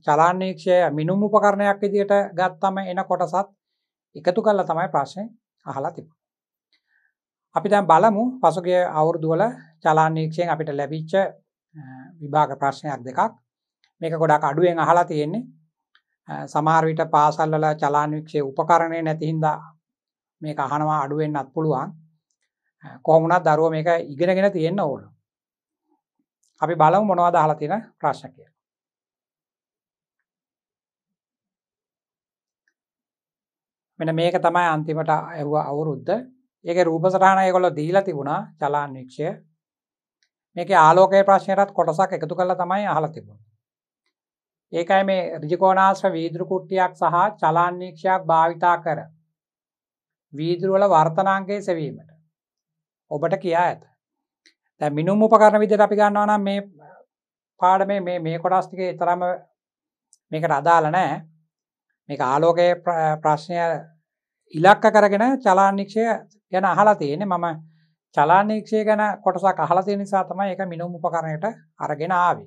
චලානීක්ෂය මිනුම් උපකරණයක් විදියට ගත්තම එන කොටසත් එකතු කල්ල තමයි ප්‍රශ්නය අහලා තිබ. අපි දැන් බලමු පසුගේ අවුරුදුවල චලාන්වීක්ෂයෙන් අපිට ලැබිච්ච විභාග ප්‍රශ්නයක් දෙකක් මේක ගොඩක් අඩුවෙන් අහලා තියෙන්නේ සමාර්විට පාසල්වල චලාන්වික්ෂය උපකරණය නැතිහින්දා මේ අහනවා අඩුවෙන්න්නත් පුළුවන් කොහමුණත් දරුව මේක ඉගෙනගෙන තියෙන්න්න ඕන අපි බලව මොනවද අහලා තියෙන ප්‍රශ්න කිය මෙන මේක තමයි අන්තිමට ඇව අවුරුද්ධ ඒක රූපසටහන ගොල දීලා තිබුණා චලාන්වික්ෂය මේක ආලෝකය ප්‍රශ්නයටත් කොටසක් එකතු කළ තමයි අහලතිබුණ. ඒකයි මේ රිජිකෝනාශ්‍ර වීදුරුකුට්ටියක් සහ චලාන්නේක්ෂයක් භාවිතා කර. වීදුරුවල වර්තනාන්ගේ සෙවීමට. ඔබට කියා ඇත. තැ මිනුම් උපකරණ විදිර අපි ගන්නවා නම් මේ පාඩම මේ මේ කොටස්තික තරම මේකට අදාල නෑ මේ ආලෝකයේ ප්‍රශ්නය ඉලක්ක කරගෙන චලානික්ෂය ගැන අහලා තියෙන මම චලානීක්ෂය ගැන කොටසක් අහලතිය නිසා තමයි එක මිනුම් උපකරණයට අරගෙන ආවි.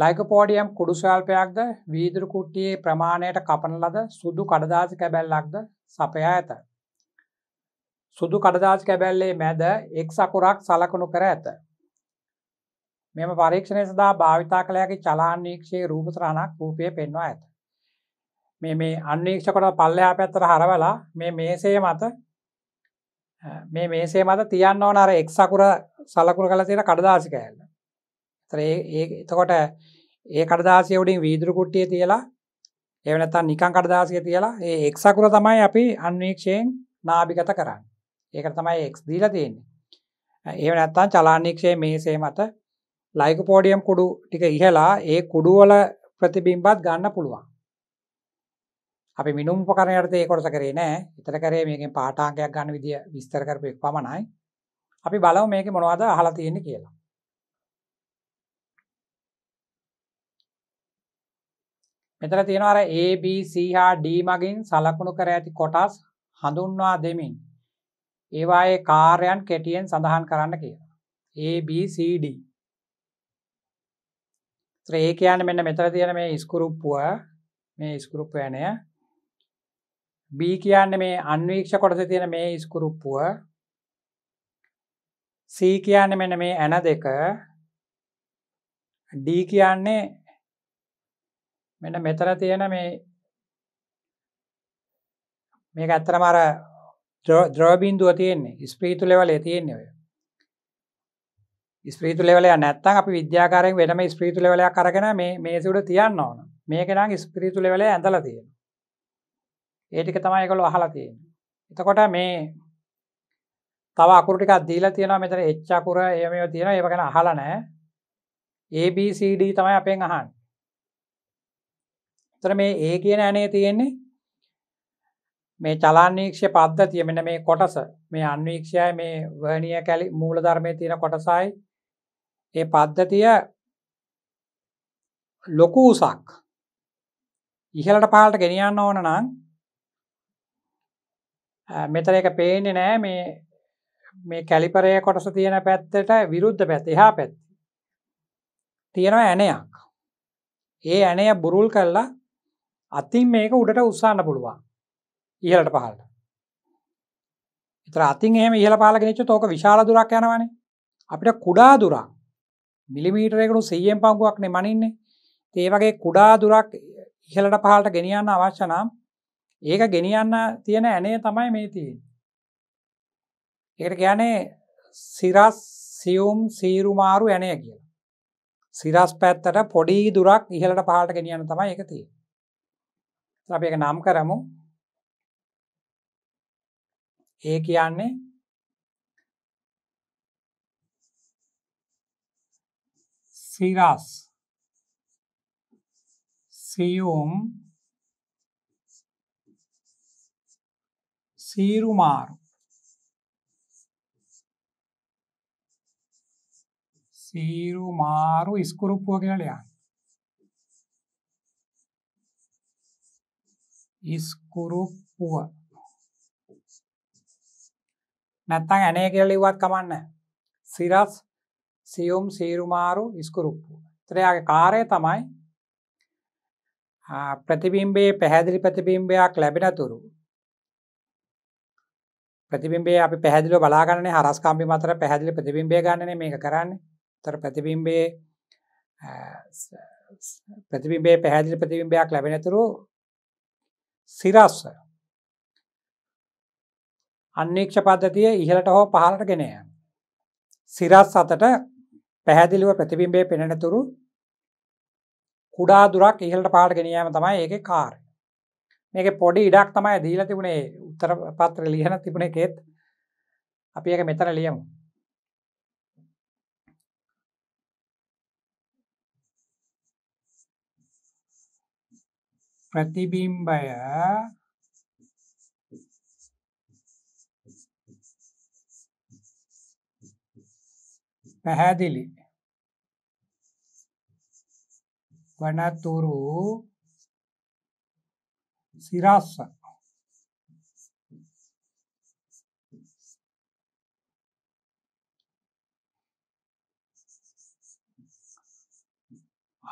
ලයිකපෝඩියම් කුඩු සල්පයක්ද වීදුරු කුට්ටියේ ප්‍රමාණයට කපන ලද සුදු කඩදාසි කැබැල්ලක්ද සපයා ඇත. සුදු කඩදාසි කැබැල්ලේ මැද එක් සකුරක් සලකනු කර ඇත. මෙම පරීක්ෂණය සදා භාවිතා කළයකි චලානීක්ෂයේ රූපතරණක් රූපය පෙන්වා ඇත. මේ මේ අන්නේක්ෂකොට පල්ලයා පැත්තර හරවලා මේ මේසේ මත මේ මේසේ මත තියන්න ඕන අර එක් සකුර සලකුර කළ තියෙන කඩදාසි කෑල්ල. ඒතර ඒ එතකොට ඒ කඩදාසිය උඩින් වීදුරු කුට්ටිය තියලා එහෙම නැත්නම් නිකන් කඩදාසිය තියලා ඒ එක් සකුර තමයි අපි අන්වීක්ෂයෙන් නාභිගත කරන්නේ. ඒකට තමයි x දීලා තියෙන්නේ. එහෙම නැත්නම් චලානීක්ෂයේ මේසේ මත ලයිකෝපෝඩියම් කුඩු ටික ඉහලා ඒ කුඩු වල ප්‍රතිබිම්බත් ගන්න පුළුවන්. අපි මිනුම් උපකරණ යටතේ ඒ කොටස කරේ නෑ. විතර කරේ මේකෙන් පාඨාංගයක් ගන්න විදිය විස්තර කරපු එක පමණයි. අපි බලමු මේකේ මොනවද අහලා තියෙන්නේ කියලා. මෙතන තියෙනවා අර A B C හා D මගින් සලකුණු කර ඇති කොටස් හඳුන්වා දෙමින් ඒවායේ කාර්යයන් කෙටියෙන් සඳහන් කරන්න කියලා. A B C D. ඒ කියන්නේ මෙන්න මෙතන තියෙන මේ ඉස්කුරුප්පුව මේ ඉස්කුරුප්පු යන්නේ B කියන්නේ මේ අන්වීක්ෂ කොටස තියෙන මේ ඉස්කුරුප්පුව C කියන්නේ මෙන්න මේ ඇන දෙක D කියන්නේ මෙන්න මෙතන තියෙන මේ මේක ඇත්තටම අර ද්‍රව බිඳුව තියෙන්නේ ස්පීතු ලෙවලේ තියෙන්නේ ඔය ස්පීතු ලෙවලය නැත්තම් අපි විද්‍යාකාරයෙන් වෙනම ස්පීතු ලෙවලයක් අරගෙන මේ මේසෙ උඩ තියන්න ඕන මේක නම් ස්පීතු ලෙවලේ ඇඳලා තියෙනවා ඒටික තමයි කොළු අහලා තියෙන එතකොට මේ තව අකුරටික දීලා තියෙනවා මෙතර එච්චාකුර එමය තියෙන ඒකන අහලා නෑ ABCD තමයි අපෙන් අහන් තර මේ ඒ කියන ඇනේ තියෙන්නේ මේ චලානීක්ෂය පද්ධතිය මෙන මේ කොටස මේ අන්වීක්ෂය මේ වනිය කැලි මූල ධර්මය තියෙන කොටසයි ඒ පද්ධතිය ලොකු උසක් ඉහලට පහලට ගෙනියන්න ඕන නම් මෙතන එක පේන්නේ නෑ මේ මේ කැලිපරය කොටස තියෙන පැත්තට විරුද්ධ පැත් එහා පැත්ති. තියෙනවා ඇනයක්. ඒ ඇනය බුරුල් කරලා අතින් මේක උඩට උත්සාන්න පුළුවන් ඉහලට පහලට. ඉතර අතින් එහෙම ඉහල පාලගෙනච්ච තෝක විශාල දුරක් යනවනේ අපිට කුඩා දුරක් මිලිමීටරයකු සීයෙන් පංගුවක්නේ මනින්නේ ඒවගේ කුඩා දුරක් ඉහලට පහලට ගෙනියන්න අවශ්‍යනම් ඒක ගෙනියන්න තියෙන ඇනේ තමයි මේ තියෙන් එකට ගැනේ සිරස් සියුම් සීරුමාරු ඇනය කියලා සිරස් පැත්තට පොඩි දුරක් ඉහලට පහට ගෙනියන්න තමයි එක තිය අපි එක නම් කරමු ඒ කියන්නේ සිරස් සියුම් සීරුමාරු සීරුමාරු ඉස්කුරුප්පුව කියලා යන්න ඉස්කුරුප්පුව නැත්තං ඇනේ කියලිවත් කමන්න සිරස් සියුම් සීරුමාරු ඉස්කුරුප්පු ත්‍රයාගේ කාරය තමයි ප්‍රතිබිම්බේ පැහැදිලි ප්‍රතිබිම්බයක් ලැබෙනතුරු ප්‍රතිබිම්බේ අපි පැහැදිලි බලාගන්න හරස්කාම්පි මතර පැහැදිලි ප්‍රතිබිම්බය ගන්නන මේක කරන්න තර ප්‍රතිබිම්බේ ප්‍රතිබිම්බේ පැහැදිලි ප්‍රතිබිම්බයක් ලැබෙනතුරු සිරස්ස අන්නේක්ෂ පද්ධතිය ඉහලට හෝ පහලට ගෙනය සිරස් අතට පැහැදිලිව ප්‍රතිබිම්බේ පෙනෙනතුරු කුඩා දුරක් ඉහලට පාට ගෙනයම තමයි ඒක කාරය මේක පොඩි ඉඩක් තමයි දීල තිබුණේ උත්තර පත්‍ර ලියන තිබුණේ කෙත් අපි එක මෙතන ලියමු ප්‍රතිබිම්බය පැහැදිලි වනතුරු सिरासन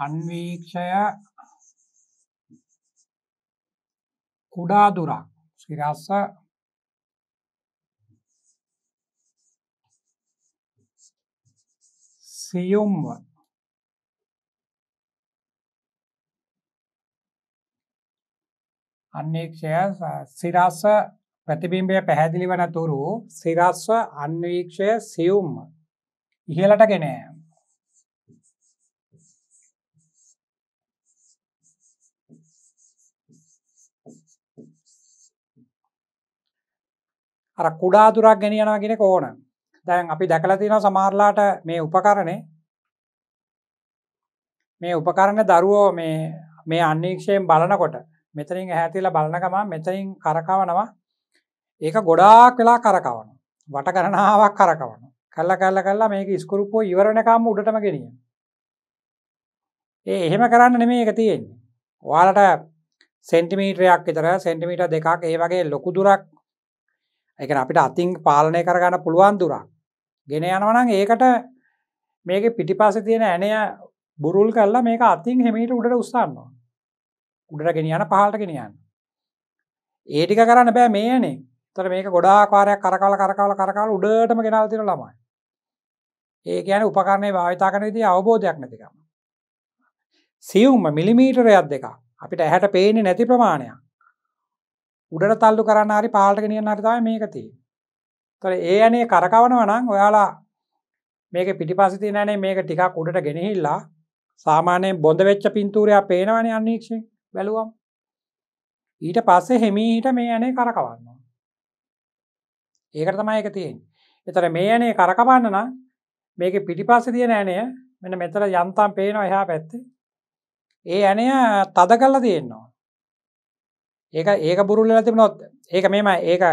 अन्वीक्षय कुडादुरा शिरास सियुम අන්වේක්ෂය සිරස ප්‍රතිබිම්බය පැහැදිලි වන තුරු සිරස්ව අන්වීක්ෂය සියුම් ඉහලට ගෙනය අර කුඩා දුරක් ගෙනියනවා කියෙන ඕන දැන් අපි දැකල තින සමහරලාට මේ උපකරණය මේ උපකරණ දරුවෝ මේ මේ අන්නේක්ෂයෙන් බලනකොට මෙතරින් ඇහැතිලා බලනකම මෙතරින් කරකවනවා ඒක ගොඩාක් වෙලා කරකවන වට ගණනාවක් කරකවන කල්ල කල්ල කල්ලා මේක ඉස්කුරුපෝ ඉවරණකම් උඩටම ගෙනිය ඒ එහෙම කරන්න නෙමේ එක තියෙන්නේ ඔයාලට සෙන්ටිමීටරයක් විතර සෙන්ටිමීට දෙකක් ඒ වගේ ලොකු දුරක් එක අපිට අතින් පාලනය කරගන්න පුළුවන් දුරක් ගෙන යනවනං ඒකට මේක පිටිපස තියෙන ඇනය බුරුල් කල්ලා මේක අතින් හෙමිට උඩට උස්සන්නවා උඩට ගෙනියන පහලට ගෙනියන්න ඒටික කරන්න බෑ මේනේ තර මේක ගොඩාකාරයක් කරකාල කරකාල කරකාල උඩටම ගෙනල් තිර ළමයි ඒ ගැන උපකරණය භාවිතා කරන ති අවබෝධයක් නැතිකම සියුම්ම මිලිමීටරයක් දෙක අපිට ඇහැට පේන්නේ නැති ප්‍රමාණයක් උඩට තල්ලු කරන්න හරි පාලට ගෙනියන්න අරිතාව මේකති තොර ඒ අනේ කරකවනව නම් ඔයාලා මේක පිටිපසිති නෑනේ මේක ටිකක් උඩට ගෙනහිල්ලා සාමානයෙන් බොඳ වෙච්ච පින්තූරයා පේනවන අන්නේක්ෂෙන් බැලුවම් ඊට පස්සේ හෙමීට මේ යනේ කරකවන්නවා ඒකට තමයි එක තියෙන් එතර මේ යනේ කරකවන්න නම් මේක පිටිපස්ස තියෙන ඇනය මෙන මෙතර යන්තම් පේනවා එහා පැත්තේ ඒ ඇනය තද කල්ලා තියෙන්නවා ඒක ඒක බුරුල්ල තිබනොත් ඒක මෙම ඒක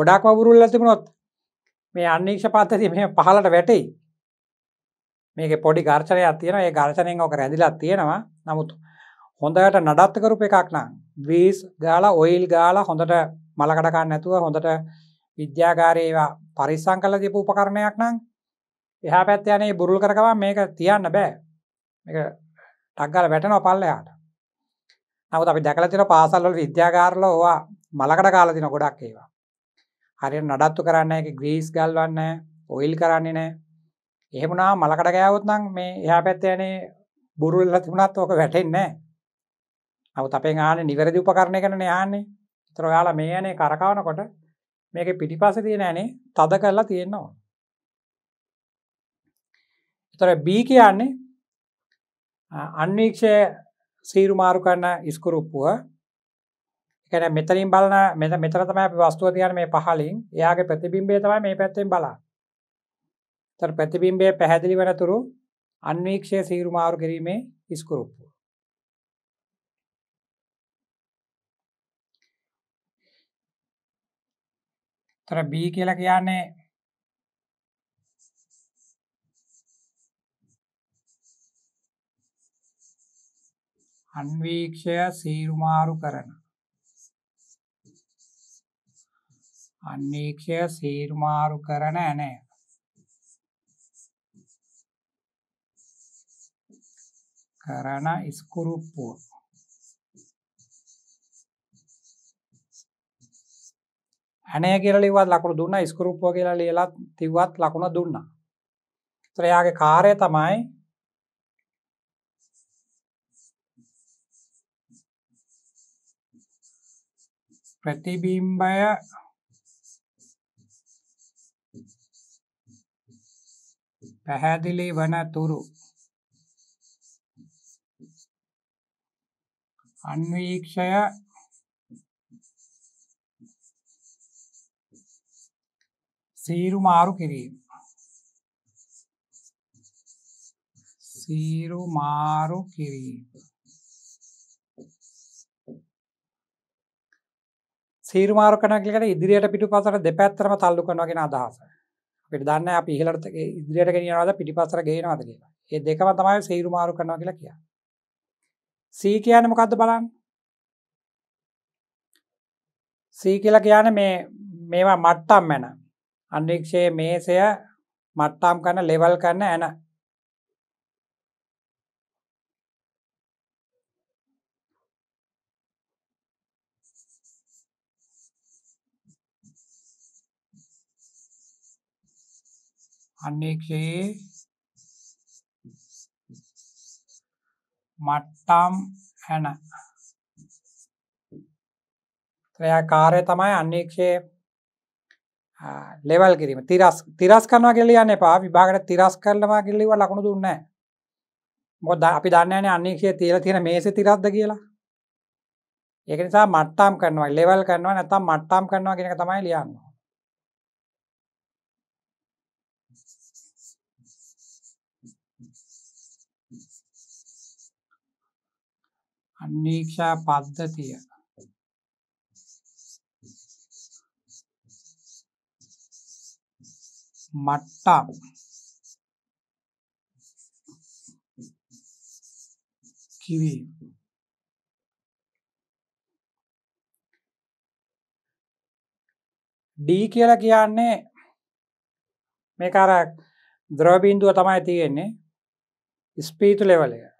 ගොඩක් වබුරුල්ල තිබනොත් මේ අන්නේක්ෂ පත්තති මේ පහලට වැටෙයි මේක පොඩි ගර්චනයක් තියෙන ඒ ගර්චනයෙන් ඕක රැදිලත් තියෙනවා නමුත් හොඳට නඩත්ත කරපු එකක් නම් වීස් ගාලා ඔයිල් ගාලා හොඳට මලකටකන්න නැතුව හොඳට විද්‍යාගාරයේවා පරිස්සං කල තිපු උපකරණයක් නම් එහා පැත් යනේ බුරුල් කරකවා මේක තියන්න බෑ එක ටක්ගල වැටන පල්ලයාට නමුත් අපි දැකලතින පාසල්වල විද්‍යාගාරල ඕවා මලකට කාලතින ගොඩක් ඒවා හරි නඩත්තු කරන්න එක ග්‍රීස් ගල්වන්න ඔයිල් කරන්නේ නෑ එහෙමුණා මලකට ගෑවොත්නම් මේ එහා පැත්තයනේ බුරුල්ල තිබුණත් ඕක වැටෙන්නේ නෑ අව අපේ ආන නිවැරදි උපකරණය කන යන්නේ තර ගාලා මේ යනේ කරකාවනකොට මේක පිටිපස තියෙන ඇනේ තද කරලා තියෙන්නවා තොර බී කියන්නේ අන්වීක්ෂය සීරු මාරු කරන්න ඉස්කුරුප්පුුව එකන මෙතරින් බලන මෙත මෙතරතම අප වස්තුව තියන මේ පහලින් එයාගේ ප්‍රතිබිම්බේ තමයි මේ පැත්තෙන් බලා තර ප්‍රතිබිම්බේ පැහැදිලි වනතුරු අන්වීක්ෂය සීරු මාරු කිරීමේ ඉස්කුරුප්පු තොර B කියල කියන්නේ අන්වීක්ෂය සීරුමාරු කරන අන්වීක්ෂය සීරුමාරු කරන ඇනය කරන ඉස්කුරුප්පුුව ඇනය කියරලිවත් ලකුණු දුන්න ස්කරුප්පෝ කියලා ලියලත් තිව්වත් ලකුණ දුන්න ත්‍රයාගේ කාරය තමයි ප්‍රතිබිම්බය පැහැදිලි වන තුරු අන්වීක්ෂය සීරු මාරු කිරීම සීරු මාරු කිරීම සීරු මාරු කරන කියලා ඉදිරියට පිටුපසට දෙපැත්තම තල්ලු කරනවා කියන අදහස. අපිට දන්න අපි ඉහළට ඉදිරියට ගෙනියනවාද පිටිපසට ගේනවාද කියලා. මේ දෙකම තමයි සීරු මාරු කරනවා කියලා කියන්නේ. සී කියන්නේ මොකද්ද බලන්න. සී කියලා කියන්නේ මේ මේවා මට්ටම් මැන. අන්ඩික්ෂයේ මේසය මට්ටම් කන ලෙවල් කන්න ඇන අන්ඩික්ෂයේ මට්ටම් ඇන ක්‍රයා කාරය තමයි අන්නික්ෂයේ ලෙවල් කිරීම තිරස් තිරස් කරනවා කෙලියන්න එපා විභාගට තිරස් කරලවා කිල්ලිව ලකුණු දුන්න මොද අපි දන්නන අන්නේ කිය තියල තියෙන මේස තිරස්ද කියලා ඒක නිසා මට්ටම් කරනවා ලෙවල් කරනවා නැතම් මට්ටම් කරනවා කියෙන තමයි ලියන්න අන්නේක්ෂා පද්ධතිය මට්ටම් කිවීම D කියලා කියන්නේ මේක අර ද්‍රව බිඳුව තමයි තියෙන්නේ ස්පීඩ් ලෙවල් එක.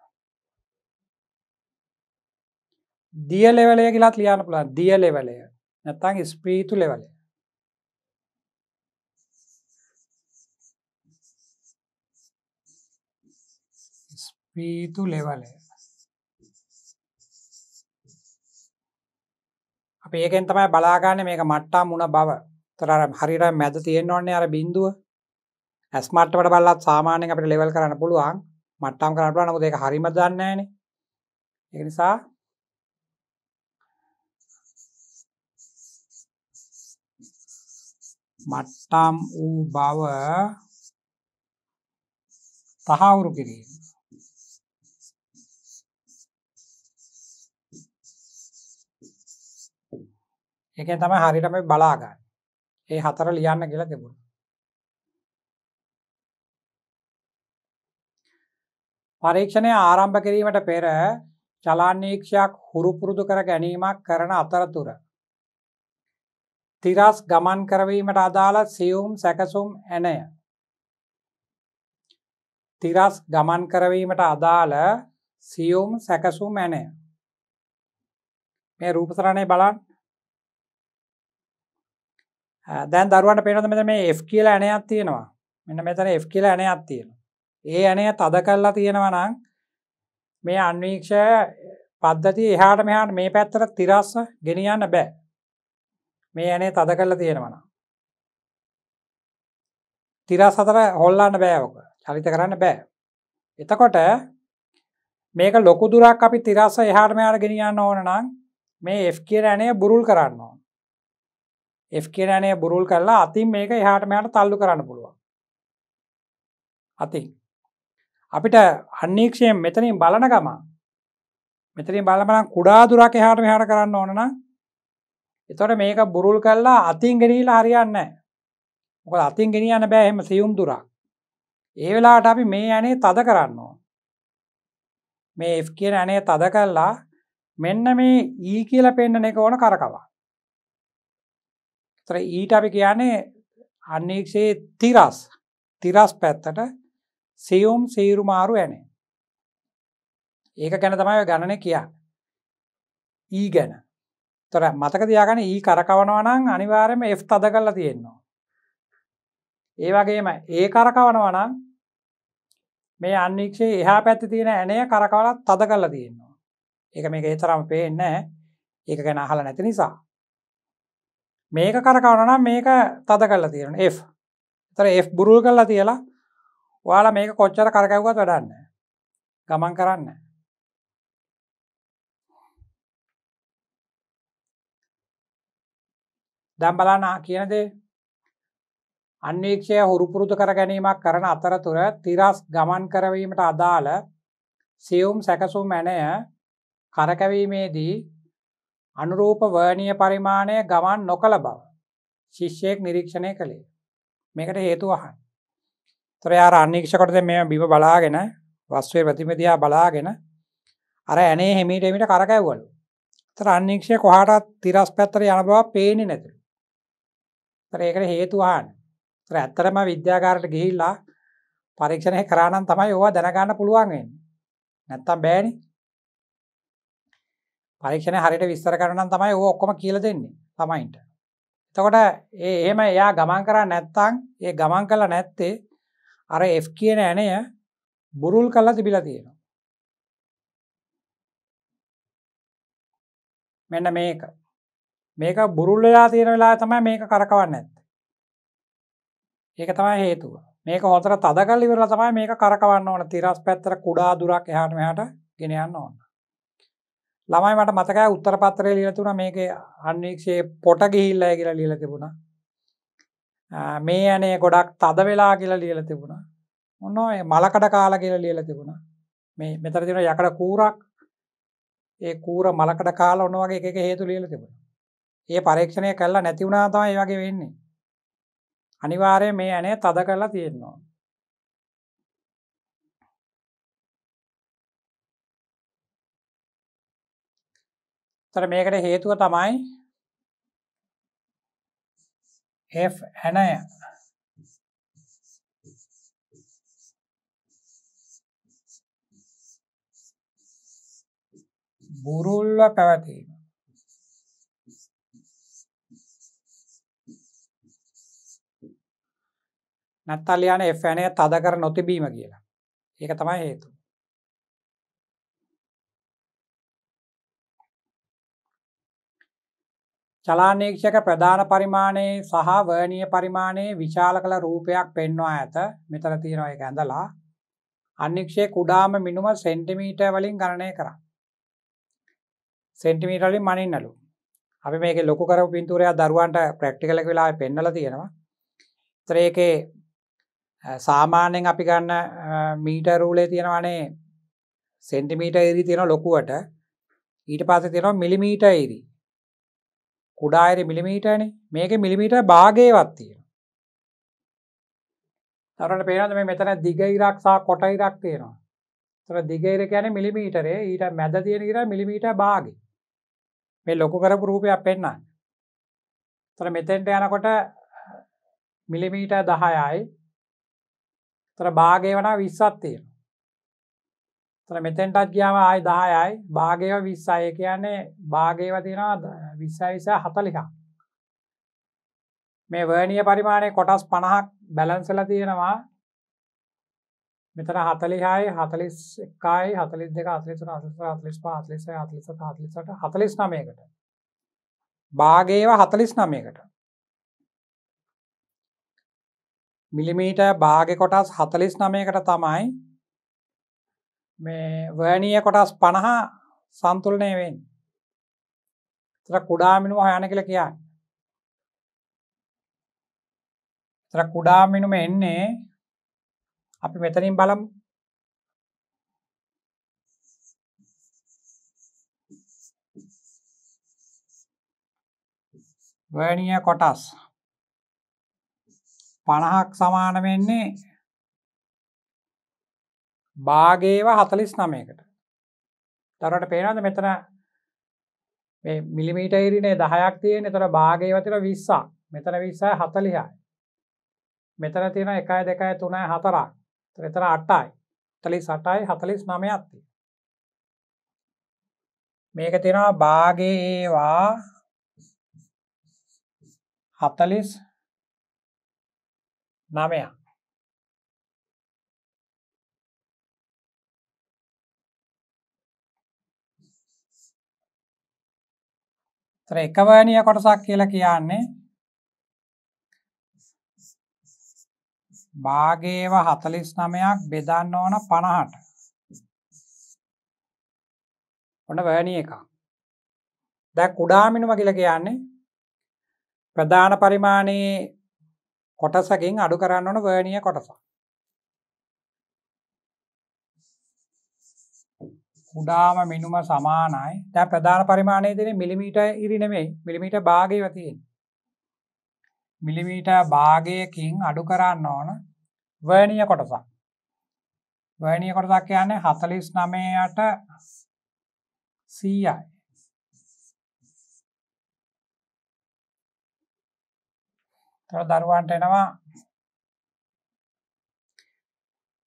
දිය ලෙවල් එක කියලා ලියන්න පුළුවන්. දිය ලෙවල් එක. නැත්නම් ස්පීඩ් ලෙවල් එක. P2 ලෙවල් එක. අපි ඒකෙන් තමයි බලාගන්නේ මේක මට්ටම් වුණ බව. ඒතර අර හරියට මැද තියෙනවන්නේ අර බිඳුව. S මට්ටමට බලලත් සාමාන්‍යයෙන් අපිට ලෙවල් කරන්න පුළුවන්. මට්ටම් කරන්න පුළුවන්. නමුත් ඒක හරියම දන්නේ නැහනේ. ඒ නිසා මට්ටම් වූ බව තහවුරු කිරීම ඒකෙන් තමයි හරියටම බලාගන්නේ. ඒ හතර ලියන්න කියලා තිබුණා. පරීක්ෂණය ආරම්භ කිරීමට පෙර චලානීක්ෂයක් හුරු පුරුදු කර ගැනීමක් කරන අතරතුර. තිරස් ගමන් කරවීමට අදාළ සියුම් සැකසුම් ඇනය. තිරස් ගමන් කරවීමට අදාළ සියුම් සැකසුම් ඇනය. මේ රූපසරණය බලන් දැන් දරුවට පේනද මෙත මේ F කියල ඇනයක් තියෙනවා මෙන්න මෙතන F කියල ඇනයක් තියෙන ඒ ඇනය තද කල්ලා තියෙනවනං මේ අන්වීක්ෂ පද්ධති එහාට මෙහාට මේ පැත්තර තිරස්ස ගෙනියන්න බෑ මේ ඇනේ තද කරලා තියෙනවන තිරස් අතර හොල්ලන්න බෑෝක චලිත කරන්න බෑ එතකොට මේක ලොකු දුරක් අපි තිරස්ස එහාට මෙයාට ගෙනියන්න ඕන නම් මේ F කියර ඇනය බුරුල් කරන්නවා එෆ් කියනනය බුරුල් කරලා අතින් මේක එහාට මෙයාට තල්ලු කරන්න පුළුවන් අති අපිට අන්නේක්ෂයෙන් මෙතනින් බලන ගම මෙතරින් බලමන කුඩා දුරක් එහාට මෙහාට කරන්න ඕනන එතොට මේක බුරුල් කරලා අතින් ගෙනීලා හරියන්න මොක අතින් ගෙනියන්න බෑහෙම සියුම් දුරක් ඒ වෙලාට අපි මේ ඇනේ තද කරන්නවා මේ එෆ් කියන ඇනේ තද කරලා මෙන්න මේ ඊ e කියල පෙන්න්න එක ඕන කරකවා තර ඊට අපි කියන්නේ අන්නේක්ෂයේ තිරස් තිරස් පැත්තට සෙවුම් සේරු මාරු ඇනේ ඒක ගැන තමයි ගණන කියන්න ඊ e ගැන තොර මතක තියාගන ඒ e කරකවනවනං අනිවාරම එ් තද කරලා තියෙන්නවා ඒ වගේම ඒ කරකවනවනං මේ අන්නික්ෂේ එහා පැත්ති තියෙන ඇනය කරකවලත් තද කරලා තියෙන්නවා ඒක මේක ඒතරම් පේන්න ඒක ගැන අහල නැති නිසා මේක කරකවනනම් මේක තද කල්ලා තියෙන F තර F බුරුල් කල්ලා තියලා වාලා මේක කොච්චර කරකැව්වත් වැඩන්න ගමන් කරන්න දැම්බලානා කියනදේ අන්වේක්ෂය හුරුපුරුදු කර ගැනීමක් කරන අතරතුර තිරස් ගමන් කරවීමට අදාළ සියුම් සැකසුම් මැනය කරකැවීමේදී අනුරූප වර්ණිය පරිමාණය ගමන් නොකළ බව ශිෂ්‍යයෙක් නිරීක්ෂණය කළේ මේකට හේතුවහන් තොරයා අන්නේක්ෂකොටද මෙ බිම බලාගෙන වස්වේ ප්‍රතිමතියා බලාගෙන අර ඇනේ හෙමිටමිට කරකැව්වලු තර අන්නේක්ෂය කොහටත් තිරස් පැත්තර යන බව පේණි නැතිර ඒකට හේතුවාන් තර ඇත්තරම විද්‍යාකාරට ගිහිල්ලා පරීක්ෂණය කරාණන් තමයි ඕවා දැනගන්න පුළුවන්ගෙන් නැත්තම් බෑනිි පරීක්ෂණ හරිට විස්තර කරනම් තමයි ඕ ඔක්කොම කියල දෙන්නේ තමයින්ට. එතකොට එහෙම එයා ගමන් කරා නැත්තං ඒ ගමන් කලා නැත්තේ අර F කියන ඇනය බුරුල් කල්ලා තිබිලා තියෙනවා. මෙන්න මේක මේක බුරුල් වෙලා තියෙන වෙලා තමයි මේක කරකවන්න ඇත්ත. ඒක තමයි හේතුව මේක හොතර තදකල්ලි වෙලා තමයි මේක කරකවන්න ඕන තිරස් පැත්තර කුඩා දුරක් එහට මෙහට ගෙනයන්න ඕන්න. ළමයි මට මතකයි උත්තර පත්‍රය ලියලා තිබුණා මේකේ අන්වීක්ෂයේ පොට ගිහිල්ලා කියලා ලියලා තිබුණා. මේ අනේ ගොඩක් තද වෙලා කියලා ලියලා තිබුණා. මොන ඔය මලකඩ කාලා කියලා ලියලා තිබුණා. මේ මෙතන තියෙන යකඩ කූරක් ඒ කූර මලකඩ කාලා ඔන්න වගේ එක එක හේතු ලියලා තිබුණා. ඒ පරීක්ෂණය කළා නැති වුණා තමයි මේ වගේ වෙන්නේ. අනිවාර්යයෙන් මේ අනේ තද කරලා තියෙනවා. තර මේකට හේතුව තමයි F ඇනය බුරුල්ව පැවතීම නැත්තල්යාන එෆනය තද කර නොතිබීම කියලා ඒක තමයි හේතු චලානීක්ෂක ප්‍රධාන පරිමාණයේ සහ වර්ණීය පරිමාණයේ විශාල කළ රූපයක් පෙන්වා ඇත. මෙතන තියෙනවා ඒක ඇඳලා. අනික්ෂේ කුඩාම මිනුම සෙන්ටිමීටර් වලින් ගණනය කරා. සෙන්ටිමීටර් වලින් මනින්නලු. අපි මේක ලොකු කරපු පින්තූරයක් දරුවන්ට ප්‍රැක්ටිකල් එක වෙලාවේ පෙන්වලා තියෙනවා. ඒතර ඒකේ සාමාන්‍යයෙන් අපි ගන්න මීටර් රූලේ තියෙනවානේ සෙන්ටිමීටර් ඉරි තියෙන ලොකුවට ඊට පස්සේ තියෙනවා මිලිමීටර් ඉරි කුඩායිර මිලිමීටන මේක මිලිමීට භාගයවත්තිය තරට පේනද මේ මෙතන දිගයිරක්සා කොටයිරක් තියෙනවා තර දිගේර කැන මිලිමීටරේ ඊට මැද තියෙනකිර මිලිමීට බාග මේ ලොකු කරපු රූපයක් පෙන්න්න තර මෙතෙන්ට යනකොට මිලිමීට දහයයි තර භාගය වන විශ්සත් තියෙන තර මෙතෙන්ටත් ගියාව ආයි දායයි භාගයව විශ්සාය කියන්නේ භාගයව තියෙනවා විස්සවිසා හතලිකක් මේ වර්ණිය පරිමාණය කොටස් පණහක් බැලන්සල තියෙනවා මෙතන හතලිහායි හතලිස් එකයි හතලිස් දෙක අතලිසුන අතලිස අතලිස් පා අතලිස අතලිස හතලිසට හතලිස් නමයකට භාගේව හතලිස් නමයකට මිලිමීට භාග කොටස් හතලිස් නමයකට තමයි මේ වර්ණීය කොටස් පණහා සන්තුලනය වෙන්නේ තර කුඩාමිනුම හොයන කළ කියා තර කුඩාමිනුම එන්නේ අපි මෙතනින් බලම් වනිය කොටස් පණහක් සමාන වෙන්නේ භාගේව හතලිස් නමයකට තරට පේනද මෙතන මේ මිලිමීට ඉරිනේ දහයක් තියෙන තොර භාගය වතිර විස්සා මෙතන විස්සයි හතලිහයි මෙතන තියෙන එකයි දෙකයි තුනයි හතරක් එතර අට්ටයි තලි සටයි හතලිස් නමයත්ති මේක තියෙනවා භාගේවා හතලිස් නමයක් තර එකවැනිය කොටසක් කියලා කියන්නේ භාගේව හතලිස් නමයක් බෙදන්න ඕන පණහට ඔන්න වැනි එක දැ කුඩාමිනුම කියල කියන්නේ ප්‍රධාන පරිමාණයේ කොටසකින් අඩු කරන්න ඕන වර්ණිය කොටසක් උඩාම මිනුම සමානයි දැ ප්‍රධාන පරිමාණය දෙන මිලිමීට ඉරිනෙමේ මිලිමීට භාගයවතියෙන් මිලිමීට භාගයකින් අඩු කරන්න ඕන වර්ණිය කොටසක් වර්ණිය කොටසක් කියන්නේ හතලිස් නමයට සීයයි තර දරුවන්ට එනවා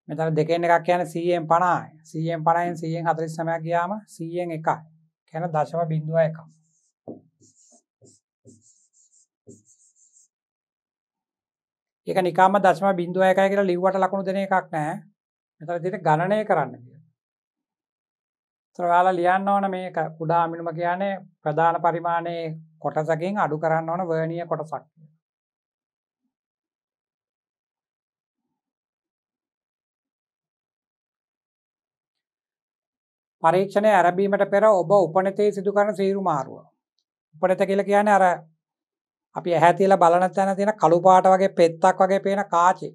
මෙතන දෙකෙන් එකක් කියන්නේ 100න් 50යි. 100න් 50න් 100න් 49ක් ගියාම 100න් 1යි. කියන දශම බිඳුව එකක්. ඒක නිකම්ම දශම බිඳුව එකයි කියලා ලිව්වට ලකුණු දෙන එකක් නෑ. මෙතන විදිහට ගණනය කරන්න කියලා. ඔයාලා ලියන්න ඕන මේක කුඩා අමිනුම කියන්නේ ප්‍රධාන පරිමාණයේ කොටසකින් අඩු කරන්න ඕන වර්ණීය කොටසක් කියලා. පරීක්ෂණය ඇරඹීමට පෙර ඔබ උපනතේ සිදු කරන සීරු මාරුව. උපනත කියලා කියන්නේ අර අපි ඇහැ තියලා බලන තැන තියෙන කළු පාට වගේ පෙත්තක් වගේ පේන කාචේ.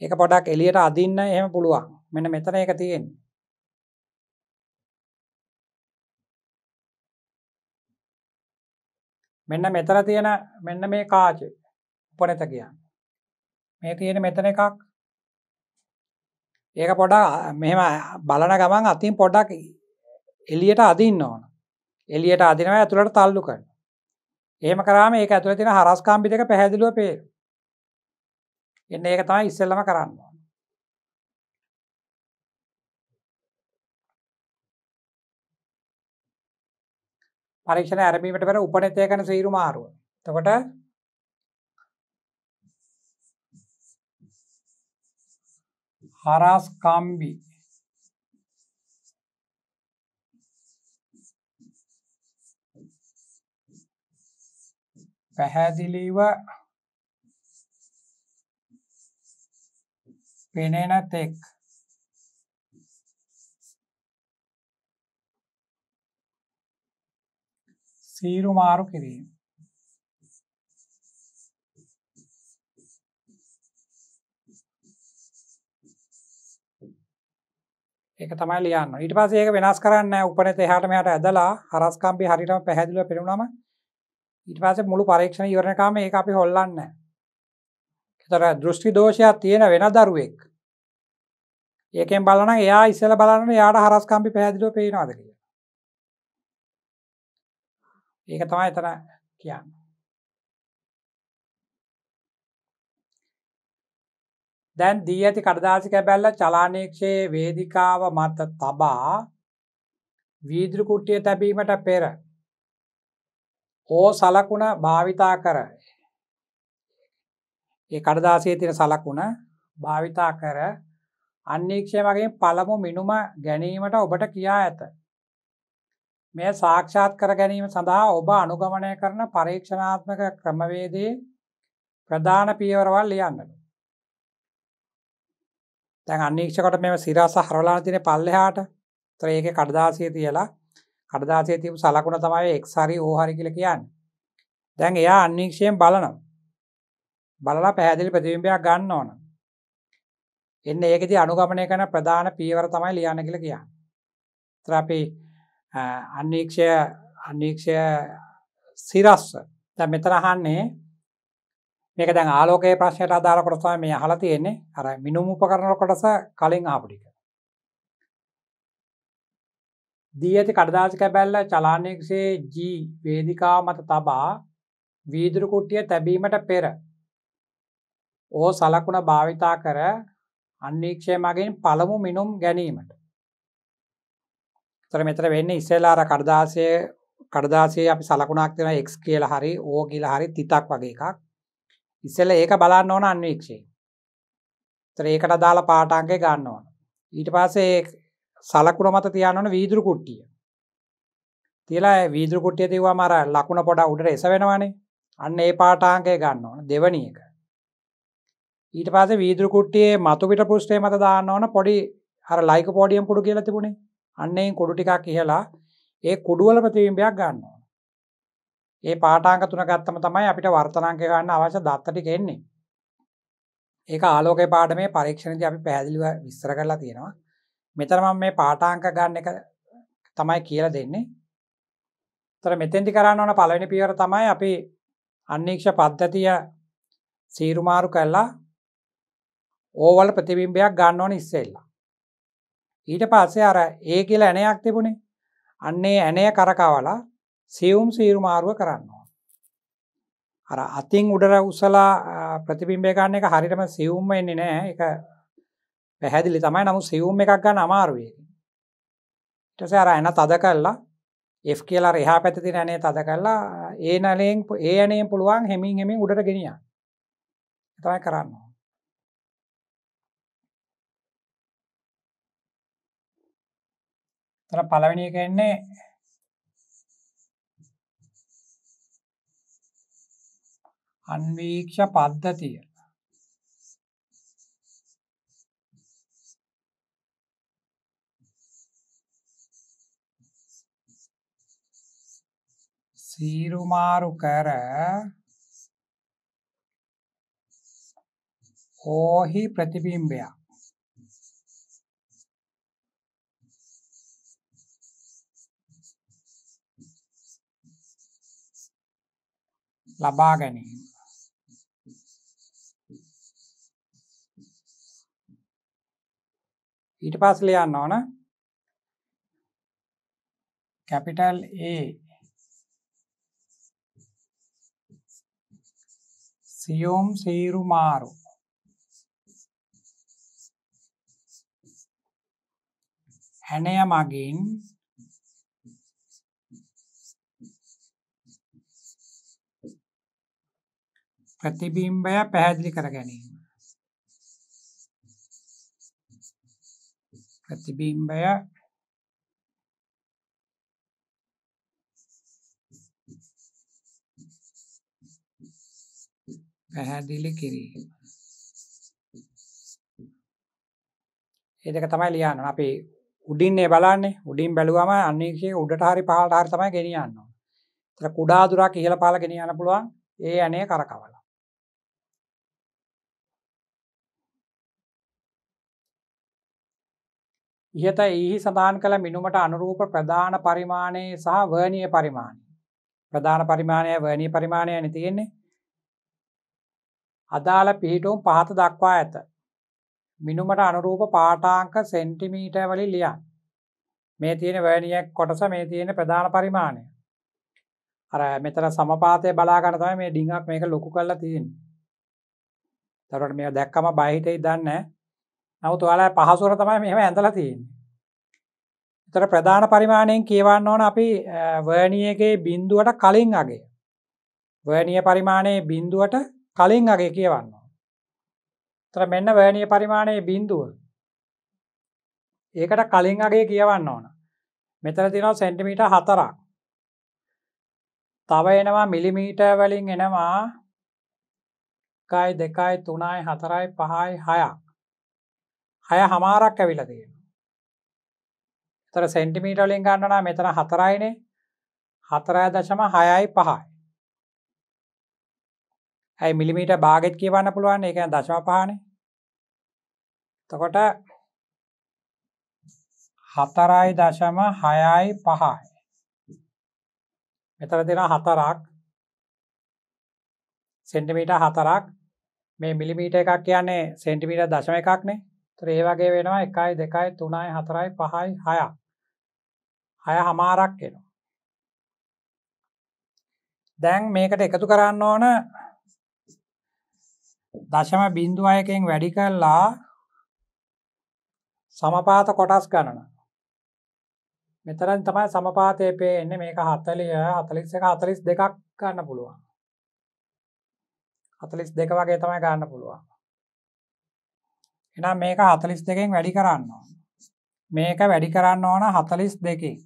ඒක පොඩක් එළියට අදින්න එහෙම පුළුවන්. මෙන්න මෙතන ඒක තියෙන්නේ. මෙන්න මෙතන තියෙන මෙන්න මේ කාචේ උපනත කියන්නේ. මේ තියෙන මෙතන එකක් ඒක පොඩක් මෙහෙම බලන ගමන් අතින් පොඩක් එලියට අදින්න ඕන එලියට අදිනවා ඇතුළට තල්ලු කරන එහෙම කරාම ඒක ඇතුළ තින හරස්කාම්පි දෙක පැහැදිලුව පේ එන්න ඒක තමයි ඉස්සෙල්ලම කරන්න ඕන පරීක්ෂණ ඇරබීමට පෙර උපනතය කන සීරු මාරුව තකොට හරස් කම්බි පැහැදිලිව පෙනෙන තෙක් සීරු මාරු කිරීම එක තමයි ලියන්න ඊට පස්සේ ඒක වෙනස් කරන්න උපනත එහාට මෙහාට ඇදලා හරස්කම්පි හරියටම පැහැදිලිව පෙනුනම ඊට පස්සේ මුළු පරීක්ෂණ ඉවරනකම ඒක අපි හොල්ලන්නේ නැහැ. ඒතර දෘෂ්ටි දෝෂයක් තියෙන වෙන දරුවෙක් ඒකෙන් බලනනම් එයා ඉස්සෙල්ලා බලන්න එයාට හරස්කම්පි පැහැදිලිව පේනවද කියලා. ඒක තමයි එතන කියන්නේ. දැන් දී ඇති කඩදාසි කැබැල්ල චලානීක්ෂයේ වේදිකාව මත තබා වීදුරුකුට්ටිය තැබීමට පෙර හෝ සලකුණ භාවිතා කර ඒ කඩදාසය තින සලකුණ භාවිතා කර අන්නේක්ෂය වගේ පළමු මිනුම ගැනීමට ඔබට කියා ඇත. මේ සාක්ෂාත් කර ගැනීම සඳහා ඔබ අනුගමනය කරන පරීක්ෂණාත්මක ක්‍රමවේදේ ප්‍රධාන පියවරවල් ලියන්නලු. දැන් අන්නේක්ෂකොට මෙම සිරස හරලා තින පල්ලෙහාට තොර ඒක කඩදාසය තියලා කඩදාසය තිබ සලකුණ තමයි එක්සරි ඕහරි කියල කියන්න දැන් එයා අන්නේක්ෂයෙන් බලනම් බලලා පැහැදිලි ප්‍රතිවිම්බයක් ගන්න ඕන එන්න ඒකති අනුගමනය කන ප්‍රධාන පීවර තමයි ලියන්න කියල කියා ත්‍රපි අන්නේක්ෂය අන්නේක්ෂය සිරස්ස දැ මෙතර හන්නේ මේක දැන් ආලෝකයේ ප්‍රශ්නයට අදාළ කොටස තමයි මේ අහලා තියෙන්නේ. අර මිනුම් උපකරණ කොටස කලින් ආපු ටික. දී ඇති කඩදාසි කැබැල්ල චලානයේ G වේදිකාව මත තබා වීදුරු කුට්ටිය තැබීමට පෙර ඕ සලකුණ භාවිතා කර අන්වීක්ෂය මගින් පළමු මිනුම් ගැනීමට. තොර මෙතර වෙන්නේ ඉස්සෙල්ලාර කඩදාසය කඩදාසේ අපි සලකුණක් දෙෙන එක් කියල හරි ඕ කියල හරි තිතක් වගේ එකක් ඉස්සෙල්ල ඒක බලන්න ඕන අන්වීක්ෂය ඒකට අදාළ පාටාන්ගේ ගන්න ඕන ඊට පස්සේ සලකුණ මත තියන්නන වීදුරු කුට්ටිය තිලා වීදුරු කුට්ටිය තිවා මර ලකුණ පොඩ උඩට එස වෙනවානේ අන්න ඒ පාටාන්ගේ ගන්න ඕන දෙවනි එක ඊට පස වීදුරු කුට්ටියේ මතුපිට පුෂ්ටේ මත දාන්න ඕන පොඩි හර ලයික පෝඩියම් පුඩු කියල තිබුණේ අන්නේ කොඩු ටිකක් කියලා ඒ කුඩුවල ප්‍රතිවිම්බයක් ගන්නවා ඒ පාටාංක තුන ගත්තම තමයි අපිට වර්තනාංක ගන්න අවශ්‍ය දත්තටි කෙන්නේ ඒ ආලෝක පාට මේ පරීක්ෂණති අපි පැදිලිව විස්තර කරලා තියෙනවා මෙතරම මේ පාටාංක ගන්න එක තමයි කියල දෙන්නේ තර මෙතෙන්ති කරන්න ඕන පලවෙනි පියවර තමයි අපි අන්නේක්ෂ පද්ධතිය සීරුමාරු කරලා ඕවල් ප්‍රතිබිම්බයක් ගන්න ඕන ඉස්සෙල්ලා ඊට පස්සේ අර ඒ කියල ඇනයක් තිබුණේ අන්නේ ඇනය කරකාවලා සෙවුම් සීරුමාරුව කරන්නවා. අර අතින් උඩර උසලා ප්‍රතිබිම්බයගන්න එක හරිටම සිවුම්ම එන්නේ නෑ එක පැහැදිලි තමයි නමු සිවුම් එකක් ගන්න අමාරුවයටස අර එන තද කල්ලා එෆ් කියලා එහා පැතිති නෑනේ තද කල්ලා ඒ නලයෙන් ඒ අනයෙන් පුළුවන් හෙමින් හෙමින් උඩට ගෙනිය තමයි කරන්න තර පලවෙනි එක එන්නේ අන්වීක්ෂ පද්ධතිය සීරුමාරු කර ඕහි ප්‍රතිබිම්බයක් ලබා ගැනීම ඊට පස්ස ලියන්න ඕන කැපිටල් A සියෝම් සීරු මාරු හැනය මගින් ප්‍රතිබිම්බය පැහැදිලි කර ගැනීම ප්‍රතිබිම්බය පැහැදිලි කිරීම ඒ දෙක තමයි ලියන්න අපි උඩින්නේ බලන්නේ උඩින් බැලුවම අන්නේකේ උඩට හරි පහළට හරි තමයි ගෙනියන්න ඕන. ඒතර කුඩා දුරක් ඉහළ පහළ ගෙනියන්න පුළුවන් ඒ අනේ කරකවල. ඉහත ඊහි සඳහන් කළ මිනුමට අනුරූප ප්‍රධාන පරිමාණයේ සහ වර්ණීය පරිමාණය. ප්‍රධාන පරිමාණය වර්ණීය පරිමාණයනි තියෙන්නේ. අදාළ පිහිටුම් පහත දක්වා ඇත. මිනුමට අනුරූප පාඨාංක සෙන්ටිමීටර් වලින් ලියන්න. මේ තියෙන වර්ණීය කොටස මේ තියෙන ප්‍රධාන පරිමාණය. අර මෙතන සමපාතය බලා ගන්න තමයි මේ ඩිංගක් මේක ලොකු කරලා තියෙන්නේ. ඒතරට මේක දැක්කම බය හිතෙයි දන්නේ නැහැ. නමුත් ඔයාලා පහසුර තමයි මෙහෙම ඇඳලා තියෙන්නේ. ඒතර ප්‍රධාන පරිමාණයෙන් කියවන්න ඕන අපි වර්ණියගේ බිඳුවට කලින් අගේ. වර්ණීය පරිමාණයේ බිඳුවට කලින් අගේ කියවන්න ඕන. ඒතර මෙන්න වර්ණීය පරිමාණයේ බිඳුව. ඒකට කලින් අගේ කියවන්න ඕන. මෙතන තියෙනවා සෙන්ටිමීටර් 4ක්. තව එනවා මිලිමීටර් වලින් එනවා එකයි දෙකයි තුනයි හතරයි පහයි හයක් හය හමාරක් ඇවිල තියෙන තර සෙන්ටිමීටලින් ගන්නනා මෙතන හතරයිනේ හතරය දශම හයයි පහයි ඇයි මිලිමීට භාගෙත් කියවන්න පුළුවන් එක දශම පහනේ තකොට හතරයි දශම හයයි පහයි මෙතර දෙෙන හතරක් සෙන්ටිමීට හතරක් මේ මිලිමීට එකක් කියන්නේ සෙන්ටිමීට දශම එකක්නේ ත්‍රේ වගේ වෙනවා එකයි දෙකයි තුනයි හතරයි පහයි හය හය හමාරක් එනවා දැන් මේකට එකතු කරන්න ඕන දශම බින්දු අයකෙන් වැඩි කල්ලා සමපාත කොටස් ගණන මෙතරන් තමයි සමපාතය පේ එන්න මේක හත්තලිය හතලිස් එක හතලිස් දෙකක් ගන්න පුළුවන් හතලිස් දෙක වගේ තමයි ගන්න පුළුවන් එනම් මේක හතලිස් දෙකෙන් වැඩි කරන්න මේක වැඩි කරන්න ඕන හතලිස් දෙකින්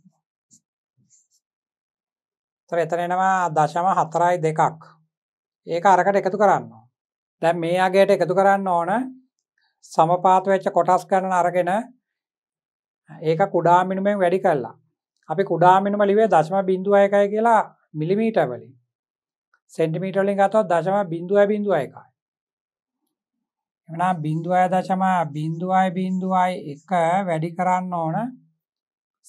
එතනෙනවා දශම හතරයි දෙකක් ඒක අරකට එකතු කරන්න දැන් මේ අගේට එකතු කරන්න ඕන සමපාතවෙච්ච කොටස් කරන අරගෙන ඒක කුඩාමිනුමෙන් වැඩි කරලා අපි කුඩාමිනුම ලිවේ දශම බිඳුව එකයි කියලා මිලිමීටවලින් සෙන්ටිමීටලින් ගතව දශම බිඳුව බිඳුව එකයි එමනම් 0.0.1 වැඩි කරන්න ඕන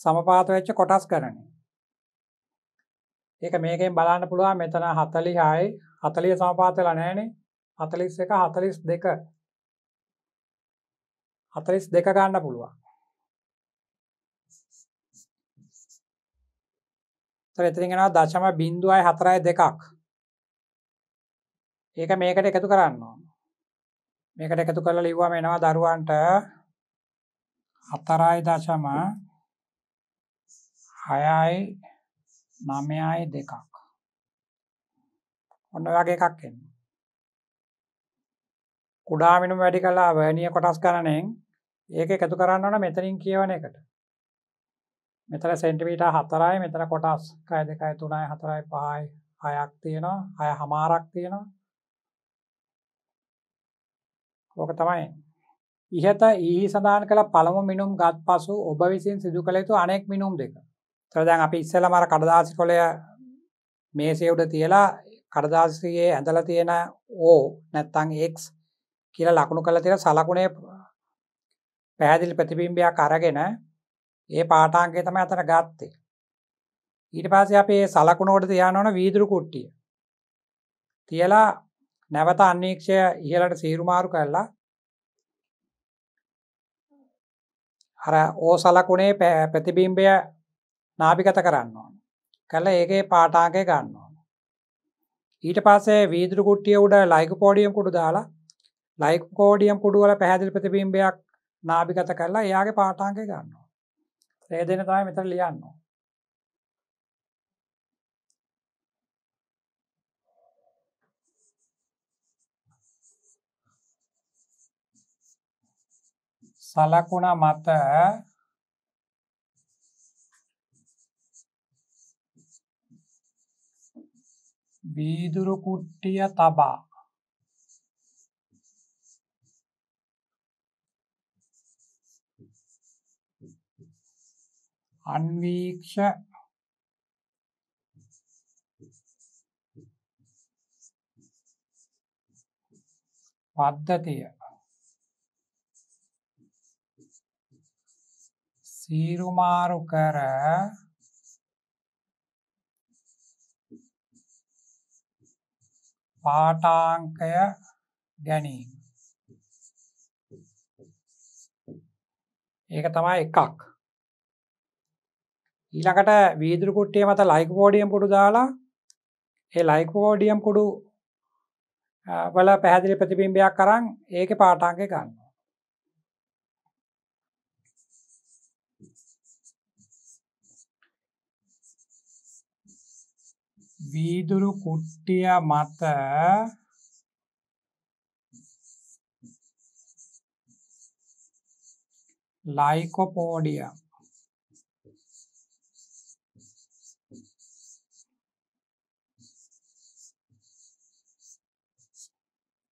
සමපාත වෙච්ච කොටස් ගණනේ. ඒක මේකෙන් බලන්න පුළුවන් මෙතන 40යි 40 සමපාත වෙලා නැහනේ. 41 42 42 ගන්න පුළුවන්. එතරින් එනවා දශම බිින්දුවයි හතරයි දෙකක් ඒක මේකට එකතු කරන්න ඕන මේකට එකතු කරලා ලිව්වම එනවා දරුවන්ට 4.6.9.2ක් ඔන්න වගේ එකක් එන්න කුඩා මිනුම වැඩි කළා වර්ණීය කොටස් ගණනෙන් ඒක එකතු කරන්න ඕන මෙතනින් කියවන එකට මෙතන සෙන්ටිමීට හතරයි මෙතන කොටස් කය දෙකයි තුනයි හතරයි පහයි හයක් තියෙනවා හය හමාරක් තියෙනවා ඕක තමයි ඉහත ඊහි සඳහන් කළ පළමු මිනුම් ගත් පසු ඔබ විසින් සිදු කළ යුතු අනෙක් මිනුම් දෙක. තරදැන් අපි ඉස්සල මර කඩදාසි කොළය මේසෙව්ඩ තියලා කඩදාසියේ ඇඳල තියෙන ඕ නැත්තං එක් කියල ලකුණු කළ තිර සලකුණේ පැහැදිලි ප්‍රතිබිම්බයක් අරගෙන ඒ පාටාන්ගේ තම අතර ගත්තේ. ඊට පාසි අපේ සලකුණෝට තියානවන වීදුරු කුට්ටිය. තියලා නැවත අන්වීක්ෂය ඉහලට සීරුමාරු කරලා අර ඕ සලකුණේ ප්‍රතිබිම්බය නාභිගත කරන්න ඕන කළ ඒගේ පාටාගේ ගන්න ඕන ඊට පස්සේ වීදුරු කුට්ටිය උඩ ලයික පෝඩියම් කුඩු දාලා ලයික කෝඩියම් කුඩුවල පැහැදිල් ප්‍රතිබිම්බයක් නාභිගත කරලා එයාගේ පාටාගේ ගන්නවා ඒ දෙන තමයි මෙතර ලියන්නවා සලකුණ මත වීදුරු කුට්ටිය තබා අන්වීක්ෂ පද්ධතිය සීරුමාරු කර පාටාංකය ගැනීම ඒක තමයි එකක් ඊළඟට වීදුරු කුට්ටිය මත ලයිකෝඩියම් පුඩු දාලා ඒ ලයිකෝඩියම් කුඩු වල පැහැදිලි ප්‍රතිබිම්බයක් කරන් ඒක පාටාංකය ගන්න වීදුරු කුට්ටිය මත ලයිකොපෝඩිය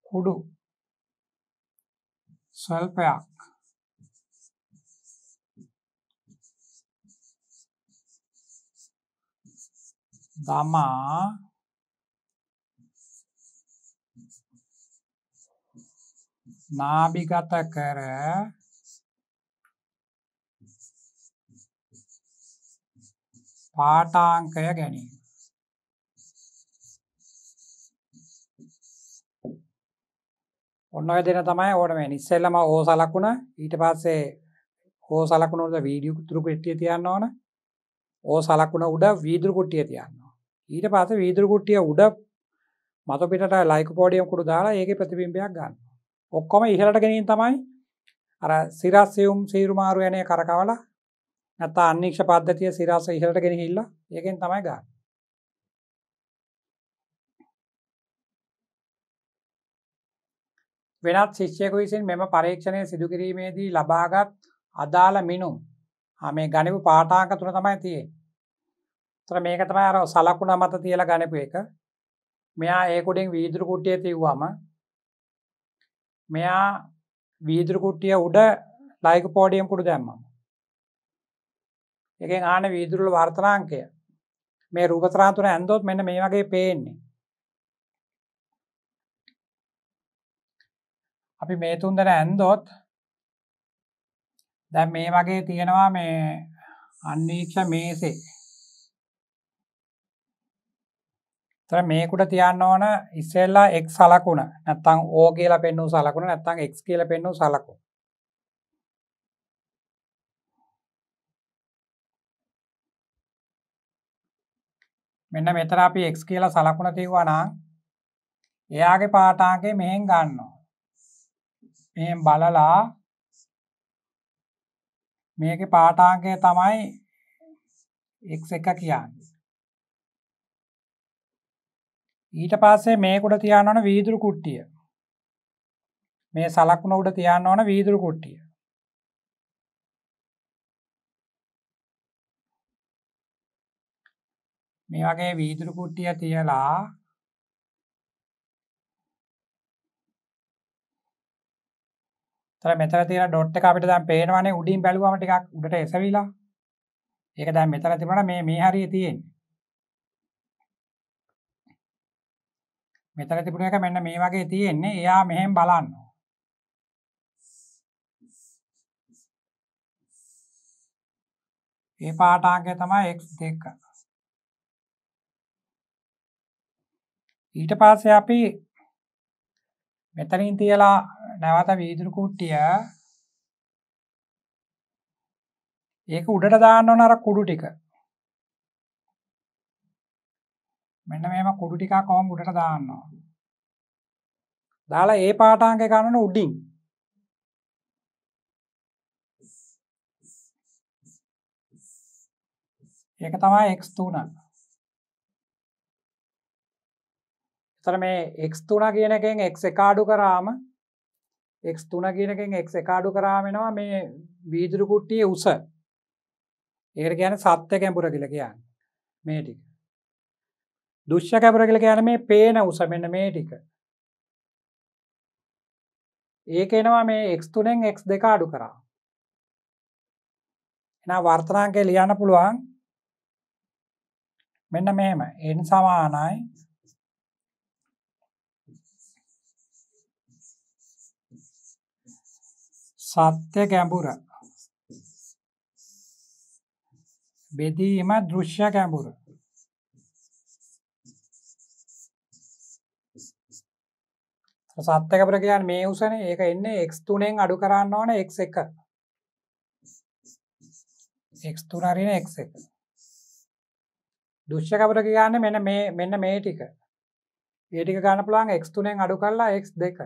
කුඩු ස්වල්පයක් දමා නාභිගත කර පාඨාංකය ගැනීම ඔන්න ඔය දෙන තමයි ඕන මේ ඉස්සෙල්ලම ඕස ලකුණ ඊට පස්සේ ඕස ලකුණ උඩ වීඩියෝ කුට්ටිය තියන්න ඕන ඕස ලකුණ උඩ වීදුරු කුට්ටිය තියන්න ඊට පස වීදුරකුට්ටිය උඩ මතුපිට ලයික පෝඩියම් කුඩු දාලා ඒක ප්‍රතිබිම්බයක් ගන්න ඔක්කොම ඉහලට ගැනින් තමයි අර සිරස්සයුම් සීරුමාරු යනය කරකවල නැත අන්නේක්ෂ පද්ධතිය සිරස ඉහලට ගෙන හිල්ල ඒකෙන් තමයි ගන්න වෙනත් ශිෂ්‍යක විසින් මෙම පරීක්ෂණය සිදුකිරීමේදී ලබාගත් අදාළ මිනුම් හමේ ගනිපු පාටාක තුන තමයි තියේ තර මේක තමයි අර සලකුණ මත තියලා ගණපු එක මෙයා ඒකුඩින් වීදුරු කුට්ටිය තිව්වාම මෙයා වීදුරු කුට්ටිය උඩ ලයික පෝඩියම් කුඩු දැම්ම එකෙන් ආන වීදුරුල වර්තනාංකය මේ රූපතරාතුර ඇන්දොත් මෙන්න මේ වගේ පේන්නේ අපි මේ තුන්දර ඇන්දොත් දැන් මේ වගේ තියෙනවා මේ අන්නේක්ෂ මේසේ තර මේකුට තියන්න ඕන ඉස්සෙල්ලා එක් සලකුණ නැත්තං ඕ කියලා පෙන්නු සලකුණ නැත්තං එක් කියල පෙන්නු සලකු මෙන්න මෙතර අපි එක් කියලා සලකුණ තිව්වනා එයාගේ පාටාගේ මෙහෙන් ගන්නවා මෙ බලලා මේක පාටාගේ තමයි එක් එක කියන්න ඊට පස්සේ මේකුට තියන්න ඕන වීදුරු කුට්ටිය. මේ සලකුණ උඩ තියන්න ඕන වීදුරු කුට්ටිය. මේ වගේ වීදුරු කුට්ටිය තියලා තර මෙතර තියෙන ඩොට් එක අපිට දැන් පේනවනේ උඩින් බැලුවම ටිකක් උඩට එසවිලා. ඒක දැන් මෙතන තිබුණා මේ මේ හරිය තියෙන්නේ. මෙතන තිබුණ එක මෙන්න මේ වගේ තියෙන්නේ එයා මෙහෙම බලන්න ඒ පාටාංගය තමයි එක් දෙක ඊට පස්සේ අපි මෙතනින් තියලා නැවත වීදුරු කුට්ටිය ඒක උඩට දාන්න ඕන අර කුඩු ටික මෙන්න මේම කුඩු ටිකා කොම් උඩට දාන්නවා දාලා ඒ පාටාංක ගණන උඩින් ඒක තමයි එක් තුනක් තර මේ එක් තුන කියනකෙන් එක් එකකාඩු කරාම එක් තුන කියනකින් එක් එකකාඩු කරාමෙනවා මේ වීදුරු කුට්ටිය උස ඒකට කියන සත්‍ය කැම්පුර කියල කියන්න මේ ටික දුෂ්‍ය කැපර කළ යන මේ පේන උස මෙන්න මේ ටික ඒක එනවා මේ එක්තුනෙන් එක් දෙක අඩු කරා එනා වර්තනාන්ගේ ලියන්න පුළුවන් මෙන්න මෙහෙම එන් සමානයි සත්‍ය ගැඹුර බෙදීම දෘෂ්‍ය ගැඹුර සත්්‍යක ප්‍රකයන් මේ උසන ඒක එන්න එක් තුනෙන් අඩු කරන්න ඕන එක් එක එක් තුනරින එක් එක දුෂ්‍යකපර කියන්න මෙන මේ මෙන්න මේ ටික ඒටික ගන්න පුළන් එක් තුනෙන් අඩු කරලා එක් දෙක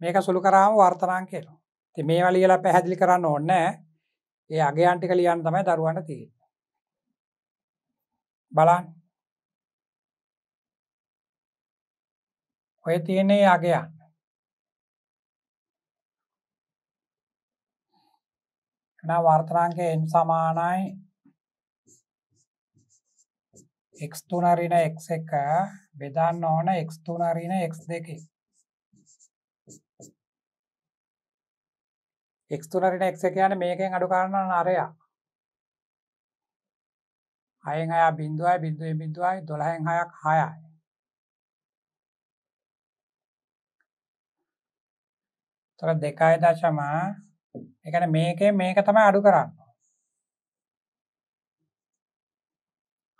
මේක සුළු කරාම වර්තනාන් කෙනවා ති මේ වලියලා පැහැදිලි කරන්න ඕන්න ඒ අගේ අන්ටික ලියන් තමයි දරුවන්න තිී බලන්න ඔය තියෙනේ යගයක් එනා වර්තනාංකය n සමානයි x3 ඍණ x1 බෙදන්න ඕන x3 ඍණ x2 x3 ඍණ x1 කියන්නේ මේකෙන් අඩු කරන නරයා හයෙන් හය බිඳුවයි බිඳුවෙන් බිඳුවයි 12න් හයක් 6යි තොර දෙකයි දශම එකන මේකේ මේක තමයි අඩු කරන්න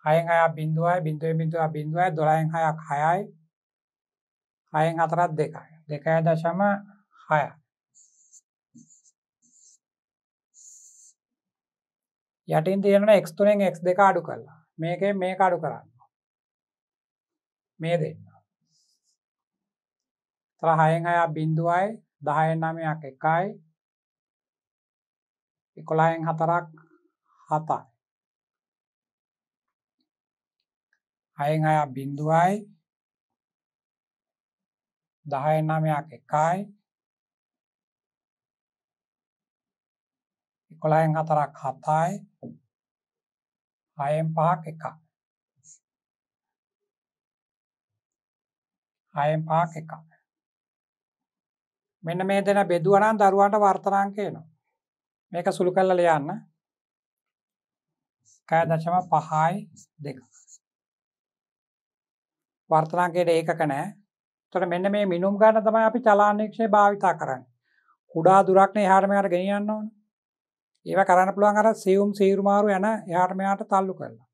හයෙන් හය බින්දුවයි බින්දුවේ බින්දුව බින්දුවයි දොළයෙන් හයක් හයයි හයෙන් අතරත් දෙකයි දෙකයි දශම හය යටින් තියෙනවා x තුනෙන් x දෙක අඩු කරලා මේකේ මේක අඩු කරන්න මේ දෙන්න තර හයෙන් හය බින්දුවයි දහය නමයක් එකයි එකොළහෙන් හතරක් හතයි අයෙන් අය බිින්දුවයි දහය නමයක් එකයි එකොළහෙන් හතරක් හතයි අයෙන් පහක් එකක් අයෙන් පාක් එකක් මෙන්න මේ දෙන බෙදුවනම් දරුවන්ට වර්තනාංකයනවා මේක සුළු කල්ල ලියන්න කෑ දශම පහයි දෙක වර්තනාගේට ඒකක නෑ තොට මෙන්න මේ මිනුම් ගන්න තමයි අපි චලානීක්ෂය භාවිතා කරන්න කුඩා දුරක්නේ හාටමයට ගෙනියන්න ඕන ඒව කරන්න පුළුවන් අර සියුම් සීරුමාරු යන යාටමයාට තල්ලු කරලා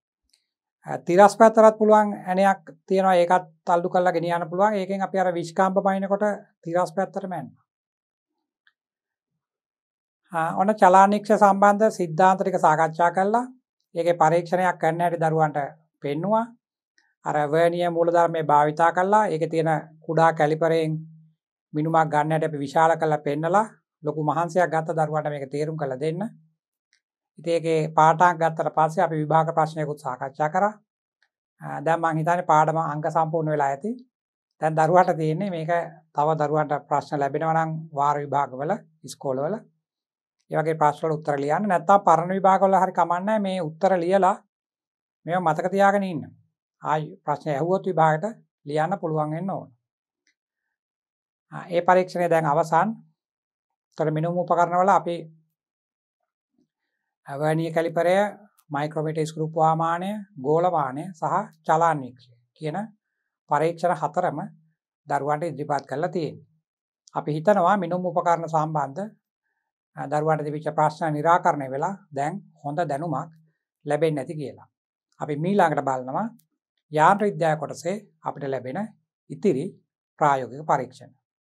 තිරස් පැත්තරත් පුළුවන් ඇනයක් තියෙනවා ඒකත් තල්ලු කල්ලා ගෙනියන්න පුළුවන් ඒකෙන් අපි අර විශ්කාම්ප පයිනකොට තිරස් පැත්තට මෙන්න ඔන්න චලානික්ෂ සම්බන්ධ සිද්ධාන්තරික සාකච්ඡා කළා ඒකේ පරීක්ෂණයක් කරන්න හැටි දරුවන්ට පෙන්නවා අර වර්ණීය මූලධර්මයේ භාවිතා කළා ඒකේ තියෙන කුඩා කැලිපරයෙන් මිනුමක් ගන්න හැටි අපි විශාල කරලා පෙන්නලා ලොකු මහන්සියක් ගත්ත දරුවන්ට මේක තේරුම් කරලා දෙන්න ඉතින් ඒකේ පාඩම් ගත්තට පස්සේ අපි විභාග ප්‍රශ්නයකුත් සාකච්ඡා කරා. දැන් මම හිතන්නේ පාඩම අංක සම්පූර්ණ වෙලා ඇති. දැන් දරුවාට තියෙන්නේ මේක තව දරුවාට ප්‍රශ්න ලැබෙනවා නම් වාර විභාගවල ඉස්කෝලවල ඒ වගේ ප්‍රශ්න වල උත්තර ලියන්න නැත්නම් පරණ විභාග වල හරි කමක් නැහැ මේ උත්තර ලියලා මේව මතක තියාගෙන ඉන්න. ආයි ප්‍රශ්න ඇහුවොත් විභාගයට ලියන්න පුළුවන් වෙන්න ඕන. ඒ පරීක්ෂණය දැන් අවසන්. ତොර මිනුම් උපකරණ වල අපි ඇවැනිය කැලිපරය මයික්‍රොමටස් ගරුපවාමානය ගෝලවානය සහ චලාන්වික්ෂය කියන පරීක්ෂණ හතරම දරුවන්ට ඉදිරිපාත් කරලා තියෙන්. අපි හිතනවා මිනුම් උපකරණ සම්බන්ධ දරුවන්ට තිවිච්ච ප්‍රශ්න නිරාකරණය වෙලා දැන් හොඳ දැනුමක් ලැබෙන් නැති කියලා. අපි මීලාඟට බලනවා යාන්ත්‍ර විද්‍යා කොටසේ අපිට ලැබෙන ඉතිරි ප්‍රායෝගික පරීක්ෂණ.